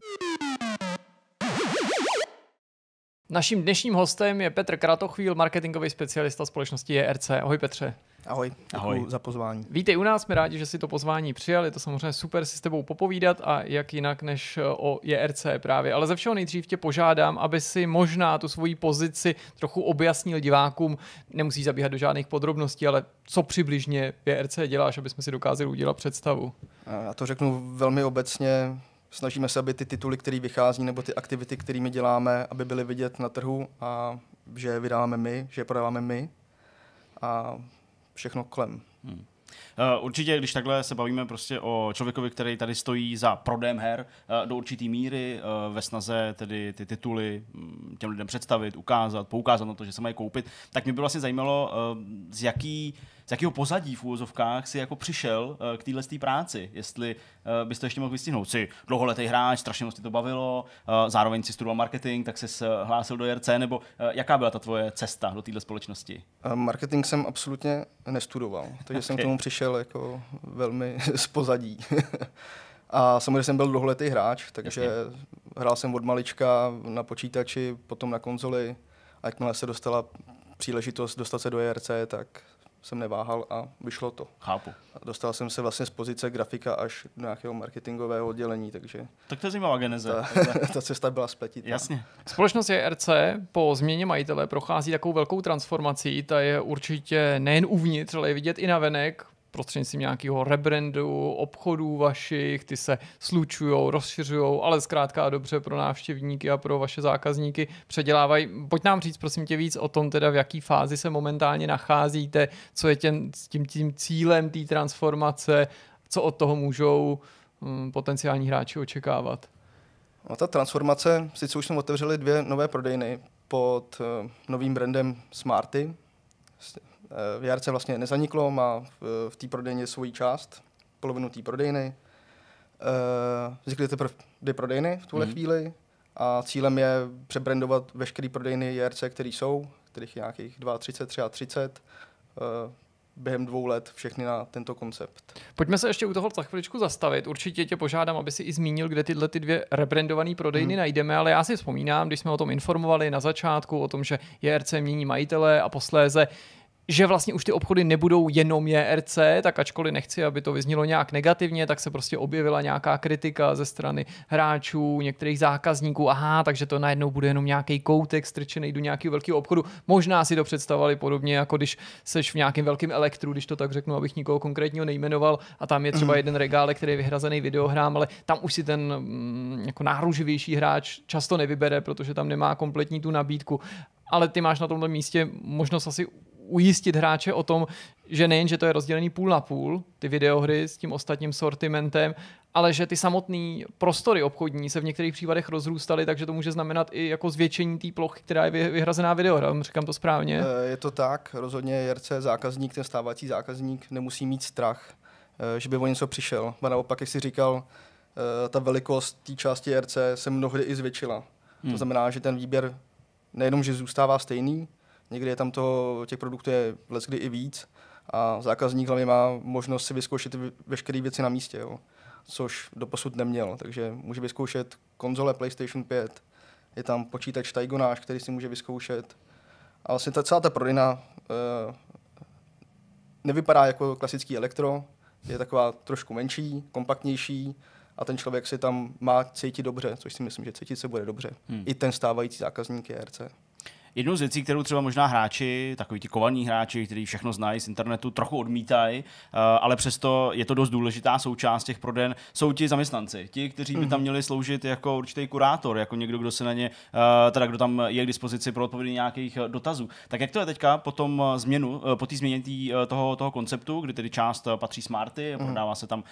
S2: Naším dnešním hostem je Petr Kratochvíl, marketingový specialista společnosti JRC. E Ahoj Petře. Ahoj, Ahoj. za pozvání. Vítej u nás, jsme rádi, že si to pozvání přijal. Je to samozřejmě super si s tebou popovídat a jak jinak než eh, o JRC e právě. Ale ze všeho nejdřív tě požádám, aby si možná tu svoji pozici trochu objasnil divákům. Nemusíš zabíhat do žádných
S5: podrobností, ale co přibližně JRC e děláš, aby jsme si dokázali udělat představu. Já to řeknu velmi obecně snažíme se, aby ty tituly, které vychází, nebo ty aktivity, kterými děláme, aby byly vidět na trhu a že je vydáváme my, že je prodáváme my a všechno klem.
S3: Hmm. Eh, určitě, když takhle se bavíme prostě o člověkovi, který tady stojí za prodejem her eh, do určitý míry eh, ve snaze tedy ty tituly mm, těm lidem představit, ukázat, poukázat na to, že se mají koupit, tak mě by vlastně zajímalo, z jaký z jakého pozadí v úvozovkách si jako přišel eh, k téhle práci, jestli eh, bys ještě mohl vystihnout. Jsi dlouholetý hráč, strašně moc to bavilo, eh, zároveň si studoval marketing, tak se hlásil do JRC, nebo jaká byla ta tvoje cesta do téhle společnosti?
S5: Marketing jsem absolutně nestudoval, takže jsem k tomu přišel jako velmi z pozadí. A samozřejmě jsem byl dlouholetý hráč, takže Jasně. hrál jsem od malička na počítači, potom na konzoli. A jakmile se dostala příležitost dostat se do JRC, tak jsem neváhal a vyšlo to. Chápu. A dostal jsem se vlastně z pozice grafika až do nějakého marketingového oddělení, takže... Tak to je zajímavá geneze. Ta, ta cesta byla spletitá. Jasně.
S2: Společnost JRC po změně majitele prochází takovou velkou transformací, ta je určitě nejen uvnitř, ale je vidět i navenek prostřednictvím nějakého rebrandu, obchodů vašich, ty se slučují, rozšiřují, ale zkrátka dobře pro návštěvníky a pro vaše zákazníky předělávají. Pojď nám říct, prosím tě, víc o tom, teda v jaký fázi se momentálně nacházíte, co je těm, tím, tím cílem té transformace, co od toho můžou hm, potenciální hráči očekávat.
S5: No, ta transformace, sice už jsme otevřeli dvě nové prodejny pod uh, novým brandem Smarty, Eh, v Jarce vlastně nezaniklo, má v, eh, v té prodejně svoji část, polovinu té prodejny. Eh, vznikly teprve dvě prodejny v tuhle mm. chvíli a cílem je přebrandovat veškeré prodejny JRC, které jsou, kterých je nějakých 32, 30, během dvou let všechny na tento koncept. Pojďme se ještě u toho za chviličku zastavit.
S2: Určitě tě požádám, aby si i zmínil, kde tyhle ty dvě rebrandované prodejny hmm. najdeme, ale já si vzpomínám, když jsme o tom informovali na začátku, o tom, že JRC mění majitele a posléze že vlastně už ty obchody nebudou jenom JRC, tak ačkoliv nechci, aby to vyznělo nějak negativně, tak se prostě objevila nějaká kritika ze strany hráčů, některých zákazníků, aha, takže to najednou bude jenom nějaký koutek strčený do nějakého velkého obchodu. Možná si to představovali podobně, jako když seš v nějakém velkém elektru, když to tak řeknu, abych nikoho konkrétního nejmenoval, a tam je třeba mhm. jeden regál, který je vyhrazený videohrám, ale tam už si ten mm, jako náruživější hráč často nevybere, protože tam nemá kompletní tu nabídku ale ty máš na tomto místě možnost asi ujistit hráče o tom, že nejen, že to je rozdělený půl na půl, ty videohry s tím ostatním sortimentem, ale že ty samotné prostory obchodní se v některých případech rozrůstaly, takže to může znamenat i jako zvětšení té plochy, která je vyhrazená videohrám. Říkám to správně?
S5: Eh, je to tak, rozhodně Jerce zákazník, ten stávající zákazník nemusí mít strach, eh, že by o něco přišel. A naopak, jak jsi říkal, eh, ta velikost té části RC se mnohdy i zvětšila. Hmm. To znamená, že ten výběr nejenom, že zůstává stejný, Někdy je tam to, těch produktů je leskdy i víc a zákazník hlavně má možnost si vyzkoušet veškeré věci na místě, jo. což doposud neměl. Takže může vyzkoušet konzole PlayStation 5, je tam počítač Taigonáš, který si může vyzkoušet. A vlastně ta celá ta prodejna e, nevypadá jako klasický elektro, je taková trošku menší, kompaktnější a ten člověk si tam má cítit dobře, což si myslím, že cítit se bude dobře. Hmm. I ten stávající zákazník je RC
S3: jednou z věcí, kterou třeba možná hráči, takový ti kovaní hráči, kteří všechno znají z internetu, trochu odmítají, eh, ale přesto je to dost důležitá součást těch proden, jsou ti zaměstnanci, ti, kteří by mhm. tam měli sloužit jako určitý kurátor, jako někdo, kdo se na ně, eh, teda kdo tam je k dispozici pro odpovědi nějakých eh, dotazů. Tak jak to je teďka po tom změnu, po té změně tý, toho, toho konceptu, kdy tedy část patří smarty, mm. prodává se tam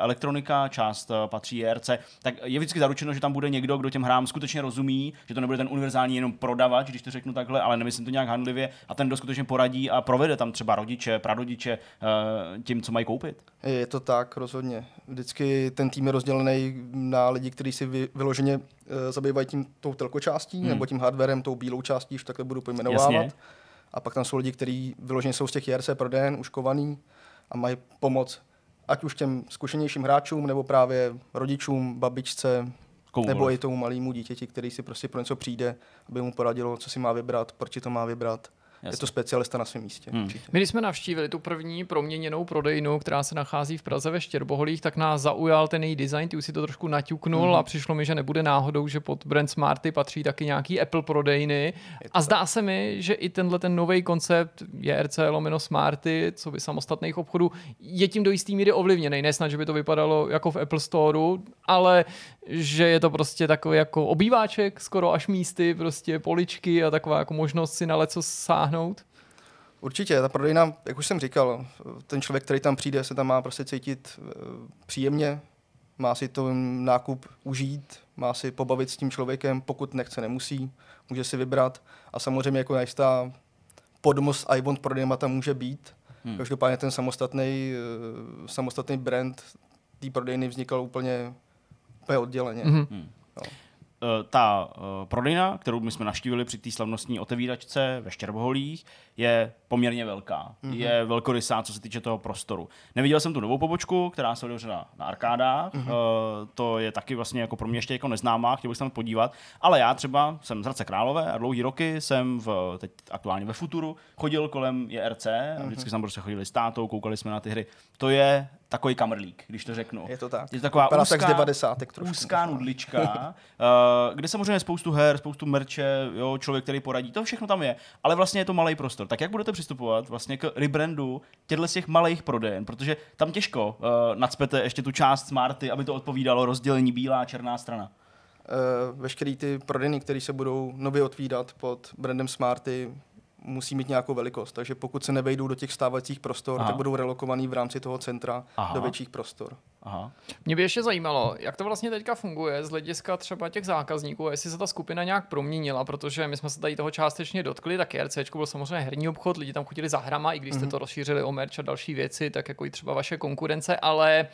S3: elektronika, část patří ERC, tak je vždycky zaručeno, že tam bude někdo, kdo těm hrám skutečně rozumí, že to nebude ten univerzální jenom prodavač, když to řeknu takhle, ale nemyslím to nějak handlivě, a ten, kdo skutečně poradí a provede tam třeba rodiče, prarodiče eh, tím, co mají koupit.
S5: Je to tak, rozhodně. Vždycky ten tým je rozdělený na lidi, kteří si vyloženě eh, zabývají tím tou telkočástí hmm. nebo tím hardwarem, tou bílou částí, už takhle budu pojmenovávat. Jasně. A pak tam jsou lidi, kteří vyloženě jsou z těch JRC pro den, uškovaný a mají pomoc ať už těm zkušenějším hráčům, nebo právě rodičům, babičce, Koumol. Nebo i tomu malému dítěti, který si prostě pro něco přijde, aby mu poradilo, co si má vybrat, proč to má vybrat. Jasne. Je to specialista na svém místě. Hmm. My když
S2: jsme navštívili tu první proměněnou prodejnu, která se nachází v Praze ve Štěrboholích, tak nás zaujal ten její design, ty už si to trošku naťuknul hmm. a přišlo mi, že nebude náhodou, že pod brand Smarty patří taky nějaký Apple prodejny. A zdá se mi, že i tenhle ten nový koncept JRC lomeno Smarty, co by samostatných obchodů, je tím do jistý míry ovlivněný. Nesnad, že by to vypadalo jako v Apple Store, ale že je to prostě takový jako obýváček, skoro až místy, prostě poličky a taková jako možnost si na leco sáhnout.
S5: Určitě, ta prodejna, jak už jsem říkal, ten člověk, který tam přijde, se tam má prostě cítit eh, příjemně, má si to nákup užít, má si pobavit s tím člověkem, pokud nechce, nemusí, může si vybrat a samozřejmě jako ta podmost want prodejna tam může být. Hmm. Každopádně ten samostatný, eh, samostatný brand té prodejny vznikal úplně úplně odděleně. Mm-hmm. Hmm. Ta eh,
S3: prodejna, kterou my jsme naštívili při té slavnostní otevíračce ve Štěrboholích, je poměrně velká. Mm-hmm. Je velkorysá, co se týče toho prostoru. Neviděl jsem tu novou pobočku, která se otevřela na arkádách. Mm-hmm. Uh, to je taky vlastně jako pro mě ještě jako neznámá, chtěl bych se tam podívat. Ale já třeba jsem z Hradce Králové a dlouhý roky jsem v, teď aktuálně ve Futuru chodil kolem JRC mm-hmm. a mhm. vždycky jsme prostě chodili s tátou, koukali jsme na ty hry. To je takový kamrlík, když to řeknu. Je to tak. Je to taková úzká, tak z 90. Trošku, úzká nudlička, eh, kde samozřejmě spoustu her, spoustu merče, jo, člověk, který poradí, to všechno tam je, ale vlastně je to malý prostor. Tak jak budete přistupovat vlastně k rebrandu těchto těch malých prodejen, protože tam těžko uh, nadspete ještě tu část smarty,
S5: aby to odpovídalo rozdělení bílá a černá strana. Uh, veškerý ty prodejny, které se budou nově otvídat pod brandem Smarty, musí mít nějakou velikost. Takže pokud se nevejdou do těch stávajících prostor, Aha. tak budou relokovaný v rámci toho centra Aha. do větších prostor. Aha. Mě by
S2: ještě zajímalo, jak to vlastně teďka funguje z hlediska třeba těch zákazníků, jestli se ta skupina nějak proměnila, protože my jsme se tady toho částečně dotkli, tak RC byl samozřejmě herní obchod, lidi tam chodili za hrama, i když jste mm-hmm. to rozšířili o merch a další věci, tak jako i třeba vaše konkurence, ale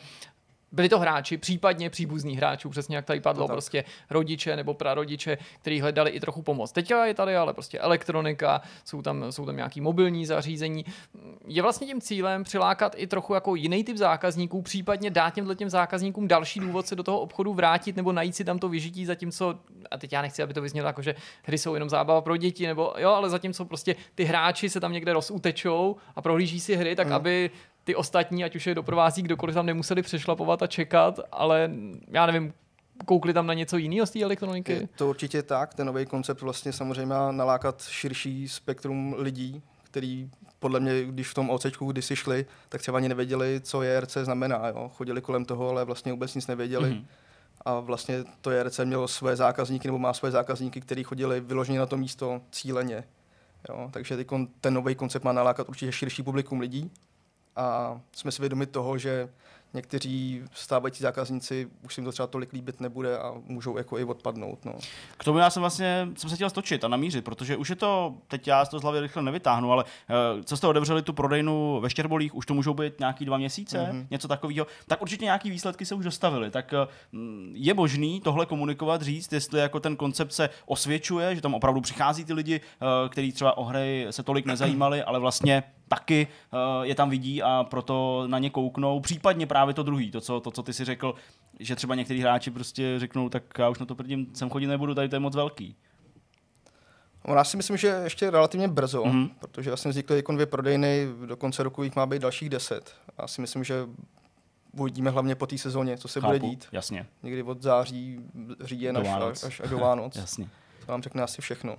S2: byli to hráči, případně příbuzní hráčů, přesně jak tady padlo, to prostě tak. rodiče nebo prarodiče, kteří hledali i trochu pomoc. Teď je tady ale prostě elektronika, jsou tam, jsou tam nějaký mobilní zařízení. Je vlastně tím cílem přilákat i trochu jako jiný typ zákazníků, případně dát těmhle těm zákazníkům další důvod se do toho obchodu vrátit nebo najít si tam to vyžití, zatímco, a teď já nechci, aby to vyznělo jako, že hry jsou jenom zábava pro děti, nebo jo, ale zatímco prostě ty hráči se tam někde rozutečou a prohlíží si hry, tak mm. aby ty ostatní, ať už je doprovází kdokoliv, tam nemuseli přešlapovat a čekat, ale já nevím, koukli tam na
S5: něco jiného z té elektroniky? Je to určitě tak, ten nový koncept vlastně samozřejmě má nalákat širší spektrum lidí, který podle mě, když v tom ocečku kdysi šli, tak třeba ani nevěděli, co JRC znamená. Jo? Chodili kolem toho, ale vlastně vůbec nic nevěděli. Mm-hmm. A vlastně to JRC mělo své zákazníky, nebo má své zákazníky, kteří chodili vyloženě na to místo cíleně. Jo? Takže ten nový koncept má nalákat určitě širší publikum lidí a jsme si vědomi toho, že někteří stávající zákazníci už jim to třeba tolik líbit nebude a můžou jako i odpadnout. No.
S3: K tomu já jsem vlastně jsem se chtěl stočit a namířit, protože už je to, teď já to z hlavy rychle nevytáhnu, ale eh, co jste odevřeli tu prodejnu ve Štěrbolích, už to můžou být nějaký dva měsíce, mm-hmm. něco takového, tak určitě nějaký výsledky se už dostavily. Tak eh, mm, je možný tohle komunikovat, říct, jestli jako ten koncept se osvědčuje, že tam opravdu přichází ty lidi, eh, kteří třeba o hry se tolik nezajímali, ale vlastně taky eh, je tam vidí a proto na ně kouknou. Případně právě to druhý, to, co, to, co ty si řekl, že třeba některý hráči prostě řeknou, tak já už na to prvním sem chodit nebudu, tady to je moc velký.
S5: No, já si myslím, že ještě relativně brzo, mm-hmm. protože vlastně vznikly jako dvě prodejny, do konce roku jich má být dalších deset. Já si myslím, že uvidíme hlavně po té sezóně, co se Chápu, bude dít. Jasně. Někdy od září, říjen až, až, až do Vánoc. jasně. To nám řekne asi všechno.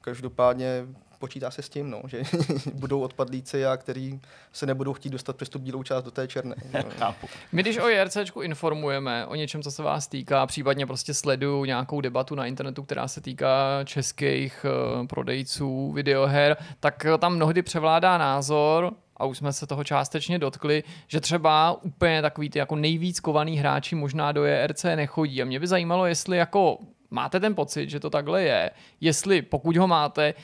S5: Každopádně počítá se s tím, no, že budou odpadlíci a kteří se nebudou chtít dostat přes tu bílou část do té černé. No.
S2: My když o JRC informujeme o něčem, co se vás týká, případně prostě sleduju nějakou debatu na internetu, která se týká českých uh, prodejců videoher, tak eh, tam mnohdy převládá názor, a už jsme se toho částečně dotkli, že třeba úplně takový ty jako nejvíc kovaný hráči možná do JRC nechodí. A mě by zajímalo, jestli jako máte ten pocit, že to takhle je, jestli pokud ho máte,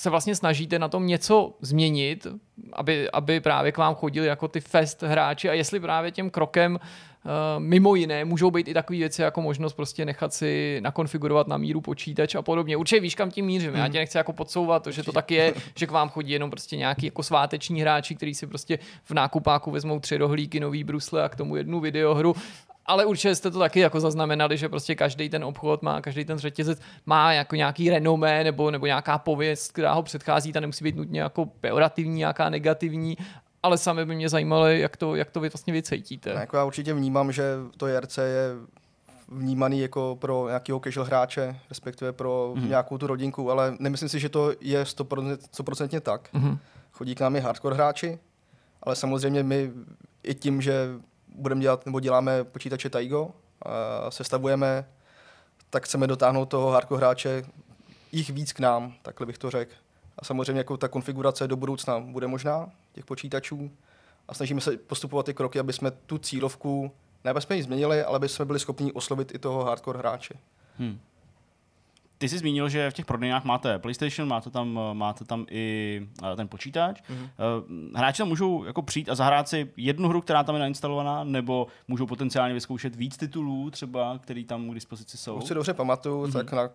S2: se vlastně snažíte na tom něco změnit, aby, aby právě k vám chodili jako ty fest hráči a jestli právě těm krokem eh, mimo jiné můžou být i takové věci jako možnost prostě nechat si nakonfigurovat na míru počítač a podobně. Určitě víš, kam tím mířím. Já hmm. tě nechci jako podsouvat, to, že to tak je, že k vám chodí jenom prostě nějaký jako sváteční hráči, kteří si prostě v nákupáku vezmou tři rohlíky, nový brusle a k tomu jednu videohru ale určitě jste to taky jako zaznamenali, že prostě každý ten obchod má, každý ten řetězec má jako nějaký renomé nebo, nebo nějaká pověst, která ho předchází, ta nemusí být nutně jako peorativní, nějaká negativní, ale sami by mě zajímalo, jak to, jak to vy vlastně vycítíte. No, jako
S5: já určitě vnímám, že to JRC je vnímaný jako pro nějakého casual hráče, respektive pro mm. nějakou tu rodinku, ale nemyslím si, že to je 100%, 100% tak. Mm. Chodí k nám i hardcore hráči, ale samozřejmě my i tím, že budeme dělat, nebo děláme počítače Taigo, a sestavujeme, tak chceme dotáhnout toho hardcore hráče jich víc k nám, takhle bych to řekl. A samozřejmě jako ta konfigurace do budoucna bude možná, těch počítačů. A snažíme se postupovat ty kroky, aby jsme tu cílovku, ne aby jsme ji změnili, ale aby jsme byli schopni oslovit i toho hardcore hráče. Hmm. Ty jsi zmínil,
S3: že v těch prodejnách máte PlayStation, máte tam, máte tam i eh, ten počítač. Mm-hmm. Hráči tam můžou jako přijít a zahrát si jednu hru, která tam je nainstalovaná, nebo můžou potenciálně vyzkoušet
S5: víc titulů, třeba, který tam k dispozici jsou. Už si dobře pamatuju, mm-hmm. tak na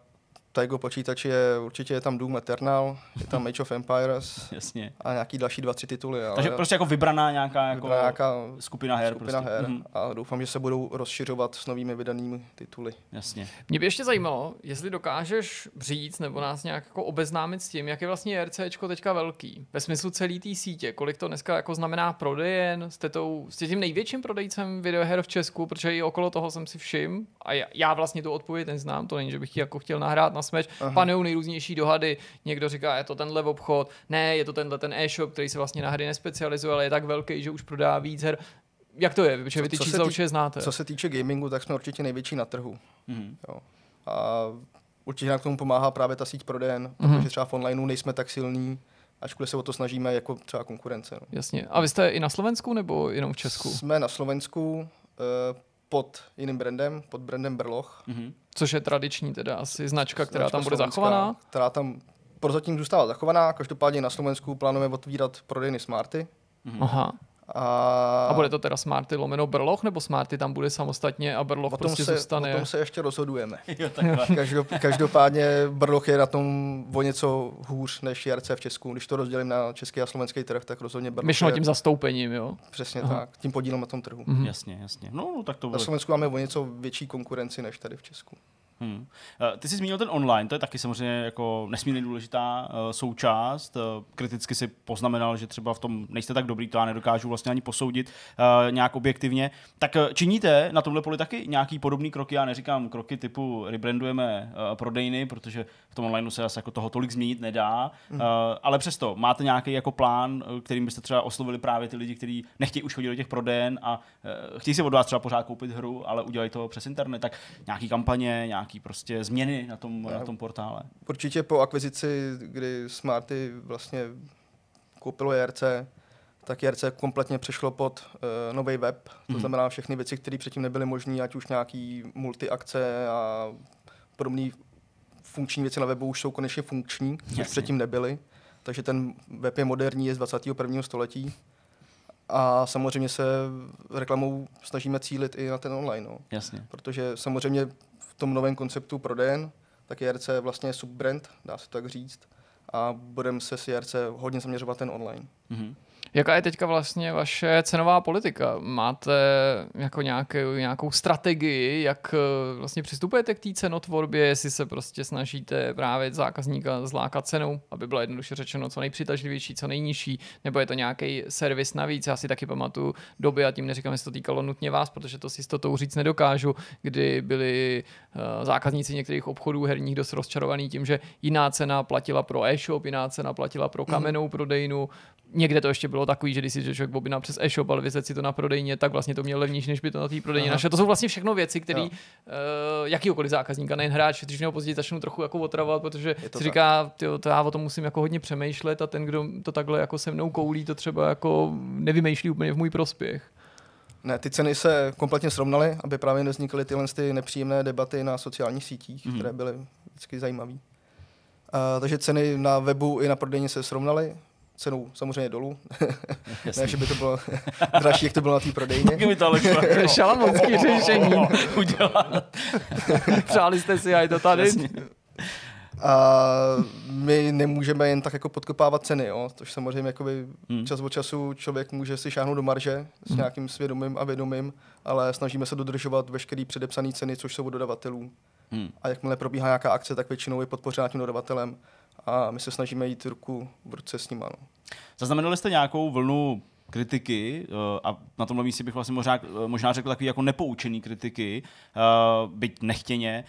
S5: Taigo počítač je, určitě je tam Doom Eternal, je tam Age of Empires Jasně. a nějaký další dva, tři tituly. Ale Takže prostě jako vybraná nějaká, jako vybraná nějaká skupina her. Skupina prostě. her mm-hmm. a doufám, že se budou rozšiřovat s novými vydanými tituly. Jasně. Mě
S2: by ještě zajímalo, jestli dokážeš říct nebo nás nějak jako obeznámit s tím, jak je vlastně RCčko teďka velký. Ve smyslu celý té sítě, kolik to dneska jako znamená prodejen, jste, tou, jste tím největším prodejcem videoher v Česku, protože i okolo toho jsem si všim a já, já vlastně tu odpověď neznám, to není, že bych ti jako chtěl nahrát na smash. Aha. Panují nejrůznější dohady. Někdo říká, je to tenhle obchod, ne, je to tenhle ten e-shop, který se vlastně na hry nespecializuje, ale je tak velký, že už prodá víc her. Jak to je? Protože vy ty co čísla tý... znáte. Co se týče
S5: gamingu, tak jsme určitě největší na trhu. Mm. Jo. A určitě nám k tomu pomáhá právě ta síť prodejen, mm. protože třeba v onlineu nejsme tak silní, ačkoliv se o to snažíme jako třeba konkurence. No.
S2: Jasně. A vy jste i na Slovensku nebo jenom v Česku?
S5: Jsme na Slovensku, eh, pod jiným brandem, pod brandem Brloch.
S2: Mm-hmm. Což je tradiční teda asi značka, značka která tam bude zachovaná.
S5: Která tam prozatím zůstává zachovaná, každopádně na Slovensku plánujeme otvírat prodejny Smarty. Mm-hmm. Aha. A... a bude
S2: to teda Smarty lomeno Brloch, nebo Smarty tam bude samostatně a Brloch o tom prostě se, zůstane? O tom se ještě rozhodujeme. jo, každopádně
S5: Brloch je na tom o něco hůř než Jarce v Česku. Když to rozdělím na český a slovenský trh, tak rozhodně Brloch Myšlo je... tím zastoupením, jo? Přesně Aha. tak, tím podílem na tom trhu. Mhm. Jasně,
S4: jasně. no, no tak to bude. Na Slovensku
S5: máme o něco větší konkurenci než tady v Česku.
S3: Hmm. Eh, ty jsi zmínil ten online, to je taky samozřejmě jako nesmírně důležitá eh, součást. Eh, kriticky si poznamenal, že třeba v tom nejste tak dobrý, to já nedokážu vlastně ani posoudit nějak objektivně. Tak činíte na tomhle poli taky nějaký podobný kroky? Já neříkám kroky typu rebrandujeme prodejny, protože v tom online se asi jako toho tolik změnit nedá, hmm. ale přesto máte nějaký jako plán, kterým byste třeba oslovili právě ty lidi, kteří nechtějí už chodit do těch prodejen a chtějí si od vás třeba pořád koupit hru, ale udělají to přes internet, tak nějaký kampaně, nějaký nějaký prostě změny na tom, no, na tom portále?
S5: Určitě po akvizici, kdy Smarty vlastně koupilo JRC, tak JRC kompletně přešlo pod uh, nový web, to mm-hmm. znamená všechny věci, které předtím nebyly možné, ať už nějaký multiakce a podobné funkční věci na webu už jsou konečně funkční, což předtím nebyly. Takže ten web je moderní, je z 21. století. A samozřejmě se reklamou snažíme cílit i na ten online. No. Jasně. Protože samozřejmě tom novém konceptu prodejen, tak JRC je vlastně subbrand, dá se tak říct, a budeme se s JRC hodně zaměřovat ten online.
S4: Mm-hmm.
S2: Jaká je teďka vlastně vaše cenová politika? Máte jako nějaké, nějakou strategii, jak eh, vlastně přistupujete k té cenotvorbě, jestli se prostě snažíte právě zákazníka zlákat cenou, aby byla jednoduše řečeno co nejpřitažlivější, co nejnižší, nebo je to nějaký servis navíc? Já si taky pamatuju doby, a tím neříkám, jestli to týkalo nutně vás, protože to si jistotou říct nedokážu, kdy byli eh, zákazníci některých obchodů herních dost rozčarovaní tím, že jiná cena platila pro e-shop, jiná cena platila pro mhm. kamenou prodejnu, někde to ještě bylo takový, že když si člověk objedná přes e-shop, ale vyzet si to na prodejně, tak vlastně to měl levnější, než by to na té prodejně našel. To jsou vlastně všechno věci, které uh, jakýkoliv zákazníka, nejen hráč, když mě později začnou trochu jako otravovat, protože si říká, tyjo, to já o tom musím jako hodně přemýšlet a ten, kdo to takhle jako se mnou koulí, to třeba
S5: jako nevymýšlí úplně v můj prospěch. Ne, ty ceny se kompletně srovnaly, aby právě nevznikly tyhle ty nepříjemné debaty na sociálních sítích, mm. které byly vždycky zajímavé. Uh, eh, takže ceny na webu i na prodejně se srovnaly cenou samozřejmě dolů. Jasný. ne, že by to bylo dražší, jak to bylo na té prodejně. Taky mi to ale Šalamonský oh, oh, oh, řešení. Udělat. Přáli jste si, a je to tady. Jasný. A my nemůžeme jen tak jako podkopávat ceny, jo? což samozřejmě jakoby hmm. čas od času člověk může si šáhnout do marže s hmm. nějakým svědomím a vědomím, ale snažíme se dodržovat veškeré předepsané ceny, což jsou od dodavatelů. Hmm. A jakmile probíhá nějaká akce, tak většinou je podpořená tím dodavatelem a my se snažíme jít ruku v ruce s ním. No.
S3: Zaznamenali jste nějakou vlnu kritiky eh, a na tomhle místě bych vlastně možná, eh, možná řekl takový jako nepoučený kritiky, eh, byť nechtěně,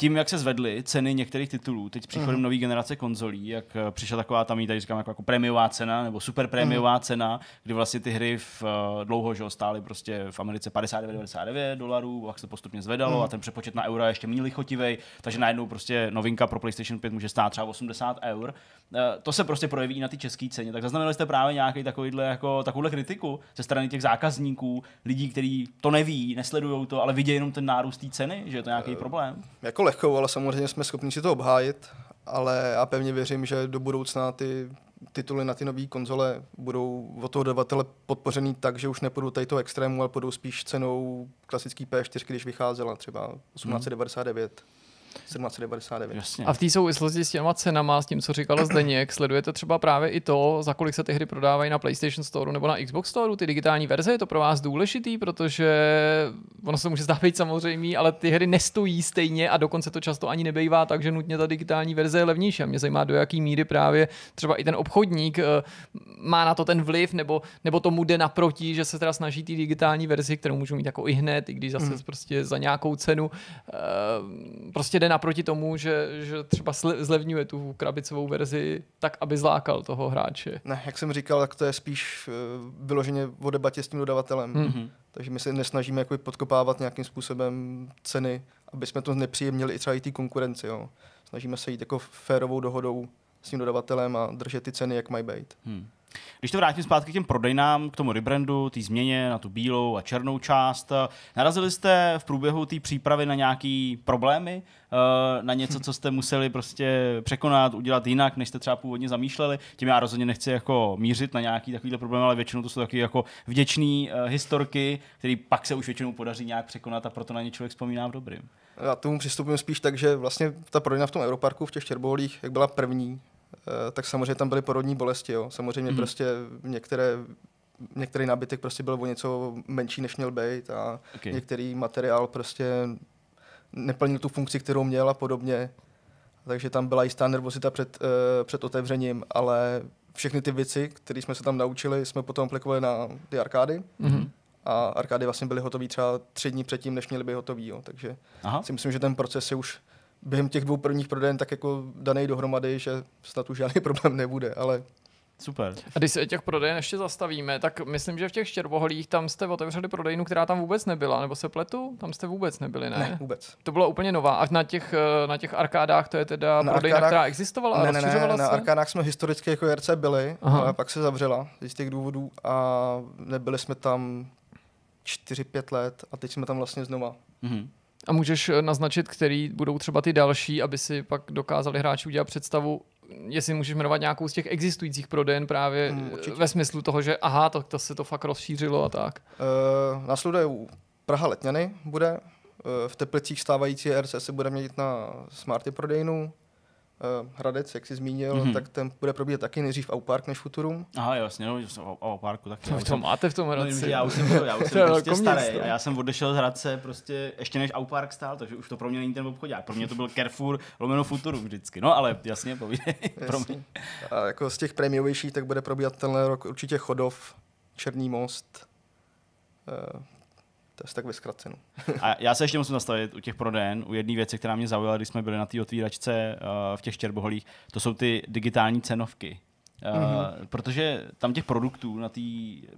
S3: tím, jak se zvedly ceny některých titulů, teď s příchodem uh-huh. Mhm. nové generace konzolí, jak eh, přišla taková tam, tady říkám, jako, jako prémiová cena nebo super prémiová uh-huh. Mhm. cena, kdy vlastně ty hry v, eh, dlouho že stály prostě v Americe 59,99 dolarů, pak se postupně zvedalo uh-huh. a ten přepočet na euro je ještě méně lichotivý, takže najednou prostě novinka pro PlayStation 5 může stát třeba 80 eur. Eh, to se prostě projeví na ty české ceně. Tak zaznamenali jste právě nějaký takovýhle jako, takovouhle kritiku ze strany těch zákazníků, lidí, kteří to neví, nesledují to, ale vidí jenom ten nárůst té ceny, že je to nějaký uh, problém.
S5: Jako lehkou, ale samozřejmě jsme schopni si to obhájit, ale já pevně věřím, že do budoucna ty tituly na ty nové konzole budou od toho dodavatele podpořený tak, že už nepůjdu tady extrému, ale půjdou spíš cenou klasický P4, když vycházela třeba 1899. Hmm. 1799. Jasně. A v té
S2: souvislosti s těma cenama, s tím, co říkala Zdeněk, sledujete třeba právě i to, za kolik se ty hry prodávají na PlayStation Store nebo na Xbox Store, ty digitální verze, je to pro vás důležitý, protože ono se může zdát být samozřejmý, ale ty hry nestojí stejně a dokonce to často ani nebejvá takže nutně ta digitální verze je levnější. A mě zajímá, do jaký míry právě třeba i ten obchodník eh, má na to ten vliv, nebo, nebo tomu jde naproti, že se teda snaží ty digitální verzi, kterou můžu mít jako i hned, i když zase mm. prostě za nějakou cenu, eh, prostě prostě jde naproti tomu, že, že třeba
S5: zlevňuje tu krabicovou verzi tak, aby zlákal toho hráče. Ne, jak jsem říkal, tak to je spíš uh, vyloženě o debatě s tím dodavatelem. Mm-hmm. Takže my se nesnažíme jako podkopávat nějakým způsobem ceny, aby jsme to nepříjemnili i třeba i té konkurenci. Jo. Snažíme se jít jako férovou dohodou s tím dodavatelem a držet ty ceny, jak mají být. Hmm. Když to vrátím zpátky k
S3: těm prodejnám, k tomu rebrandu, té změně na tu bílou a černou část, eh, narazili jste v průběhu té přípravy na nějaké problémy, eh, na něco, co jste museli prostě překonat, udělat jinak, než jste třeba původně zamýšleli. Tím já rozhodně nechci jako mířit na nějaký takovýhle problém, ale většinou to jsou takové jako vděčné eh, historky, které pak se už většinou podaří nějak překonat a proto na ně člověk vzpomíná v dobrým.
S5: Já tomu přistupuji spíš tak, že vlastně ta prodejna v tom Europarku v těch Čerboholích, jak byla první, Eh, tak samozřejmě tam byly porodní bolesti. Jo. Samozřejmě mm-hmm. prostě některé některý nábytek prostě byl o něco menší, než měl být a okay. některý materiál prostě neplnil tu funkci, kterou měl a podobně. Takže tam byla jistá nervozita před, uh, před otevřením, ale všechny ty věci, které jsme se tam naučili, jsme potom aplikovali na ty arkády. Mm-hmm. A arkády vlastně byly hotové třeba tři dny předtím, než měly být hotové. Takže Aha. si myslím, že ten proces je už během těch dvou prvních prodejen tak jako daný dohromady, že snad už žádný problém nebude, ale Super. A
S2: když se těch prodejen ještě zastavíme, tak myslím, že v těch štěrboholích tam jste otevřeli prodejnu, která tam vůbec nebyla, nebo se pletu? Tam jste vůbec nebyli, ne? Ne, vůbec. To byla úplně nová. A na těch, eh, na těch arkádách to je teda na prodejna, arkádách, která existovala ne, ne, ne, ne, se? na
S5: arkádách jsme historicky jako JRC byli, Aha. ale pak se zavřela z těch důvodů a nebyli jsme tam 4-5 let a teď jsme tam vlastně znova.
S2: Mhm. A můžeš eh, naznačit, který budou třeba ty další, aby si pak dokázali hráči udělat představu, jestli můžeš jmenovat nějakou z těch existujících prodejen právě hmm, eh, ve smyslu toho, že aha, to, to se to fakt rozšířilo a tak.
S5: Uh, Následuje Praha Letňany bude, v Teplicích stávající RCS se bude měnit na Smarty prodejnu, Eh, Hradec, jak jsi zmínil, mm-hmm. tak ten bude probíhat taky nejdřív Aupark než Futurum.
S3: Aha, jasně, no, o, o Auparku taky. No, to jsem, máte v tom no, Hradci. No, já už jsem, já už jsem prostě starý a já jsem odešel z Hradce prostě ještě než Aupark stál, takže už to pro mě není ten obchodák. Pro mě to byl Carrefour lomeno Futurum vždycky. No, ale jasně, povídej. pro mě.
S5: A jako z těch prémiovějších tak bude probíhat tenhle rok určitě Chodov, Černý most, eh, to je tak ve no.
S3: a já se ještě musím zastavit u těch prodejen, u jedné věci, která mě zaujala, když jsme byli na té otvíračce uh, v těch čerboholích, to jsou ty digitální cenovky. Uh, mm-hmm. Protože tam těch produktů na té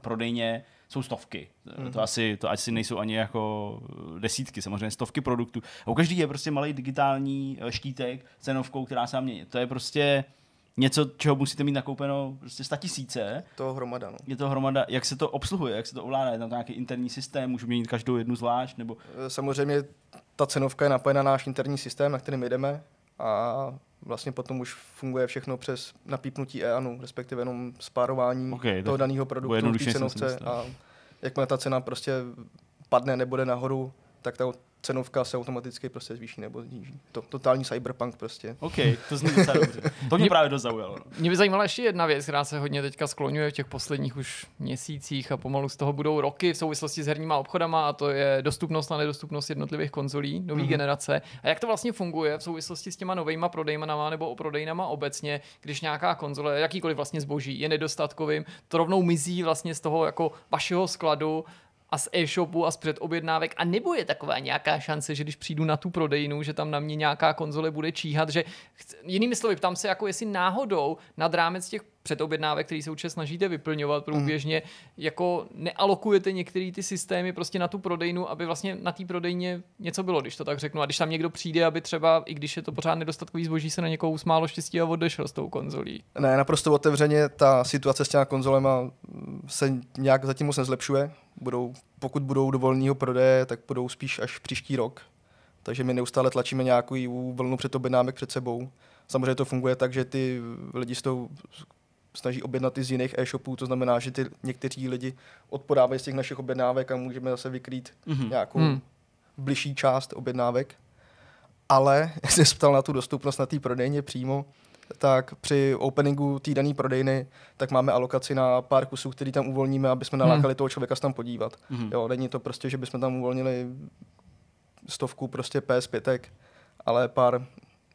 S3: prodejně jsou stovky. Mm-hmm. To, mhm. asi, to asi nejsou ani jako desítky, samozřejmě stovky produktů. A u každý je prostě malý digitální eh, štítek cenovkou, která se mění. To je prostě něco, čeho musíte mít nakoupeno prostě sta tisíce. To hromada, no. Je
S5: to hromada. Jak se to obsluhuje, jak se to ovládá? Je tam nějaký interní systém, můžu měnit každou jednu zvlášť? Nebo... E, samozřejmě ta cenovka je napojena na náš interní systém, na kterým jdeme a vlastně potom už funguje všechno přes napípnutí EANu, respektive jenom spárování okay, toho daného produktu, v cenovce a jakmile ta cena prostě padne nebude nahoru, tak ta cenovka se automaticky prostě zvýší nebo zníží. To totální cyberpunk prostě. OK, to zní docela dobře. To mě, mě právě dost zaujalo. No.
S2: Mě by zajímala ještě jedna věc, která se hodně teďka skloňuje v těch posledních už měsících a pomalu z toho budou roky v souvislosti s herníma obchodama a to je dostupnost a nedostupnost jednotlivých konzolí nové mm-hmm. generace. A jak to vlastně funguje v souvislosti s těma novejma prodejmanama nebo o prodejnama obecně, když nějaká konzole, jakýkoliv vlastně zboží, je nedostatkovým, to rovnou mizí vlastně z toho jako vašeho skladu a z e-shopu a z předobjednávek a nebo je taková nějaká šance, že když přijdu na tu prodejnu, že tam na mě nějaká konzole bude číhat, že jinými slovy ptám se jako jestli náhodou nad rámec těch předobjednávek, který se účast snažíte vyplňovat průběžně, mm. jako nealokujete některé ty systémy prostě na tu prodejnu, aby vlastně na té prodejně něco bylo, když to tak řeknu. A když tam někdo přijde, aby třeba, i když je to pořád nedostatkový zboží, se na někoho usmálo štěstí a odešel s tou konzolí.
S5: Ne, naprosto otevřeně ta situace s těma konzolema se nějak zatím moc nezlepšuje budou, pokud budou do volného prodeje, tak budou spíš až příští rok. Takže my neustále tlačíme nějakou vlnu objednámek před sebou. Samozřejmě to funguje tak, že ty lidi s tou snaží objednat i z jiných e-shopů, to znamená, že ty někteří lidi odpodávají z těch našich objednávek a můžeme zase vykrýt mm-hmm. nějakou mm. bližší část objednávek. Ale se ptal na tu dostupnost na té prodejně přímo, tak při openingu té dané prodejny, tak máme alokaci na pár kusů, který tam uvolníme, aby jsme hmm. nalákali hmm. toho člověka se tam podívat. Hmm. Jo, není to prostě, že bychom tam uvolnili stovku prostě PS5, ale pár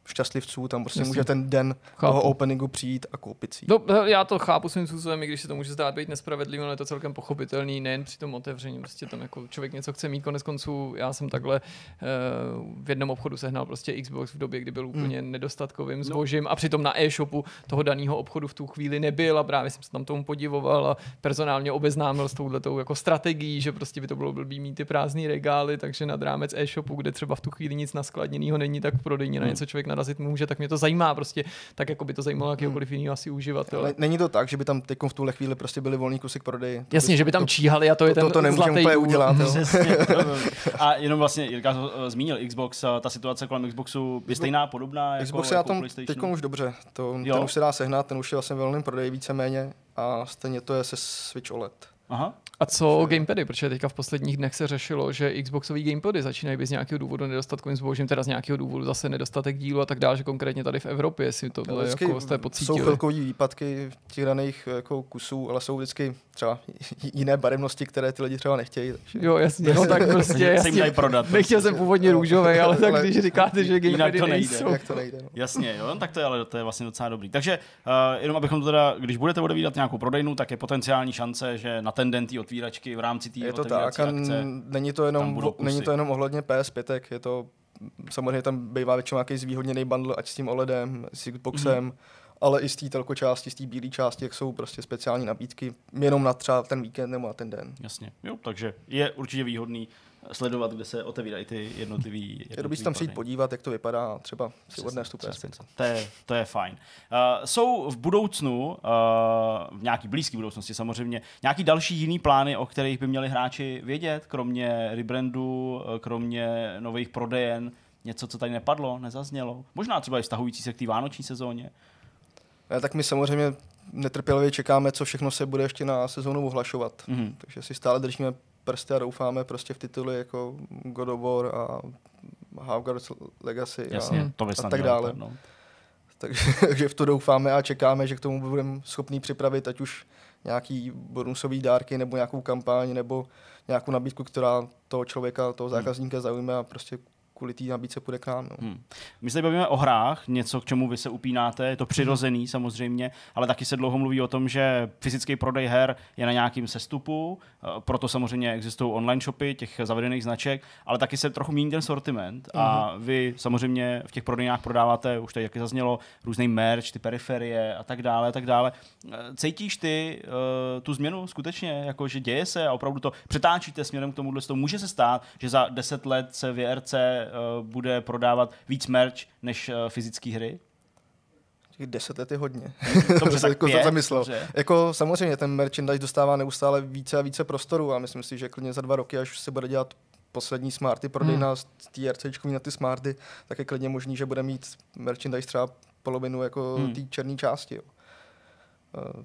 S5: šťastlivců, tam prostě Jasně. může ten den chápu. toho openingu přijít a koupit si. No,
S2: já to chápu svým způsobem, i když se to může zdát být nespravedlivý, ale je to celkem pochopitelný, nejen při tom otevření, prostě tam jako člověk něco chce mít, konec konců já jsem takhle uh, v jednom obchodu sehnal prostě Xbox v době, kdy byl hmm. úplně hmm. nedostatkovým no. zbožím no. a přitom na e-shopu toho daného obchodu v tu chvíli nebyl a právě jsem se tam tomu podivoval a personálně obeznámil s touhletou jako strategií, že prostě by to bylo blbý mít ty prázdné regály, takže nad rámec e-shopu, kde třeba v tu chvíli nic naskladněného není, tak v prodejně hmm. na něco člověk narazit může, tak mě to zajímá prostě,
S5: tak jako by to zajímalo hmm. jakýkoliv jiný asi uživatel. Ale není to tak, že by tam teď v tuhle chvíli prostě byli volní kusy k prodeji. Jasně, by, že by tam to, číhali a to, to je ten to, to zlatý úplně udělat. Přesně,
S3: a jenom vlastně, Jirka eh, zmínil, Xbox, eh, ta situace kolem Xboxu je stejná, podobná. Jako, Xbox je jako na tom teď už
S5: dobře, to, ten už se dá sehnat, ten už je vlastně velným prodej víceméně a stejně to je se Switch OLED.
S2: Aha. A co gamepady? Protože teďka v posledních dnech se řešilo, že Xboxový gamepady začínají být z nějakého důvodu nedostatkovým zbožím, teda z nějakého důvodu zase nedostatek dílu a tak dále, že konkrétně tady v Evropě si
S5: to bylo no, jako jste pocítili. Jsou chvilkový výpadky těch daných jako kusů, ale jsou vždycky třeba jiné barevnosti, které ty lidi třeba nechtějí. Takže... Jo, jasně, no tak prostě. jasně, prodat. Nechtěl prostě. jsem původně růžové, ale tak když říkáte, že gamepady to nejde. Nejsou. to nejde
S3: no. Jasně, jo, no, tak to je, ale to je vlastně docela dobrý. Takže uh, jenom abychom teda, když budete odevídat nějakou prodejnu, tak je potenciální šance, že na ten den otvíračky v rámci té Je to tak akce, není to, jenom, není to
S5: jenom ohledně PS5, je to samozřejmě tam bývá většinou nějaký zvýhodněný bundle, ať s tím OLEDem, s Xboxem, mm-hmm. ale i z té telko části, z té bílé části, jak jsou prostě speciální nabídky, jenom na třeba ten víkend nebo na ten den. Jasně,
S3: jo, takže je určitě výhodný sledovat, kde se otevírají ty jednotlivý. jednotlivý Dobrý tam přijít
S5: podívat, jak to vypadá, třeba si odnést
S3: To je, to je fajn. Uh, jsou v budoucnu, uh, v nějaký blízké budoucnosti samozřejmě, nějaký další jiný plány, o kterých by měli hráči vědět, kromě rebrandu, eh, kromě nových prodejen, něco, co tady nepadlo, nezaznělo. Možná třeba i vztahující se k té vánoční sezóně.
S5: Ne, tak my samozřejmě netrpělivě čekáme, co všechno se bude ještě na sezónu ohlašovat. Mm-hmm. Takže si stále držíme prsty a doufáme prostě v tituly jako God of War a Hawkins Legacy Jasně, a, to a tak dále. No. Takže, v to doufáme a čekáme, že k tomu budeme schopni připravit ať už nějaký bonusový dárky nebo nějakou kampaň nebo nějakou nabídku, která toho člověka, toho hmm. zákazníka zaujme a prostě kvůli té nabídce půjde k nám. No.
S3: Hmm. My se bavíme o hrách, něco, k čemu vy se upínáte, je to přirozený hmm. samozřejmě, ale taky se dlouho mluví o tom, že fyzický prodej her je na nějakém sestupu, eh, proto samozřejmě existují online shopy těch zavedených značek, ale taky se trochu mění ten sortiment a mhm. vy samozřejmě v těch prodejnách prodáváte, už tady jak zaznělo, různý merch, ty periferie a tak dále, a tak dále. Eh, cítíš ty eh, tu změnu skutečně, jako že děje se a opravdu to přetáčíte směrem k tomu, to může se stát, že za 10 let se VRC uh, bude prodávat víc merch než uh, eh, fyzické hry?
S5: Těch deset let je hodně. Dobře, tak jako pět, zamyslel. Dobře. Jako samozřejmě ten merchandise dostává neustále více a více prostoru a myslím si, že klidně za dva roky, až se bude dělat poslední smarty prodej hmm. na TRC na ty smarty, tak je klidně možný, že bude mít merchandise třeba polovinu jako hmm. té černé části. Jo. Eh,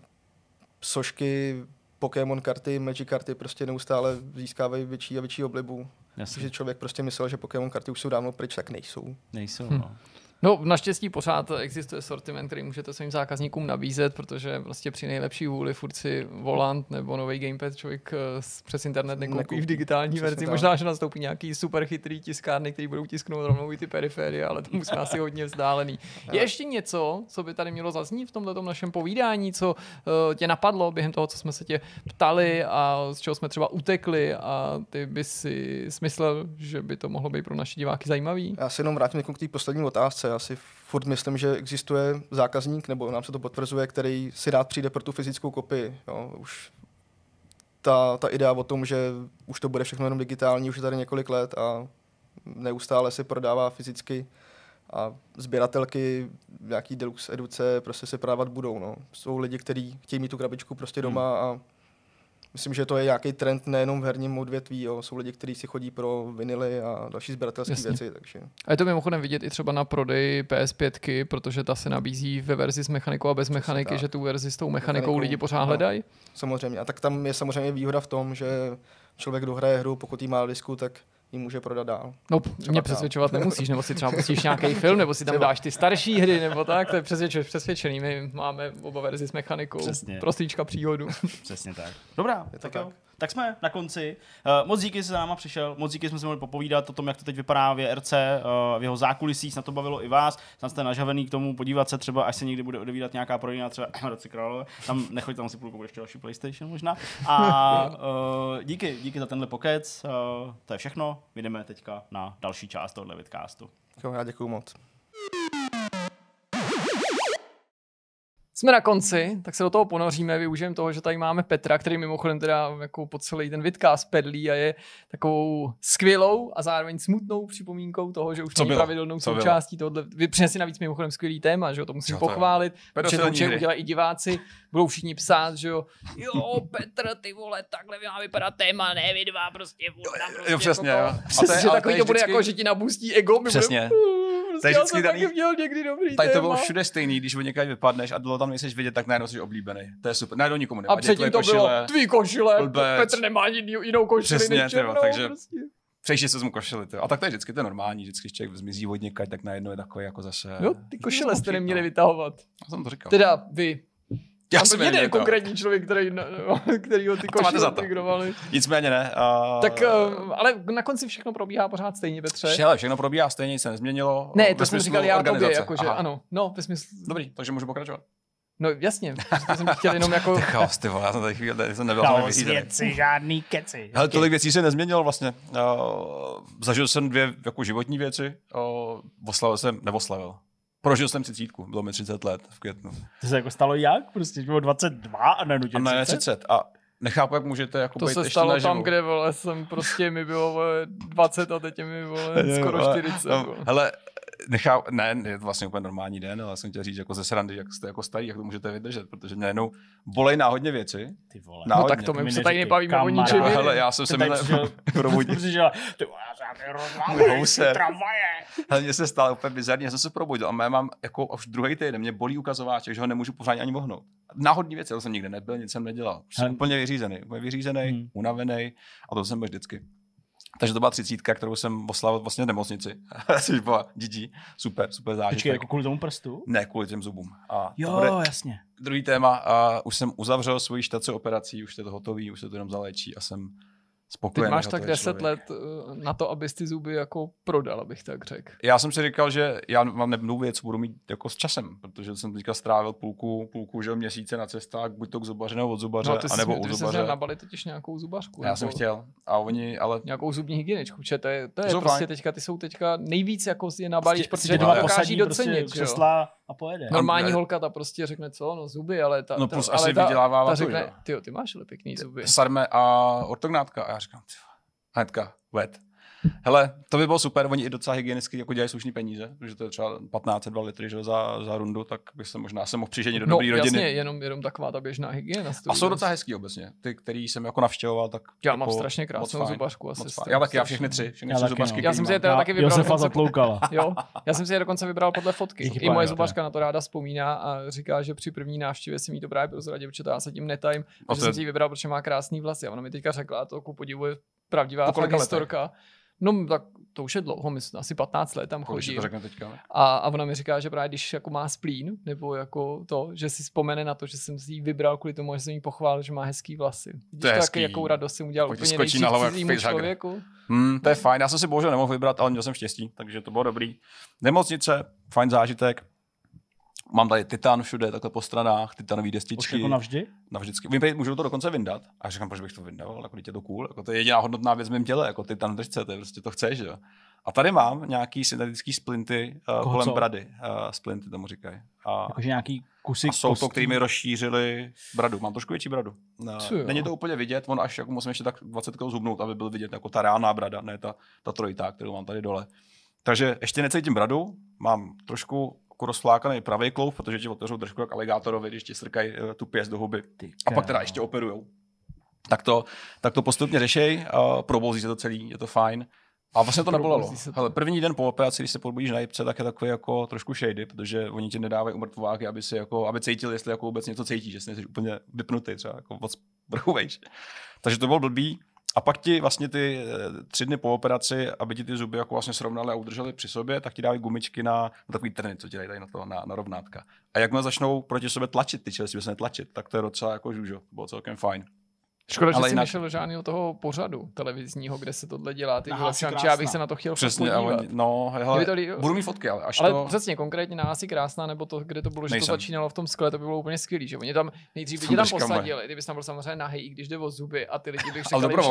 S5: sošky Pokémon karty, Magic karty prostě neustále získávají větší a větší oblibu. Jasně. Že člověk prostě myslel, že Pokémon karty už jsou dávno pryč, tak nejsou. Nejsou, hm. no.
S2: No, naštěstí pořád existuje sortiment, který můžete svým zákazníkům nabízet, protože vlastně při nejlepší vůli furt si volant nebo nový gamepad člověk eh, přes internet nekoupí v digitální Přesně verzi. Tak. Možná, že nastoupí nějaký super chytrý tiskárny, který budou tisknout rovnou i ty periferie, ale to musí asi hodně vzdálený. Je ještě něco, co by tady mělo zaznít v tomto našem povídání, co eh, tě napadlo během toho, co jsme se tě ptali a z čeho jsme třeba utekli a ty by si smyslel, že by to mohlo být pro
S5: naše diváky zajímavý? Já se jenom vrátím k té poslední otázce já si furt myslím, že existuje zákazník, nebo nám se to potvrzuje, který si rád přijde pro tu fyzickou kopii. Jo. Už ta, ta idea o tom, že už to bude všechno jenom digitální, už je tady několik let a neustále se prodává fyzicky a sběratelky nějaký deluxe educe prostě se právat budou. No. Jsou lidi, kteří chtějí mít tu krabičku prostě doma hmm. a myslím, že to je nějaký trend nejenom v herním odvětví. Jo. Jsou lidi, kteří si chodí pro vinily a další sběratelské věci. Takže.
S2: A je to mimochodem vidět i třeba na prodej PS5, protože ta se nabízí ve verzi s mechanikou a bez mechaniky, že tu verzi s tou mechanikou, mechanikou lidi pořád no, hledají.
S5: Samozřejmě. A tak tam je samozřejmě výhoda v tom, že člověk dohraje hru, pokud jí má disku, tak ji může prodat dál. No, třeba mě
S2: přesvědčovat dál. nemusíš, nebo si třeba pustíš nějaký film, nebo si tam třeba. dáš ty starší hry,
S5: nebo tak, to je
S3: přesvědčený, přesvědčený. My máme oba verzi s mechanikou. Přesně.
S2: Prostýčka příhodu. Přesně tak.
S3: Dobrá, je to tak, tak jo tak jsme na konci. Uh, moc díky, že jsi náma přišel, moc díky, jsme se mohli popovídat o tom, jak to teď vypadá v RC, uh, eh, v jeho zákulisí, na to bavilo i vás, tam jste nažavený k tomu podívat se třeba, až se někdy bude odevídat nějaká prodejna třeba Hradci Králové, tam nechoď, tam si půlku bude ještě další PlayStation možná. A uh, díky, díky za tenhle pokec, uh, to je všechno, jdeme teďka na další část tohle vidcastu. Jo, já moc.
S2: Jsme na konci, tak se do toho ponoříme, využijeme toho, že tady máme Petra, který mimochodem teda jako po celý ten vidcast pedlí a je takovou skvělou a zároveň smutnou připomínkou toho, že už to pravidelnou Co součástí bylo? tohohle. Vy přinesli navíc mimochodem skvělý téma, že jo, to musím jo, to pochválit, protože to určitě udělají i diváci, budou všichni psát, že jo, jo Petr, ty vole, takhle má vypadat téma, ne vy dva, prostě, jo, prostě jo, přesně, jako, jo. A přesně, to je, že takový to bude vždycky... jako, že ti nabustí ego. Přesně. Budeme, uh, prostě, to je vždycky daný, měl někdy dobrý tady to bylo všude stejný,
S1: když o někde vypadneš a bylo tam tam nejseš vidět, tak najednou jsi oblíbený. To je super. Najednou nikomu nevadí. A předtím to košile, bylo tvý
S2: košile, blbec. Petr nemá jinou, jinou košili Přesně, než černou, takže...
S1: prostě Přejiště se mu košili. To. A tak to je vždycky to je normální, vždycky, když člověk zmizí od někaj, tak najednou je takový jako zase. No,
S2: ty košile jste neměli vytahovat.
S1: Já jsem to říkal. Teda
S2: vy. Já jsem jeden konkrétní člověk, který, no, který ho ty košile integrovali.
S1: Nicméně ne. Uh... Tak,
S2: uh, ale na konci všechno probíhá pořád stejně, Petře. Všechno,
S1: všechno probíhá stejně, nic se nezměnilo. Ne, to jsem říkal já tobě, jakože ano.
S2: No, ve smyslu... Dobrý, takže můžu pokračovat. No jasně, to jsem
S1: chtěl jenom jako... Ty chaos, ty vole, já jsem tady chvíli, tady jsem nebyl. Chaos, věci,
S3: žádný keci. Hele, tolik
S1: věcí se nezměnilo vlastně. Uh, zažil jsem dvě jako životní věci, uh, oslavil jsem, neoslavil. Prožil jsem třicítku, bylo mi 30 let v květnu. To se jako stalo jak? Prostě bylo 22 a nenutě 30? A ne, 30. No, a nechápu, jak můžete jako To být se stalo tam, kde
S2: vole, jsem prostě mi bylo vole, 20 a teď mi bylo skoro 40. No,
S1: hele, nechá, ne, je to vlastně úplně normální den, ale já jsem chtěl říct, jako ze srandy, jak jste jako starý, jak to můžete vydržet, protože mě jenom bolej náhodně věci. Ty vole. Náhodně. No tak to my, se tady nebavíme o ničem. Hele, já jsem se mi probudil. Ty vole,
S4: já se
S1: Hele, mě se stalo úplně bizarně, já jsem se probudil a mám jako už druhý týden, mě bolí ukazováček, že ho nemůžu pořádně ani mohnout. Náhodní věci, já jsem nikde nebyl, nic jsem nedělal. Jsem úplně vyřízený, úplně vyřízený, hmm. unavený a to jsem byl vždycky. Takže to byla třicítka, kterou jsem oslavil vlastně v nemocnici. Což byla Super, super zážitek. Počkej, jako
S3: kvůli tomu prstu?
S1: Ne, kvůli těm zubům. A jo, bude jasně. Druhý téma. A už jsem uzavřel svoji štace operací, už je to hotový, už se to jenom zalečí a jsem spokojený. Ty máš tak 10 člověk.
S2: let eh, na to, abys ty zuby jako prodal, abych tak řekl.
S1: Já jsem si říkal, že já mám nebudu vědět, co budu mít jako s časem, protože jsem teďka strávil půlku, půlku že měsíce na cestách, buď to k zubaři nebo od zubaře, no, ty anebo u ty zubaře. Jsi
S2: nabali totiž nějakou zubařku. Já nebo... jsem chtěl. A oni, ale... Nějakou zubní hygieničku, to je, to je prostě teďka, ty jsou teďka nejvíc jako je nabalíš, prostě, protože doma dokáží docenit. Prostě křesla a pojede. Normální holka ta prostě řekne, co, no zuby, ale ta, no, plus ta, asi ale ta, ta řekne, ty, ty máš ale pěkný zuby.
S1: Sarme a ortognátka. A Başkan. Antka, wet. Hele, to by bylo super, oni i docela hygienicky jako dělají slušný peníze, protože to je třeba 15, 2 litry že, za, za rundu, tak bych se možná se mohl přiženit do no, dobrý jasně, rodiny. Jasně,
S2: jenom, jenom taková ta běžná hygiena. A jsou docela
S1: hezký obecně, ty, který jsem jako navštěvoval, tak Já jako mám strašně krásnou zubařku. Asi já taky, já všechny tři, všechny já tři no. zubařky. No. Já jsem si je
S2: teda taky vybral. Josefa zatloukala. jo, já jsem si je dokonce vybral podle fotky. I moje zubařka na to ráda vzpomíná a říká, že při první návštěvě si mi to právě prozradil, protože já se tím netajím, že jsem si ji vybral, protože má krásný vlasy. A ona mi teďka řekla, to ku jako podivu pravdivá fakt historka. Letech? No tak to už je dlouho, myslím, asi 15 let tam chodí. A, a ona mi říká, že právě když jako má splín, nebo jako to, že si vzpomene na to, že jsem si ji vybral kvůli tomu, že jsem ji pochválil, že má hezký vlasy. Vidíš to je tak, jakou radost jsem udělal Pojď úplně na hlavu, člověku.
S1: Hmm, to je no. fajn, já jsem si bohužel nemohl vybrat, ale měl jsem štěstí, takže to bylo dobrý. Nemocnice, fajn zážitek, mám tady titan všude, takhle po stranách, titanový destičky. Už jako navždy? Navždycky. Vím, můžu to dokonce vyndat. A říkám, proč bych to vyndával, jako je to cool, jako to je jediná hodnotná věc v mém těle, jako titan držce, to je prostě to chceš, jo. A tady mám nějaký syntetický splinty uh, kolem co? brady. Uh, splinty tomu říkají. A, Jakože nějaký kusy a jsou to, to, mi rozšířili bradu. Mám trošku větší bradu. Uh, Co není to úplně vidět, on až jako musím ještě tak 20 zubnout, aby byl vidět jako ta reálná brada, ne ta, ta trojitá, kterou mám tady dole. Takže ještě necítím bradu, mám trošku trošku rozflákaný pravý klouf, protože ti otevřou držku jak aligátorovi, když ti srkají eh, tu pěst do huby. a pak teda ještě operujou. Tak to, tak to postupně řešej, eh, probouzí se to celý, je to fajn. A vlastně to nebolelo. Ale první den po operaci, když se podbudíš na jipce, tak je takový jako trošku shady, protože oni ti nedávají umrtvováky, aby si jako, aby cítil, jestli jako vůbec něco cítíš, že jsi úplně vypnutý, třeba jako moc vrchu Takže to bylo blbý. A pak ti vlastně ty eh, tři dny po operaci, aby ti ty zuby jako vlastně srovnali a udržely při sobě, tak ti dávají gumičky na, na takový trny, co ti dají tady na, to, na, na rovnátka. A jak začnou proti sobě tlačit, ty by se netlačit, tak to je docela jako žužo, bylo celkem fajn. Škoda, ale že jsi jinak...
S2: nešel žádného toho pořadu televizního, kde se tohle dělá. Ty vole, šanči, já bych se na to chtěl Přesně, ale, no, hele, to li... budu mít fotky, ale až ale to... přesně, konkrétně na asi krásná, nebo to, kde to bylo, že Nejsem. to začínalo v tom skle, to by bylo úplně skvělý, že oni tam nejdřív by tam posadili, ty bys tam byl samozřejmě nahý, i když jde o zuby a ty lidi by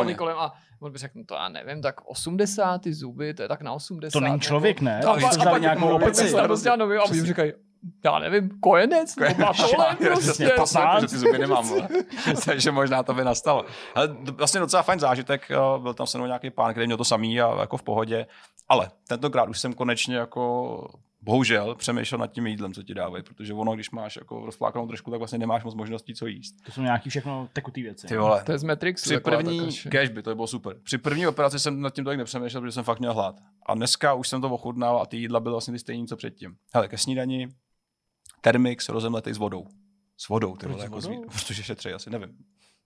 S2: šli kolem a on by řekl, no to já nevím, tak 80 zuby, to je tak na 80. To není člověk, ne? To, a, a, a, a, a, a, já nevím, kojenec, kojenec nebo batole, prostě, jasně, pasák, že ty zuby nemám,
S1: takže možná to by nastalo. Ale vlastně docela fajn zážitek, eh, byl tam se mnou nějaký pán, který měl to samý a jako v pohodě, ale tentokrát už jsem konečně jako bohužel přemýšlel nad tím jídlem, co ti dávají, protože ono, když máš jako rozplákanou trošku, tak vlastně nemáš moc možností, co jíst.
S3: To jsou nějaký všechno tekuté věci. Ty vole. To je z
S1: Matrix. Při první, cash by, to by bylo super. Při první operaci jsem nad tím tolik nepřemýšlel, protože jsem fakt měl hlad. A dneska už jsem to ochutnal a ty jídla byly vlastně ty stejné, co předtím. Hele, ke snídani termix rozemletej s vodou. S vodou, ty vole, jako zví, protože šetří, asi nevím.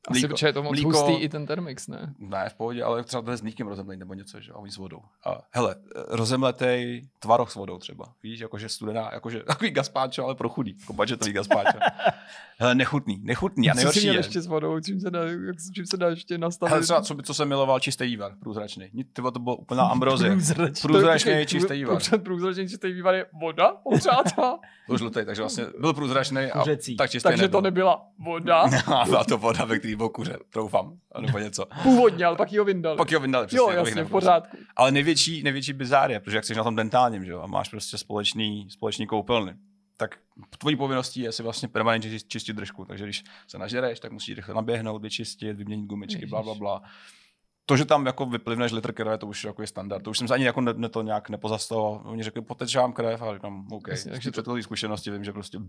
S4: Asi mlíko, je to moc mlíko,
S1: hustý i
S2: ten termix, ne?
S1: Ne, v pohodě, ale třeba to je s mlíkem rozemlej nebo něco, že? oni s vodou. A hele, rozemletej tvaroch s vodou třeba. Víš, jakože studená, jakože takový gaspáčo, ale pro chudý. Jako budgetový gaspáčo. hele, nechutný, nechutný. A nejhorší je. ještě
S2: s vodou, čím se dá, jak, čím se dá ještě nastavit? Hele, třeba, co, by, co jsem miloval,
S1: čistý vývar, průzračný. Ty to bylo úplná ambrozie. průzračný, je čistý vývar.
S2: Průzračný čistý vývar je voda, pořád to
S1: žlutý, takže vlastně byl průzračný a tak čistý Takže nebyl. to
S2: nebyla voda.
S1: No, byla to voda, ve mlí o kuře, troufám, nebo něco.
S2: Původně, ale pak ji ho vyndali. Pak ji ho vyndali, přesně, jo, jako jasně, v pořádku.
S1: Prostě. Ale největší, největší bizár je, protože jak jsi na tom dentálním, že jo, a máš prostě společný, společný koupelny, tak tvojí povinností je si vlastně permanentně čistit držku. Takže když se nažereš, tak musíš rychle naběhnout, vyčistit, vyměnit gumičky, bla, bla, bla to, že tam jako vyplivneš litr krve, to už jako je standard. To už jsem se ani jako ne, ne to nějak nepozastavoval. Oni řekli, mám krev a říkám, OK. Jasně, takže předchozí zkušenosti vím, že prostě,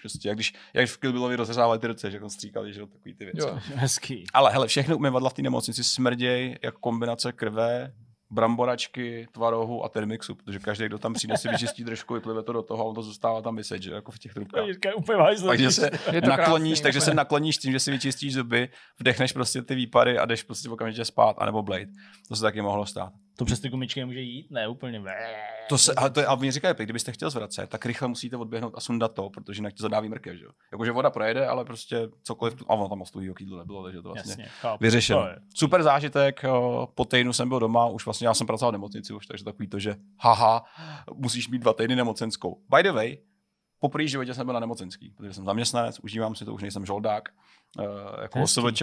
S1: prostě jak když, jak v Kilbilovi rozřezávali ty ruce, že on jako stříkali, že ty věci. Jo, hezký. Ale hele, všechny umyvadla v té nemocnici smrděj, jako kombinace krve, bramboračky, tvarohu a termixu, protože každý, kdo tam přijde, si vyčistí držku, vyplive to do toho a on to zůstává tam vyset, že jako v těch trubkách. Takže se nakloníš, krásný, takže se nakloníš tím, že si vyčistíš zuby, vdechneš prostě ty výpary a jdeš prostě okamžitě spát, anebo blade. To se taky mohlo stát. To přes ty gumičky může jít,
S3: ne úplně. To se, ale
S1: to je, a mě říkají, kdybyste chtěl zvracet, tak rychle musíte odběhnout a sundat to, protože jinak to zadáví mrkev, že jo. Jakože voda projede, ale prostě cokoliv, a ono tam moc tuhýho nebylo, takže to vlastně Jasně, vyřešeno. Super zážitek, po týdnu jsem byl doma, už vlastně vlastně já jsem pracoval v nemocnici už, takže takový to, že haha, musíš mít dva týdny nemocenskou. By the way, po první životě jsem byl na nemocenský, protože jsem zaměstnanec, užívám si to, už nejsem žoldák, eh, jako osvč.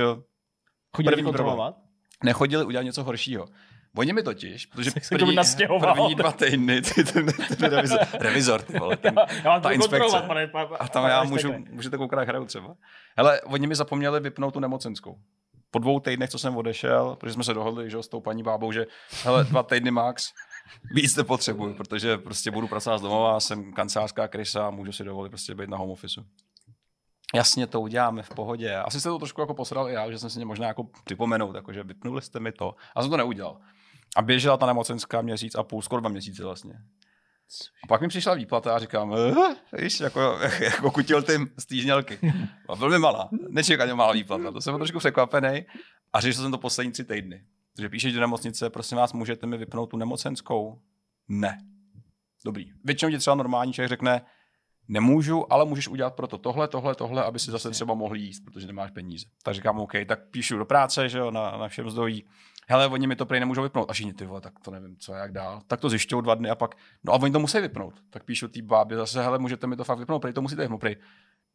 S1: Chodili kontrolovat? Nechodili udělat něco horšího. Oni mi totiž, protože tak první, první dva týdny, ty, ten,
S3: ten revizor, revizor
S1: ty vole, ten, já, já ta inspekce. Pane, pane, a tam já můžu, můžete koukat na třeba. Hele, oni mi zapomněli vypnout tu nemocenskou po dvou týdnech, co jsem odešel, protože jsme se dohodli že, s tou paní bábou, že hele, dva týdny max, víc nepotřebuju, protože prostě budu pracovat z domova, jsem kancelářská krysa, můžu si dovolit prostě být na home office. Jasně, to uděláme v pohodě. Asi se to trošku jako posral i já, že jsem si mě možná jako připomenout, jako že vypnuli jste mi to. A jsem to neudělal. A běžela ta nemocenská měsíc a půl, skoro dva měsíce vlastně. A pak mi přišla výplata a říkám, eh, víš, jako, jako kutil ty stížnělky. A velmi malá, nečekaně malá výplata. To jsem byl trošku překvapený a řešil jsem to poslední tři týdny. Takže píšeš do nemocnice, prosím vás, můžete mi vypnout tu nemocenskou? Ne. Dobrý. Většinou ti třeba normální člověk řekne, nemůžu, ale můžeš udělat proto tohle, tohle, tohle, aby si zase třeba mohl jíst, protože nemáš peníze. Tak říkám, OK, tak píšu do práce, že jo, na, na všem zdojí hele, oni mi to prej nemůžou vypnout. A všichni, ty vole, tak to nevím, co jak dál. Tak to zjišťou dva dny a pak, no a oni to musí vypnout. Tak píšu té bábě zase, hele, můžete mi to fakt vypnout, prej to musíte vypnout, prej.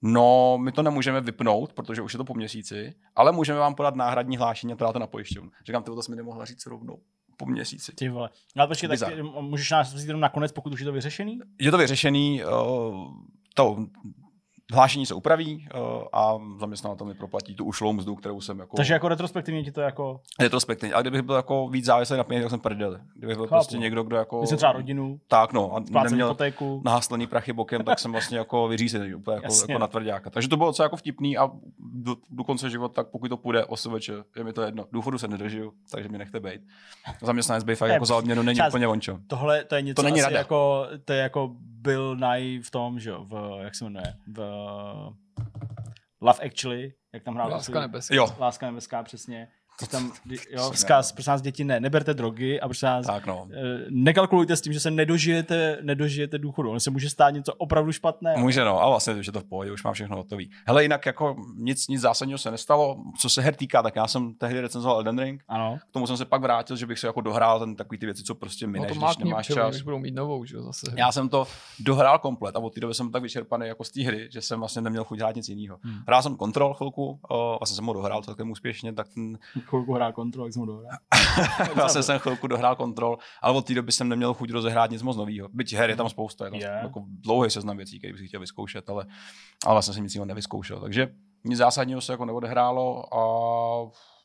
S1: No, my to nemůžeme vypnout, protože už je to po měsíci, ale můžeme vám podat náhradní hlášení a to dáte na pojišťovnu. Říkám, ty to jsme nemohla říct rovnou po měsíci. Ty vole. No ale počkej, tak
S3: můžeš nás vzít jenom nakonec, pokud už je to vyřešený?
S1: Je to vyřešený, uh, to, hlášení se upraví eh, a zaměstnavatel mi proplatí tu ušlou mzdu, kterou jsem jako... Takže jako
S3: retrospektivně ti to jako...
S1: Retrospektivně. A kdybych byl jako víc závislý na peněz, tak jsem prdel. Kdybych byl Chápu. prostě někdo, kdo jako... Myslím třeba rodinu. Tak no. A neměl hypotéku. nahaslený prachy bokem, tak jsem vlastně jako vyřízený úplně jako, jako na tvrdáka. Takže to bylo docela jako vtipný a do, do konce života, tak pokud to půjde osobeče, je mi to jedno. Důchodu se nedržiju, takže mi nechte být. Zaměstnanec by fakt jako za odměnu není čas, úplně vončo.
S3: Tohle to je něco to není asi rada. jako, to je jako byl naj v tom, že v, jak se jmenuje, v Eh, Love Actually, jak tam hrál. Láska nebeská. Jo. Láska nebeská,
S4: přesně. To tam, jo, vzkaz,
S3: prosím vás, děti, ne, neberte drogy a prosím vás, tak no. Eh, nekalkulujte s tím, že se nedožijete, nedožijete důchodu. On se může stát něco opravdu špatné. Může,
S1: no, a vlastně, že to v pohodě, už mám všechno hotový. Hele, jinak jako nic, nic zásadního se nestalo. Co se her týká, tak já jsem tehdy recenzoval Elden Ring. Ano. K tomu jsem se pak vrátil, že bych se jako dohrál ten takový ty věci, co prostě mineš, no to má když nemáš čas. Když
S2: budou mít novou, že zase. Já
S1: jsem to dohrál komplet a od té doby jsem tak vyčerpaný jako z té hry, že jsem vlastně neměl chuť hrát nic jiného. Hmm. Hrál jsem kontrol chvilku, o, eh, vlastně jsem ho dohrál celkem úspěšně, tak
S3: ten chvilku hrál kontrol, jak jsem ho dohrál.
S1: já jsem, jsem chvilku dohrál kontrol, ale od té doby jsem neměl chuť rozehrát nic moc nového. Byť her je tam spousta, je tam yeah. jako dlouhý seznam věcí, které bych chtěl vyzkoušet, ale, ale vlastně jsem nic jiného nevyzkoušel. Takže nic zásadního se jako neodehrálo a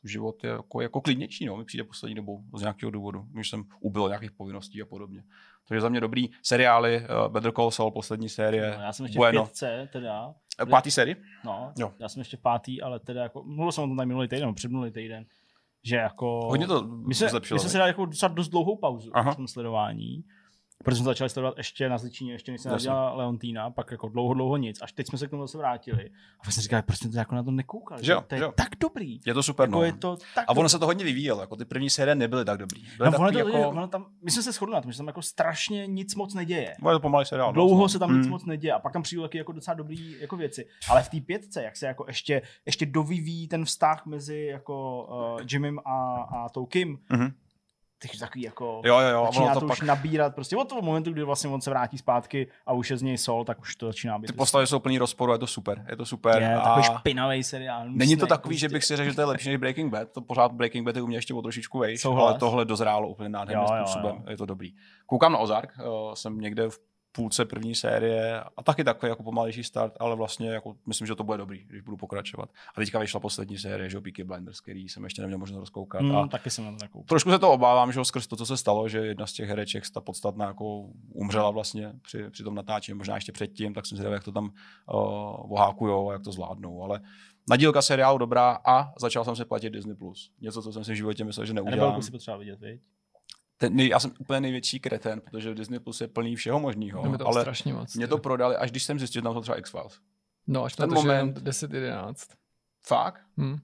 S1: život je jako, jako klidnější, no, mi přijde poslední dobou z nějakého důvodu, když jsem ubil nějakých povinností a podobně. To je za mě dobrý. Seriály, uh, Better Call Saul, poslední série. No, já jsem ještě bueno. v pětce, teda. Kde... Eh, pátý série?
S3: No, jo. já jsem ještě v pátý, ale teda jako, mluvil jsem o tom tady minulý týden, no, před minulý týden, že jako... Hodně to my se, zlepšilo. My jsme si dali jako docela dost dlouhou pauzu Aha. v tom sledování protože jsme začali sledovat ještě na Zličíně, ještě než jsem dělala Leontína, pak jako dlouho, dlouho nic. Až teď jsme se k tomu zase vrátili. A vlastně říkali, proč jsme to jako na to nekoukali? Že jo, to je jo. tak dobrý. Je to super, jako no. je to tak A ono dobrý. se to hodně
S1: vyvíjelo, jako ty první série nebyly tak dobrý. Byly no, ono to, jako... ono
S3: tam, my jsme se shodli na tom, že tam jako strašně nic moc neděje. No, je
S1: to pomalý seriál. No, dlouho no. se tam hmm. nic moc
S3: neděje a pak tam přijde taky jako docela dobrý jako věci. Ale v té pětce, jak se jako ještě, ještě dovyvíjí ten vztah mezi jako uh, Jimem a, a tou Kim, mm-hmm takže takový jako jo, jo, jo, začíná to, to už nabírat, prostě od toho momentu, kdy vlastně on se vrátí zpátky a už je z něj sol, tak už to začíná být. Ty prostě-
S1: postavy jsou plný rozporu, je to super, je to super. Je, a... takový špinavý seriál. není to takový, jako prostě. že bych si řekl, že to je lepší než Breaking Bad, to pořád Breaking Bad je u mě ještě o trošičku vejš, ale tohle dozrálo úplně nádherným způsobem, jo, jo. je to dobrý. Koukám na Ozark, eh, jsem někde v půlce první série a taky takový jako pomalejší start, ale vlastně jako myslím, že to bude dobrý, když budu pokračovat. A teďka vyšla poslední série, že Peaky Blinders, který jsem ještě neměl možnost rozkoukat. Hmm, a taky jsem na to Trošku se to obávám, že skrz to, co se stalo, že jedna z těch hereček, ta podstatná, jako umřela vlastně při, při tom natáčení, možná ještě předtím, tak jsem zvědavý, jak to tam uh, a jak to zvládnou, ale Nadílka seriálu dobrá a začal jsem se platit Disney+. Plus. Něco, co jsem si v životě myslel, že neudělám. Rebelku si
S3: potřeba vidět, viď?
S1: ten, nej, já jsem úplně největší kreten, protože v Disney Plus je plný všeho možného. ale strašně moc. Mě to prodali, až když jsem zjistil, že tam to třeba X-Files.
S2: No, až ten na to, moment, 10-11. Fakt? Hmm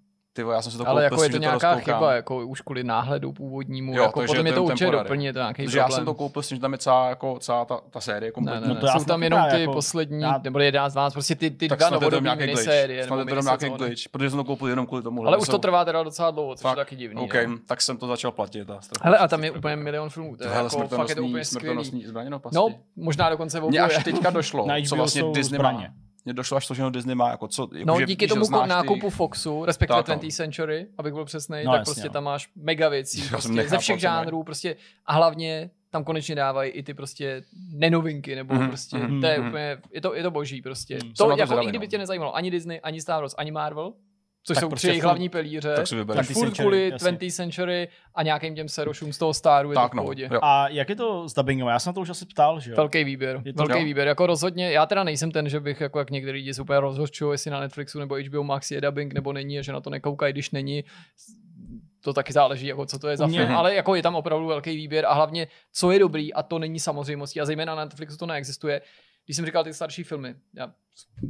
S2: ty já jsem se to Ale jako je to nějaká to chyba, jako už kvůli náhledu původnímu, jo, jako potom je to určitě doplnit, to nějaký problém. já jsem to koupil s tím, že tam je celá, jako, celá ta, ta série kompletní. Ne, ne, ne. No to Jsou tam jenom ty jako, poslední, já... nebo z vás, prostě ty, ty tak dva novodobní minisérie. Snad je to nějaký glitch, protože jsem to koupil jenom kvůli tomu. Ale už to trvá teda docela dlouho, což je taky divný. Ok,
S1: tak jsem to začal platit. Hele, a tam je úplně milion filmů, to je jako fakt je to úplně skvělý. No, no,
S2: možná dokonce v Mně až teďka došlo, co vlastně Disney má
S1: mě došlo až to, že ho no Disney má jako co... Jako no, že, díky tomu znáš nákupu Foxu, respektive tak, 20th
S2: no. Century, abych byl přesný, no, tak jasně, prostě jo. No. tam máš mega věcí, prostě ze všech žánrů, prostě a hlavně tam konečně dávají i ty prostě nenovinky, nebo mm-hmm, prostě, mm-hmm, to je mm-hmm. úplně, je to, je to boží prostě. Mm, to jako zdraví, i kdyby no. tě nezajímalo ani Disney, ani Star Wars, ani Marvel, Což tak jsou prostě tři jejich hlavní pilíře. Tak si Tak furt kvůli 20 Century a nějakým těm serošům z toho Staru je tak, to v no, pohodě. No, a jak je to
S3: s dubbingem? Já jsem to už asi ptal, že jo? Velký výběr. Je to, Velký jo?
S2: výběr. Jako rozhodně, já teda nejsem ten, že bych jako jak některý lidi super rozhořčují, jestli na Netflixu nebo HBO Max je dubbing nebo není, že na to nekoukají, když není to taky záleží, jako co to je za mm film, ale jako je tam opravdu velký výběr a hlavně, co je dobrý, a to není samozřejmostí, a zejména na Netflixu to neexistuje, když jsem říkal ty starší filmy, já,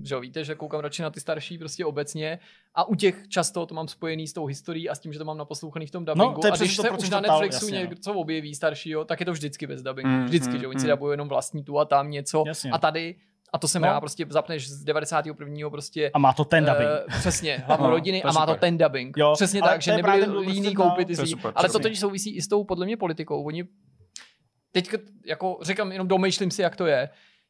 S2: že jo, víte, že koukám radši na ty starší prostě obecně a u těch často to mám spojený s tou historií a s tím, že to mám naposlouchaný v tom no, dubbingu no, to a když se už na Netflixu jasně, někdo no. co objeví staršího, tak je to vždycky bez dubbingu, mm, vždycky, mm, že oni mm. si dubují jenom vlastní tu a tam něco jasně. a tady a to se no. rád, prostě zapneš z 91. prostě. A má to ten eh, dubbing. Uh, přesně, hlavu no, rodiny a má to ten dubbing. Jo, přesně tak, že nebyli líní koupit ty Ale to totiž souvisí i s tou podle mě politikou. Oni teď jako říkám, jenom domýšlím si, jak to je,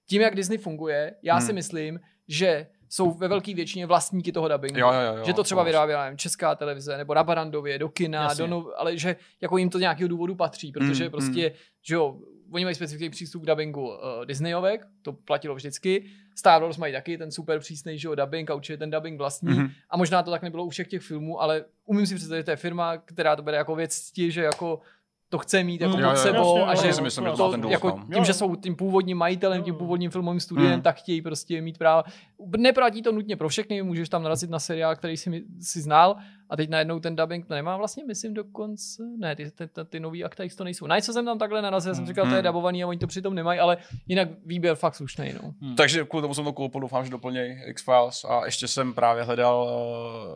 S2: tím, jak Disney funguje, já hmm. si myslím, že jsou ve velké většině vlastníky toho dubbingu. Jo, jo, jo, že to třeba vyráběla nevím, česká televize nebo na Barandově, do kina, do no, ale že jako jim to nějakého důvodu patří, protože mm, prostě, mm. že jo, oni mají specifický přístup k dubbingu uh, Disneyovek, to platilo vždycky. Star Wars mají taky ten super přísný že jo, dubbing a určitě ten dubbing vlastní. Mm-hmm. A možná to tak nebylo u všech těch filmů, ale umím si představit, že to je firma, která to bude jako věc, že jako to chce mít jako mm, pod sebou a že, jako myslím, to, ten jako tím, že jsou tím původním majitelem, tím původním filmovým studiem, hmm. tak chtějí prostě mít právo. Neplatí to nutně pro všechny, můžeš tam narazit na seriál, který jsi, jsi znal, a teď najednou ten dubbing to nemá vlastně, myslím dokonce, ne, ty, ty, ty, ty nový akta to nejsou. Na co jsem tam takhle narazil, jsem hmm. říkal, hmm. to je hmm. dabovaný a oni to přitom nemají, ale jinak výběr fakt slušný. No.
S1: Hmm. Takže kvůli tomu jsem to koupil, doufám, že doplněj X-Files a ještě jsem právě hledal,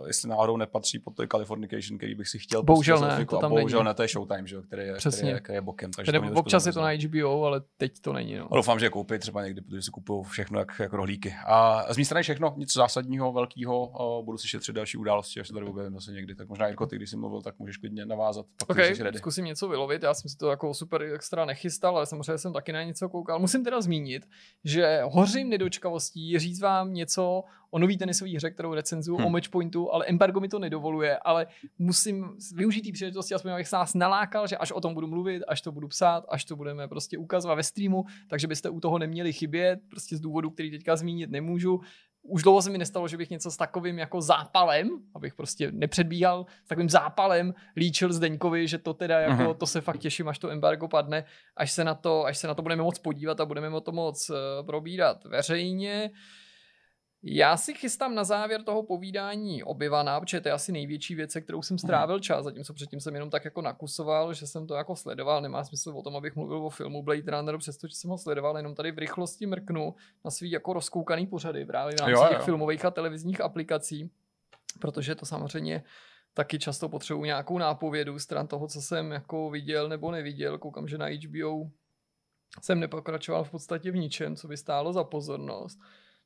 S1: eh, jestli náhodou nepatří pod to Californication, který bych si chtěl. Bohužel ne, to tam bohužel není. ne, to je Showtime, že, který, je, Přesně. Který, je, který je bokem. Takže to občas je to na
S2: HBO, ale teď to není. No. A
S1: doufám, že koupit třeba někdy, protože si kupuju všechno jak, jak rohlíky. A z mé strany všechno, nic zásadního, velkého, eh, budu si šetřit další události, až se tady objevím se někdy, tak možná Jirko, ty, když jsi mluvil, tak můžeš klidně navázat. Pak okay, jsi ready.
S2: zkusím něco vylovit, já jsem si to jako super extra nechystal, ale samozřejmě jsem taky na něco koukal. Musím teda zmínit, že hořím nedočkavostí říct vám něco o nový tenisový hře, kterou recenzuju hmm. o Matchpointu, ale embargo mi to nedovoluje, ale musím využít té příležitosti, aspoň abych nás nalákal, že až o tom budu mluvit, až to budu psát, až to budeme prostě ukazovat ve streamu, takže byste u toho neměli chybět, prostě z důvodu, který teďka zmínit nemůžu už dlouho se mi nestalo, že bych něco s takovým jako zápalem, abych prostě nepředbíhal, s takovým zápalem líčil Zdeňkovi, že to teda jako, mhm. to se fakt těším, až to embargo padne, až se na to, až se na to budeme moc podívat a budeme o to moc eh, probírat veřejně. Uh, já si chystám na závěr toho povídání obyvaná, protože to je asi největší věc, kterou jsem mhm. strávil čas, zatímco předtím jsem jenom tak jako nakusoval, že jsem to jako sledoval. Nemá smysl o tom, abych mluvil o filmu Blade Runner, přestože jsem ho sledoval, jenom tady v rychlosti mrknu na svý jako rozkoukaný pořady právě v rámci jo, jo. těch filmových a televizních aplikací, protože to samozřejmě taky často potřebuji nějakou nápovědu stran toho, co jsem jako viděl nebo neviděl. Koukám, že na HBO jsem nepokračoval v podstatě v ničem, co by stálo za pozornost.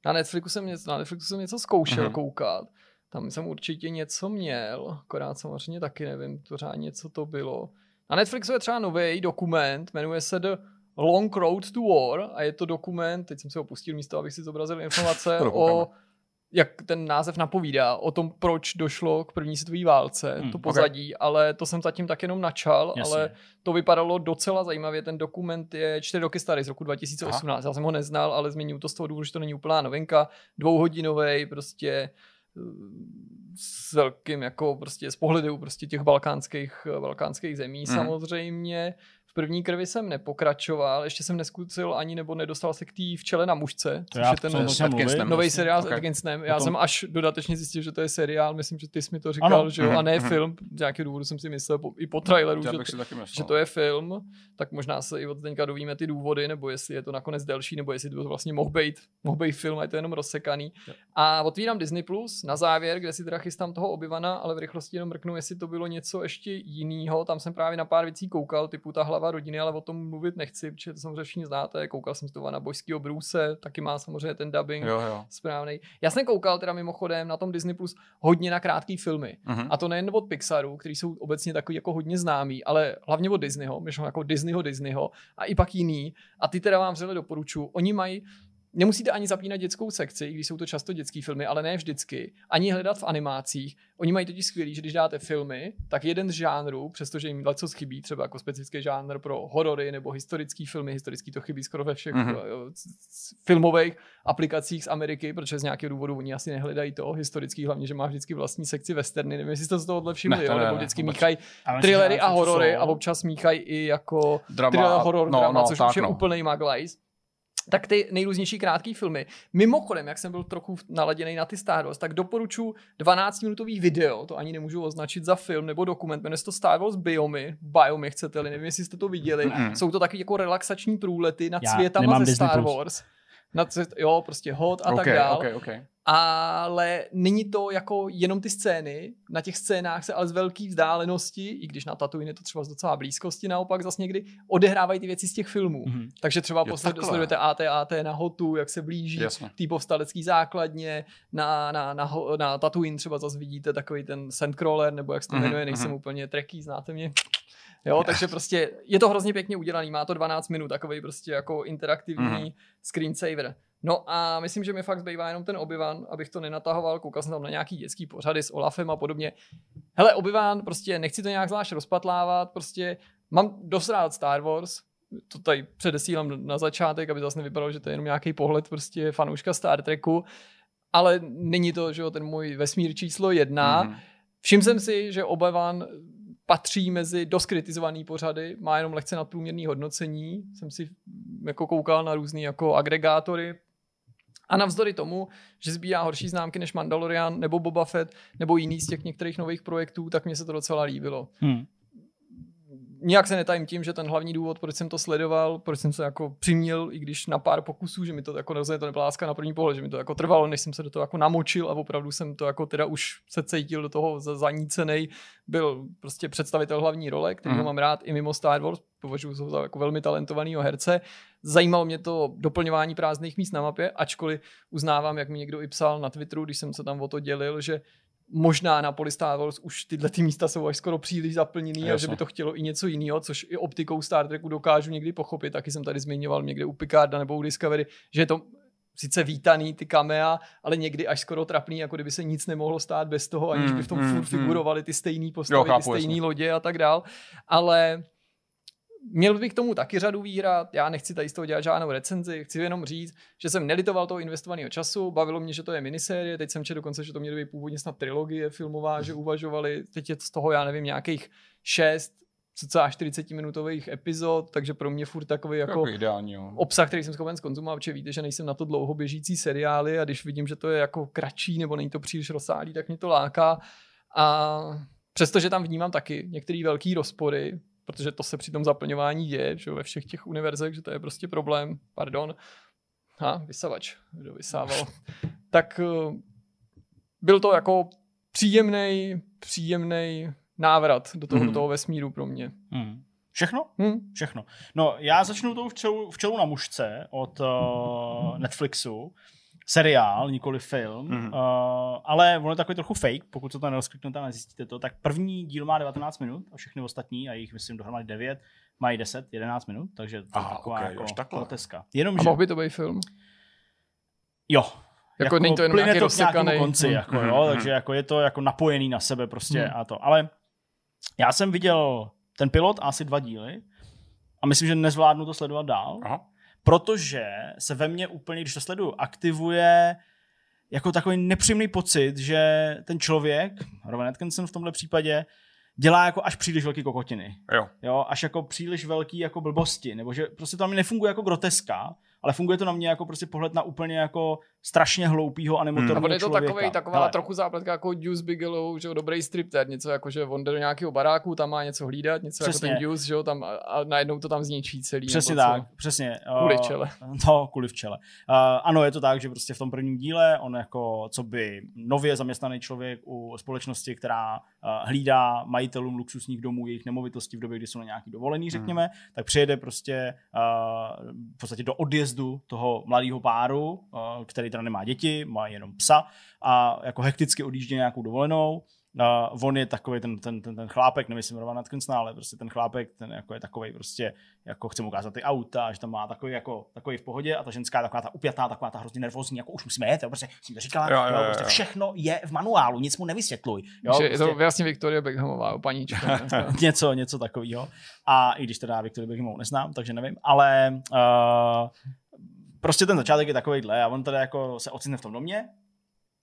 S2: Na Netflixu jsem něco, na Netflixu jsem něco zkoušel mm-hmm. koukat. Tam jsem určitě něco měl, akorát samozřejmě taky nevím to řádně něco to bylo. Na Netflixu je třeba nový dokument, jmenuje se The Long Road to War a je to dokument, teď jsem si ho pustil místo, abych si zobrazil informace o jak ten název napovídá, o tom, proč došlo k první světové válce, hmm, to pozadí, okay. ale to jsem zatím tak jenom načal, Jasně. ale to vypadalo docela zajímavě. Ten dokument je čtyři roky starý, z roku 2018. Aha. Já jsem ho neznal, ale změnil to z toho důvodu, že to není úplná novinka. Dvouhodinový, prostě eh, s velkým jako prostě z pohledu prostě těch balkánských, eh, balkánských zemí hmm. samozřejmě první krvi jsem nepokračoval, ještě jsem neskusil ani nebo nedostal se k té včele na mužce, to což je ten nový seriál okay. s Atkinsonem. Já Potom... jsem až dodatečně zjistil, že to je seriál, myslím, že ty jsi mi to říkal, ano. že jo, a ne mhm. film. Z nějakého důvodu jsem si myslel po, i po traileru, že, že to je film, tak možná se i od teďka dovíme ty důvody, nebo jestli je to nakonec delší, nebo jestli to vlastně mohl být, mohl být film a je to jenom rozsekaný. A otvírám Disney Plus na závěr, kde si teda chystám toho obyvana, ale v rychlosti jenom mrknu, jestli to bylo něco ještě jiného. Tam jsem právě na pár věcí koukal, typu ta hlava práva rodiny, ale o tom mluvit nechci, protože to samozřejmě všichni znáte. Koukal jsem z toho na Božskýho obrůse, taky má samozřejmě ten dubbing jo, jo. správný. Já jsem koukal teda mimochodem na tom Disney Plus hodně na krátké filmy. Mm-hmm. A to nejen od Pixaru, který jsou obecně takový jako hodně známý, ale hlavně od Disneyho, myslím jako Disneyho Disneyho a i pak jiný. A ty teda vám vřele doporučuji. Oni mají Nemusíte ani zapínat dětskou sekci, i když jsou to často dětské filmy, ale ne vždycky. Ani hledat v animacích. Oni mají totiž skvělý, že když dáte filmy, tak jeden z žánrů, přestože jim leco chybí, třeba jako specifický žánr pro horory nebo historické filmy, historický to chybí skoro ve všech mm-hmm. filmových aplikacích z Ameriky, protože z nějakého důvodu oni asi nehledají to historický, hlavně, že má vždycky vlastní sekci westerny. Nevím, jestli jste z toho všimli, ne, jo? nebo vždycky ne, míchají thrillery a horory a občas míchají i jako drama, thriller, horor, no, drama, no, což tak, už je no. úplný maglajs tak ty nejrůznější krátké filmy. Mimochodem, jak jsem byl trochu naladěný na ty Star Wars, tak doporučuji 12-minutový video, to ani nemůžu označit za film nebo dokument, jmenuje se to Star Wars Biomy, Biomy chcete-li, nevím, jestli jste to viděli. Mm-hmm. Jsou to taky jako relaxační průlety nad Já světama ze Disney Star Plus. Wars na jo, prostě hod a okay, tak dál. Okay, okay. Ale není to jako jenom ty scény, na těch scénách se ale z velký vzdálenosti, i když na Tatooine je to třeba z docela blízkosti naopak zase někdy, odehrávají ty věci z těch filmů. Mm-hmm. Takže třeba posled, sledujete AT-AT na Hotu, jak se blíží té povstalecký základně, na, na, na, na, na Tatooine třeba zase vidíte takový ten Sandcrawler, nebo jak se to mhm, jmenuje, mm-hmm. nejsem mhm. úplně treký, znáte mě Jo, takže prostě je to hrozně pěkně udělaný, má to 12 minut, takový prostě jako interaktivní mm-hmm. screensaver. No a myslím, že mi fakt zbývá jenom ten obyván, abych to nenatahoval, koukal jsem tam na nějaký dětský pořady s Olafem a podobně. Hele, obyván, prostě nechci to nějak zvlášť rozpatlávat, prostě mám dost rád Star Wars, to tady předesílám na začátek, aby zase nevypadalo, že to je jenom nějaký pohled prostě fanouška Star Treku, ale není to, že jo, ten můj vesmír číslo jedna. Mm-hmm. Všiml jsem si, že obyván patří mezi dost kritizovaný pořady, má jenom lehce nadprůměrný hodnocení, jsem si mm, jako koukal na různý jako agregátory, a navzdory tomu, že sbírá horší známky než Mandalorian nebo Boba Fett nebo jiný z těch některých nových projektů, tak mně se to docela líbilo. Hmm nějak se netajím tím, že ten hlavní důvod, proč jsem to sledoval, proč jsem se jako přiměl, i když na pár pokusů, že mi to jako rozhodně to nebyla na první pohled, že mi to jako trvalo, než jsem se do toho jako namočil a opravdu jsem to jako teda už se cítil do toho zanícený, byl prostě představitel hlavní role, který mm. mám rád i mimo Star Wars, považuji ho za jako velmi talentovaného herce. Zajímalo mě to doplňování prázdných míst na mapě, ačkoliv uznávám, jak mi někdo i psal na Twitteru, když jsem se tam o to dělil, že možná na poli Star Wars už tyhle ty místa jsou až skoro příliš zaplněný Jasne. a že by to chtělo i něco jiného, což i optikou Star Treku dokážu někdy pochopit. Taky jsem tady zmiňoval někde u Picarda nebo u Discovery, že je to sice vítaný ty kamea, ale někdy až skoro trapný, jako kdyby se nic nemohlo stát bez toho, aniž by v tom mm, furt mm, mm. figurovaly ty stejné postavy, jo, chápu, ty stejné lodě a tak dál. Ale Měl bych k tomu taky řadu výhrad, já nechci tady z toho dělat žádnou recenzi, chci jenom říct, že jsem nelitoval toho investovaného času, bavilo mě, že to je minisérie, teď jsem četl dokonce, že to měly být původně snad trilogie filmová, že mhm. uvažovali, teď je z toho, já nevím, nějakých šest, cca 40 minutových epizod, takže pro mě furt takový jako, jako ideální, obsah, který jsem schopen zkonzumovat, protože víte, že nejsem na to dlouho běžící seriály a když vidím, že to je jako kratší nebo není to příliš rozsáhlý, tak mě to láká a přestože tam vnímám taky některé velké rozpory, protože to se při tom zaplňování děje, že ve všech těch univerzech, že to je prostě problém, pardon, ha, vysavač, kdo vysával, tak eh, byl to jako příjemný, příjemný návrat do toho, mm. do mhm. toho vesmíru pro mě. Mm. Všechno? Hmm. Všechno.
S3: No, já začnu tou včelu včelou na mužce od uh, Netflixu seriál, nikoli film, mm-hmm. uh, ale on je takový trochu fake, pokud se to nerozkliknete a nezjistíte to, tak první díl má 19 minut a všechny ostatní, a jich myslím dohromady 9, mají 10, 11 minut, takže to Aha, je taková okay, jako proteska.
S2: Jenom, a mohl by to být film? Jo, jako, jako není to jenom nějaký to k nějakému konci, mhm. jako, mm-hmm. takže
S3: jako je to jako napojený na sebe prostě mm. a to. Ale já jsem viděl ten pilot asi dva díly a myslím, že nezvládnu to sledovat dál. Aha protože se ve mně úplně, když to sleduju, aktivuje jako takový nepříjemný pocit, že ten člověk, Rowan Atkinson v tomhle případě, dělá jako až příliš velký kokotiny. Jo. jo. až jako příliš velký jako blbosti, nebo že prostě to mi nefunguje jako groteska, ale funguje to na mě jako prostě pohled na úplně jako strašně hloupýho animatorního hmm. A je to člověka. taková Hele.
S2: trochu zápletka jako Deuce Bigelow, že jo, dobrý stripter, něco jako, že on jde do nějakého baráku, tam má něco hlídat, něco přesně. jako ten Deuce, že jo, tam a najednou to tam zničí celý. Přesně tak, co?
S3: přesně. Kvůli eh, čele. no, kvůli čele. Uh, eh, ano, je to tak, že prostě v tom prvním díle on jako, co by nově zaměstnaný člověk u společnosti, která uh, hlídá majitelům luxusních domů jejich nemovitostí v době, kdy jsou na nějaký dovolený, řekněme, hmm. tak přijede prostě uh, v podstatě do odjezdu odjezdu toho mladého páru, eh, který teda nemá děti, má jenom psa a jako hekticky odjíždí nějakou dovolenou Uh, on je takový ten, ten, ten, ten chlápek, nemyslím Rovan Atkinson, no, ale prostě ten chlápek, ten jako je takový prostě, jako chce mu ukázat ty auta, že tam má takový jako, takový v pohodě a ta ženská taková ta upjatá, taková ta hrozně nervózní, jako už musíme jet, jo, prostě jsem to říkala, jo, jo, jo, jo, prostě všechno je v manuálu, nic mu nevysvětluj. Jo, prostě... je to prostě- vlastně Viktoria Beckhamová, paníčka. něco, něco takového. A i když teda Viktoria Beckhamovou neznám, takže nevím, ale uh, prostě ten začátek je takovýhle a on teda jako se ocitne v tom domě,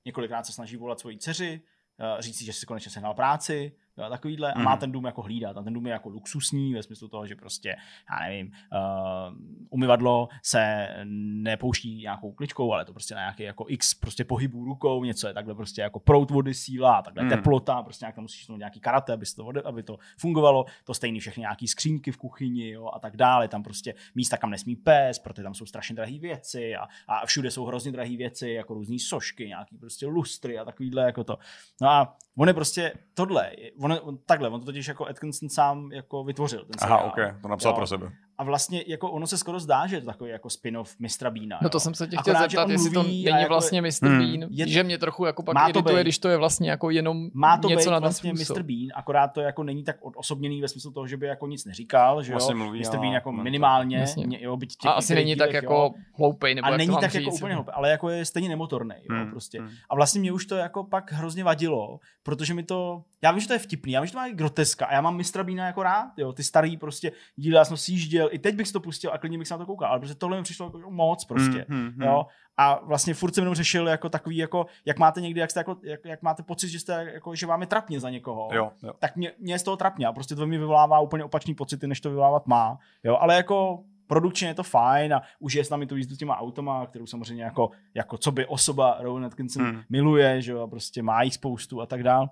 S3: několikrát se snaží volat svoji dceři, Eh, říct že si konečně sehnal práci, Jo, takovýhle. A má mhm. ten dům jako hlídat. A ten dům je jako luxusní ve smyslu toho, že prostě, já nevím, uh, umyvadlo se nepouští nějakou kličkou, ale to prostě na nějaký jako x prostě pohybů rukou, něco je takhle prostě jako prout vody síla, takhle mm. teplota, prostě nějak tam musíš nějaký karate, aby, to, aby to fungovalo. To stejný všechny nějaký skřínky v kuchyni jo, a tak dále. Tam prostě místa, kam nesmí pes, protože tam jsou strašně drahé věci a, a všude jsou hrozně drahé věci, jako různé sošky, nějaký prostě lustry a takovýhle jako to. No a On je prostě tohle, on, je, on takhle, on to totiž jako Atkinson sám jako vytvořil. Ten seriál. Aha, ok, to napsal jo. pro sebe a vlastně jako ono se skoro zdá, že je to takový jako spin-off Mistra Bína. No to jo. jsem se tě chtěl Akorát, zeptat, jestli to není jako, vlastně Mistr hmm. Bean, je, že mě trochu jako pak to irituje, být. když
S2: to je vlastně jako jenom má to něco být na vlastně způsob. Mr.
S3: Bean, akorát to jako není tak odosobněný ve smyslu toho, že by jako nic neříkal, že vlastně jo. Mluví, Mr. Bean jako minimálně, Mě, jo, byť těch a asi není tak jako hloupej, nebo a jak není tak jako úplně hloupej, ale jako je stejně nemotorný, hmm, prostě. Hmm. A vlastně mě už to jako pak hrozně vadilo, protože mi to, já vím, že to je vtipný, já vím, že to má groteska a já mám Mistra Bína jako rád, jo, ty starý prostě díly, já jsem si pustil, i teď bych si to pustil a klidně bych se na to koukal, ale protože tohle mi přišlo jako moc prostě, mm, mm, jo. A vlastně furt jsem jenom řešil jako takový, jako, jak máte někdy, jak, jste jako, jak, jak máte pocit, že, jste, jako, že vám je trapně za někoho, jo, jo. tak mě, mě, je z toho trapně a prostě to mi vyvolává úplně opačný pocity, než to vyvolávat má, jo, ale jako produkčně je to fajn a už je s námi tu jízdu těma automa, kterou samozřejmě jako, jako co by osoba Rowan Atkinson mm. miluje, že jo, a prostě má jich spoustu a tak dál.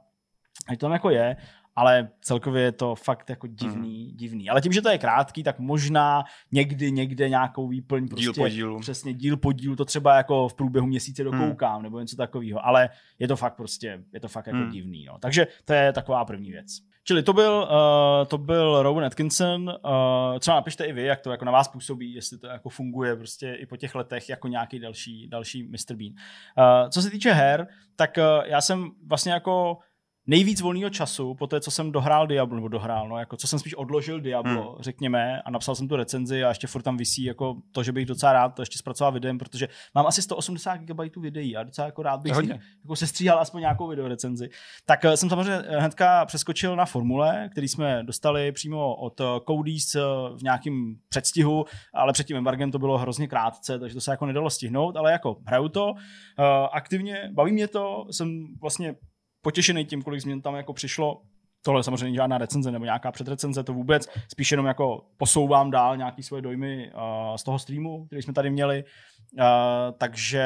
S3: A to tam jako je, ale celkově je to fakt jako divný, mm. divný. Ale tím, že to je krátký, tak možná někdy někde nějakou výplň prostě, díl po dílu. přesně díl po dílu, to třeba jako v průběhu měsíce hmm. dokoukám mm. nebo něco takového, ale je to fakt prostě, je to fakt jako mm. divný. No. Takže to je taková první věc. Čili to byl, uh, to byl Rowan Atkinson, uh, třeba napište i vy, jak to jako na vás působí, jestli to jako funguje prostě i po těch letech jako nějaký další, další Mr. Bean. Uh, co se týče her, tak uh, já jsem vlastně jako nejvíc volného času po té, co jsem dohrál Diablo, nebo dohrál, no, jako co jsem spíš odložil Diablo, hmm. řekněme, a napsal jsem tu recenzi a ještě furt tam vysí, jako to, že bych docela rád to ještě zpracoval videem, protože mám asi 180 GB videí a docela jako rád bych si, jako se stříhal aspoň nějakou video recenzi. Tak eh, jsem samozřejmě eh, hnedka přeskočil na formule, který jsme dostali přímo od eh, Codys v nějakém předstihu, ale před tím embargem to bylo hrozně krátce, takže to se jako nedalo stihnout, ale jako hraju to, aktivně, baví mě to, jsem vlastně potěšený tím, kolik změn tam jako přišlo. Tohle samozřejmě žádná recenze nebo nějaká předrecenze, to vůbec. Spíš jenom jako posouvám dál nějaké svoje dojmy uh, z toho streamu, který jsme tady měli. Uh, takže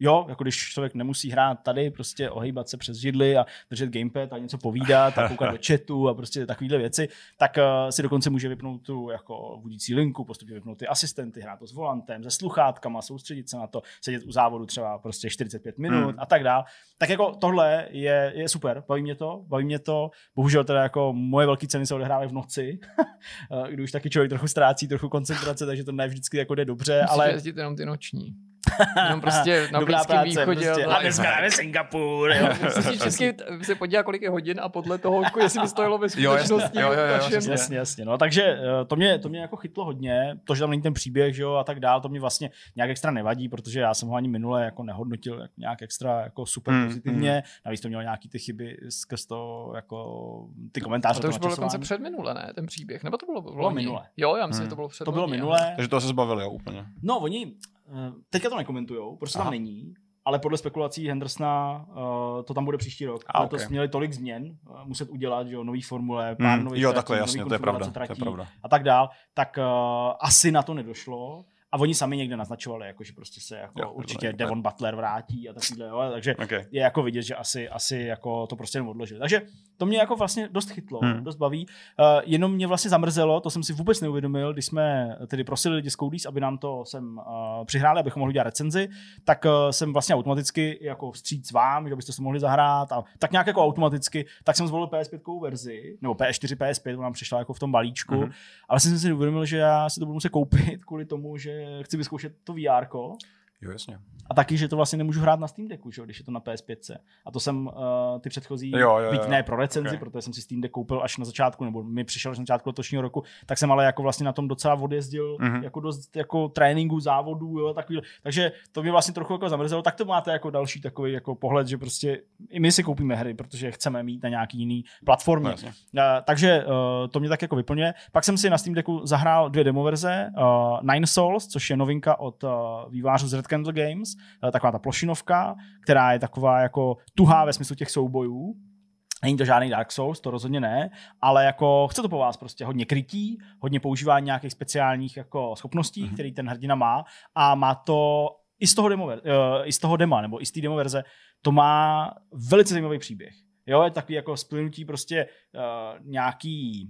S3: jo, jako když člověk nemusí hrát tady, prostě ohýbat se přes židly a držet gamepad a něco povídat a koukat do chatu a prostě takovéhle věci, tak uh, si dokonce může vypnout tu jako vůdící linku, postupně vypnout ty asistenty, hrát to s volantem, se sluchátkama, soustředit se na to, sedět u závodu třeba prostě 45 minut hmm. a tak dále. Tak jako tohle je, je super, baví mě to, baví mě to. Bohužel teda jako moje velké ceny se odehrávají v noci, eh, když už taky člověk trochu ztrácí trochu koncentrace, takže to ne vždycky jako jde dobře, Musíš ale...
S2: jenom ty noční všichni. Jenom prostě na Dobrá Blízkém práce, východě. Prostě. A dneska jdeme Singapur. vždycky se podívá, kolik je hodin a podle toho, jako jestli by stojilo ve skutečnosti. Jo, jasně, jo, jo, jo, jasně,
S3: jasně. No, takže eh, to mě, to mě jako chytlo hodně. To, že tam není ten příběh že jo, a tak dál, to mě vlastně nějak extra nevadí, protože já jsem ho ani minule jako nehodnotil jako nějak extra jako super mm, pozitivně. Mm. Navíc to mělo nějaký ty chyby skrz to, jako ty komentáře. A to,
S2: už bylo dokonce minule, ne? Ten příběh. Nebo to bylo, bylo minule? Jo, já myslím, hmm. že to bylo před. To bylo
S4: minule. Takže to se zbavili, jo, úplně.
S3: No, oni, Eh, teďka to nekomentujou, prostě Aha. tam není, ale podle spekulací Hendersona uh, eh, to tam bude příští rok. A, Letos okay. měli tolik změn uh, muset udělat, že jo, nový formule, hmm, pár hmm, nových jo, trati, takhle, jasně, to je pravda, tratí, to je pravda. a tak dál, tak uh, asi na to nedošlo. A oni sami někde naznačovali, jako, že prostě se jako jo, určitě tak, Devon tak. Butler vrátí a takovýhle, jo, takže okay. je jako vidět, že asi, asi jako to prostě jenom odložili. Takže to mě jako vlastně dost chytlo, hmm. dost baví. Uh, jenom mě vlastně zamrzelo, to jsem si vůbec neuvědomil, když jsme tedy prosili lidi z Koudis, aby nám to sem uh, přihráli, abychom mohli dělat recenzi, tak uh, jsem vlastně automaticky jako vstříc vám, že byste se mohli zahrát a tak nějak jako automaticky, tak jsem zvolil PS5 verzi, nebo PS4, PS5, ona nám přišla jako v tom balíčku, hmm. ale vlastně jsem si neuvědomil, že já si to budu muset koupit kvůli tomu, že chci vyzkoušet to VR. Jo, jasně. A taky, že to vlastně nemůžu hrát na Steam Decku, že? když je to na PS5. A to jsem uh, ty předchozí, jo, jo, byť jo, ne pro recenzi, okay. protože jsem si Steam Deck koupil až na začátku, nebo mi přišel až na začátku letošního roku, tak jsem ale jako vlastně na tom docela odjezdil, mm-hmm. jako dost jako tréninku, závodů, jo, takový. Takže to mě vlastně trochu jako zamrzelo. Tak to máte jako další takový jako pohled, že prostě i my si koupíme hry, protože je chceme mít na nějaký jiný platformě. No, uh, takže uh, to mě tak jako vyplňuje. Pak jsem si na Steam Decku zahrál dvě verze, uh, Nine Souls, což je novinka od uh, vývářů z Red Candle Games, eh, taková ta plošinovka, která je taková jako tuhá ve smyslu těch soubojů, Není to žádný Dark Souls, to rozhodně ne, ale jako chce to po vás prostě hodně krytí, hodně používání nějakých speciálních jako schopností, mm-hmm. který ten hrdina má a má to i z toho, demo, uh, i z toho dema, nebo i z té demo verze, to má velice zajímavý příběh. Jo, je takový jako splynutí prostě uh, nějaký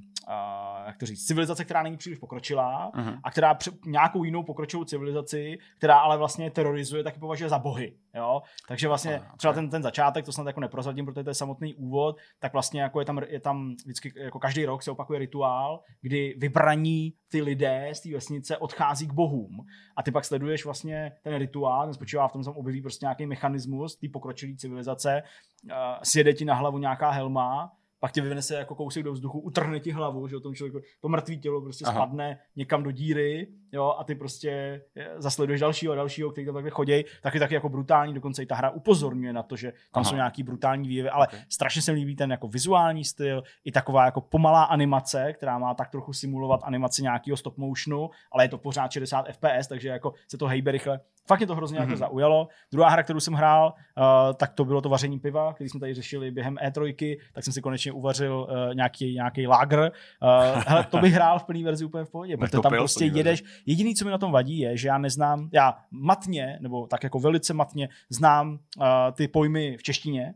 S3: jak to říct, civilizace, která není příliš pokročilá uh-huh. a která pře- nějakou jinou pokročilou civilizaci, která ale vlastně terorizuje, taky považuje za bohy. Jo? Takže vlastně uh, okay. třeba ten, ten začátek, to snad jako neprozradím, protože to je samotný úvod, tak vlastně jako je tam, je tam vždycky, jako každý rok se opakuje rituál, kdy vybraní ty lidé z té vesnice odchází k bohům. A ty pak sleduješ vlastně ten rituál, ten spočívá v tom, že objeví prostě nějaký mechanismus té pokročilé civilizace, uh, sjede ti na hlavu nějaká helma, pak tě vyvene se jako kousek do vzduchu, utrhne ti hlavu, že o tom člověku, to mrtvé tělo prostě Aha. spadne někam do díry, jo, a ty prostě eh, zasleduješ dalšího a dalšího, který tam takhle chodí, tak je taky jako brutální, dokonce i ta hra upozorňuje na to, že tam Aha. jsou nějaký brutální výjevy, ale okay. strašně se mi líbí ten jako vizuální styl, i taková jako pomalá animace, která má tak trochu simulovat animaci nějakého stop motionu, ale je to pořád 60 fps, takže jako se to hejbe rychle Fakt mě to hrozně mm-hmm. jako mhm. zaujalo. Druhá hra, kterou jsem hrál, uh, tak to bylo to vaření piva, který jsme tady řešili během E3, tak jsem si konečně uvařil uh, nějaký, nějaký lágr. Uh, to bych hrál v plné verzi úplně v pohodě, protože tam prostě jedeš. Verzi. Jediný, co mi na tom vadí, je, že já neznám, já matně, nebo tak jako velice matně, znám uh, ty pojmy v češtině,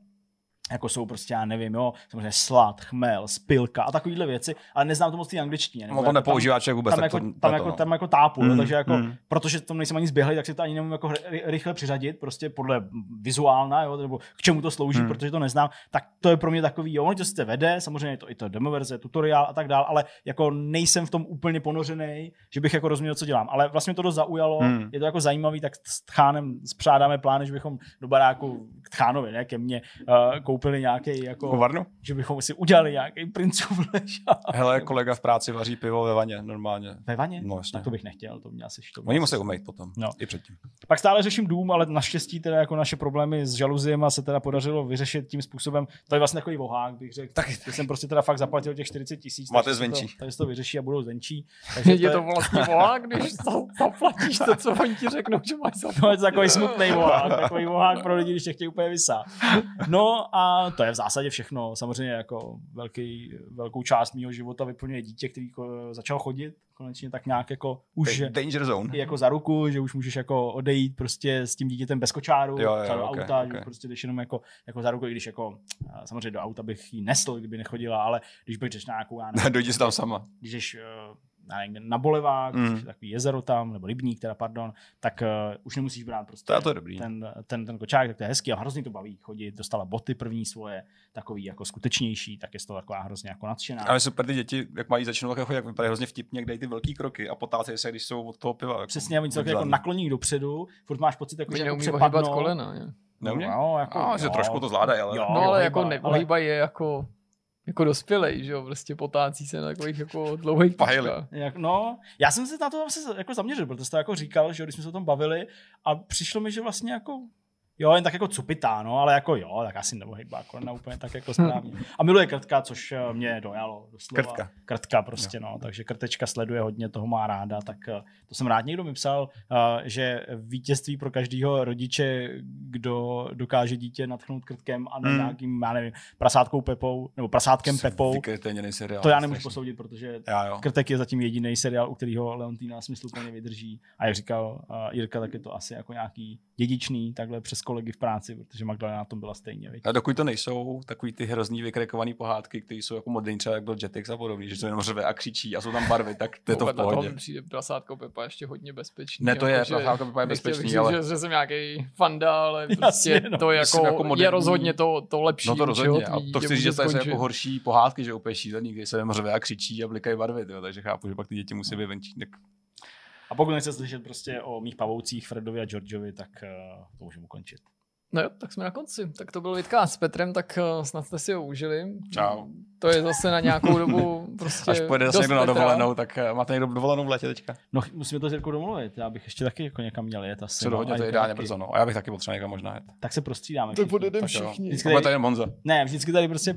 S3: jako jsou prostě, já nevím, jo, samozřejmě slad, chmel, spilka a takovéhle věci, ale neznám to moc té angličtiny. no to jako nepoužívá člověk vůbec. Tam, jako-, jako, to, tam, jako, no. tam jako tápu, mm, no, takže jako, mm. protože tam nejsem ani zběhlý, tak si to ani nemůžu jako rychle přiřadit, prostě podle vizuálna, jo, nebo k čemu to slouží, mm. protože to neznám, tak to je pro mě takový, jo, ono to sice vede, samozřejmě je to i to demo verze, tutoriál a tak dál, ale jako nejsem v tom úplně ponořený, že bych jako rozuměl, co dělám. Ale vlastně to dost zaujalo, mm. je to jako zajímavý, tak s Tchánem spřádáme plány, že bychom do baráku k Tchánovi, ne, ke mně, uh, koupili nějaký jako... Kovarnu? Že bychom si udělali nějaký princův ležák.
S1: Hele, kolega v práci vaří pivo ve vaně normálně. Ve vaně? No, jasně. Tak to bych nechtěl, to mě asi to Oni musí umýt potom, no. i předtím.
S3: Pak stále řeším dům, ale naštěstí teda jako naše problémy s žaluziema se teda podařilo vyřešit tím způsobem. To je vlastně takový vohák, bych řekl. Tak, tak. jsem prostě teda fakt zaplatil těch 40 tisíc. Máte zvenčí. To, takže to vyřeší a budou zvenčí. Takže je to, je... to vlastně vohák, když zaplatíš to, co oni ti řeknou, že máš zaplatit. No, to je takový smutný vohák, takový vohák pro lidi, když tě chtějí úplně vysát. No a to je v zásadě všechno. Samozřejmě jako velký, velkou část mého života vyplňuje dítě, který začal chodit konečně tak nějak jako už Danger zone. jako za ruku, že už můžeš jako odejít prostě s tím dítětem bez kočáru, jo, jo, do okay, auta, okay. Že prostě jdeš jenom jako, jako za ruku, i když jako samozřejmě do auta bych ji nesl, kdyby nechodila, ale když bych budeš nějakou já nevím, Dojdi tam sama. Když jdeš eh, na Bolevák, mm. takový jezero tam, nebo rybník teda, pardon, tak uh, už nemusíš brát prostě to je dobrý. Ten, ten, ten kočák, tak to je hezký a hrozně to baví chodit, dostala boty první svoje, takový jako skutečnější, tak je to taková hrozně jako nadšená. Ale
S1: super, ty děti, jak mají začnou tak chodit, jako jak vypadají hrozně vtipně, kde ty velký kroky a potáce se, když jsou od toho piva. Jako Přesně, oni se jako nakloní
S3: dopředu, furt máš pocit, jako, že jako přepadnou. kolena, ne? Neumě?
S4: No, jako,
S1: no, že jo, trošku to zvládají, ale... Jo, no, ale jako neohýbají
S3: je jako jako dospělej, že jo, prostě
S2: potácí se na takových jako dlouhých pajlech.
S3: Jak, no, já jsem se na to vlastně jako zaměřil, protože jste jako říkal, že jo, když jsme se o tom bavili a přišlo mi, že vlastně jako Jo, jen tak jako cupitá, no, ale jako jo, tak asi nebo hejba jako ne úplně tak jako správně. A miluje krtka, což eh, mě dojalo doslova. Krtka. Krtka prostě, jo. no, takže krtečka sleduje hodně, toho má ráda, tak eh, to jsem rád. Někdo mi psal, eh, že vítězství pro každého rodiče, kdo dokáže dítě natchnout krtkem a ne hmm. nějakým, já nevím, prasátkou Pepou, nebo prasátkem Jsou Pepou.
S1: seriál, to já nemůžu strašný. posoudit, protože
S3: já, krtek je zatím jediný seriál, u kterého Leontýna smysluplně vydrží. A jak říkal Jirka, tak je to asi jako nějaký dědičný takhle přes kolegy v práci, protože Magdalena na tom byla stejně. Viď?
S2: A
S1: dokud to nejsou takový ty hrozný vykrekované pohádky, které jsou jako moderní, třeba jak byl Jetix a podobně, že to jenom řve a křičí a jsou tam barvy, tak to je to v pohodě. Toho
S2: přijde prasátko Pepa ještě hodně bezpečný. Ne, to je, jako, prasátko Pepa je bezpečný, ale... Že, že, jsem nějaký fanda, ale prostě Jasně, no. to je, jako, jako moderní... je rozhodně to, to lepší. No to rozhodně, a to chci říct, že to je jako
S1: horší pohádky, že úplně šílený, kdy se jenom řve a křičí a blikají barvy, tyjo, takže chápu, že pak ty děti musí vyvenčit, tak
S3: a pokud nechce slyšet prostě o mých pavoucích Fredovi a Georgeovi, tak uh, to můžeme ukončit.
S2: No jo, tak jsme na konci. Tak to byl Vitkář s Petrem, tak eh, snad jste si ho užili. Čau. To je zase na nějakou dobu prostě
S4: Až pojede zase někdo na dovolenou,
S3: tak eh, máte někdo dovolenou v létě teďka? No musíme to s Jirkou domluvit, já bych ještě taky jako někam měl jet asi. Co dohodně, no, to je ideálně brzo, no. A já bych taky potřeboval někam možná jet. Tak se prostřídáme. Tak podjedeme všichni. Vždycky tady, tady Monza. Ne, vždycky tady prostě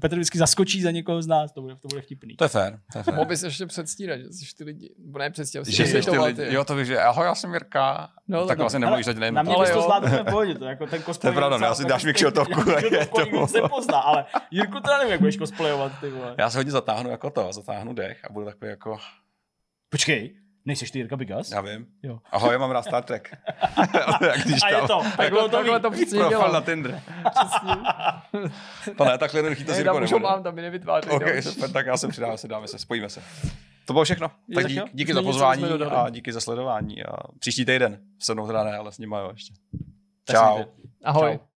S3: Petr vždycky zaskočí za někoho z nás, to bude, to bude vtipný. To je fér. To je fér.
S1: Mohl
S2: bys ještě předstírat, že jsi ty lidi. Ne, předstírat,
S1: že jsi ty lidi. Jo, to víš, že ahoj, já jsem Jirka. No, tak no, no. vlastně nemluvíš, že nemluvíš. Na mě to zvládneme
S3: to jako tak ten cosplay. To je pravda, no, já si dáš mi kšotovku. to se pozná, ale Jirku teda nevím, jak budeš cosplayovat, ty vole.
S1: Já se hodně zatáhnu jako to, zatáhnu dech a budu takový jako... Počkej, Nejseš ty Jirka Bigas? Já vím. Jo. Ahoj, já mám rád Star Trek. Jak když a je to. Tak to,
S2: takhle to přesně Profil na
S1: Tinder. to ne, takhle jednoduchý to s Jirkou nebude. mám, tam mi nevytvářej. Ok, super, tak já se přidám, se dáme se, spojíme se. To bylo všechno. Tak dík, díky za pozvání a díky za sledování.
S4: A příští týden se mnou teda ne, ale s nima jo ještě. Čau. Ahoj. Čau.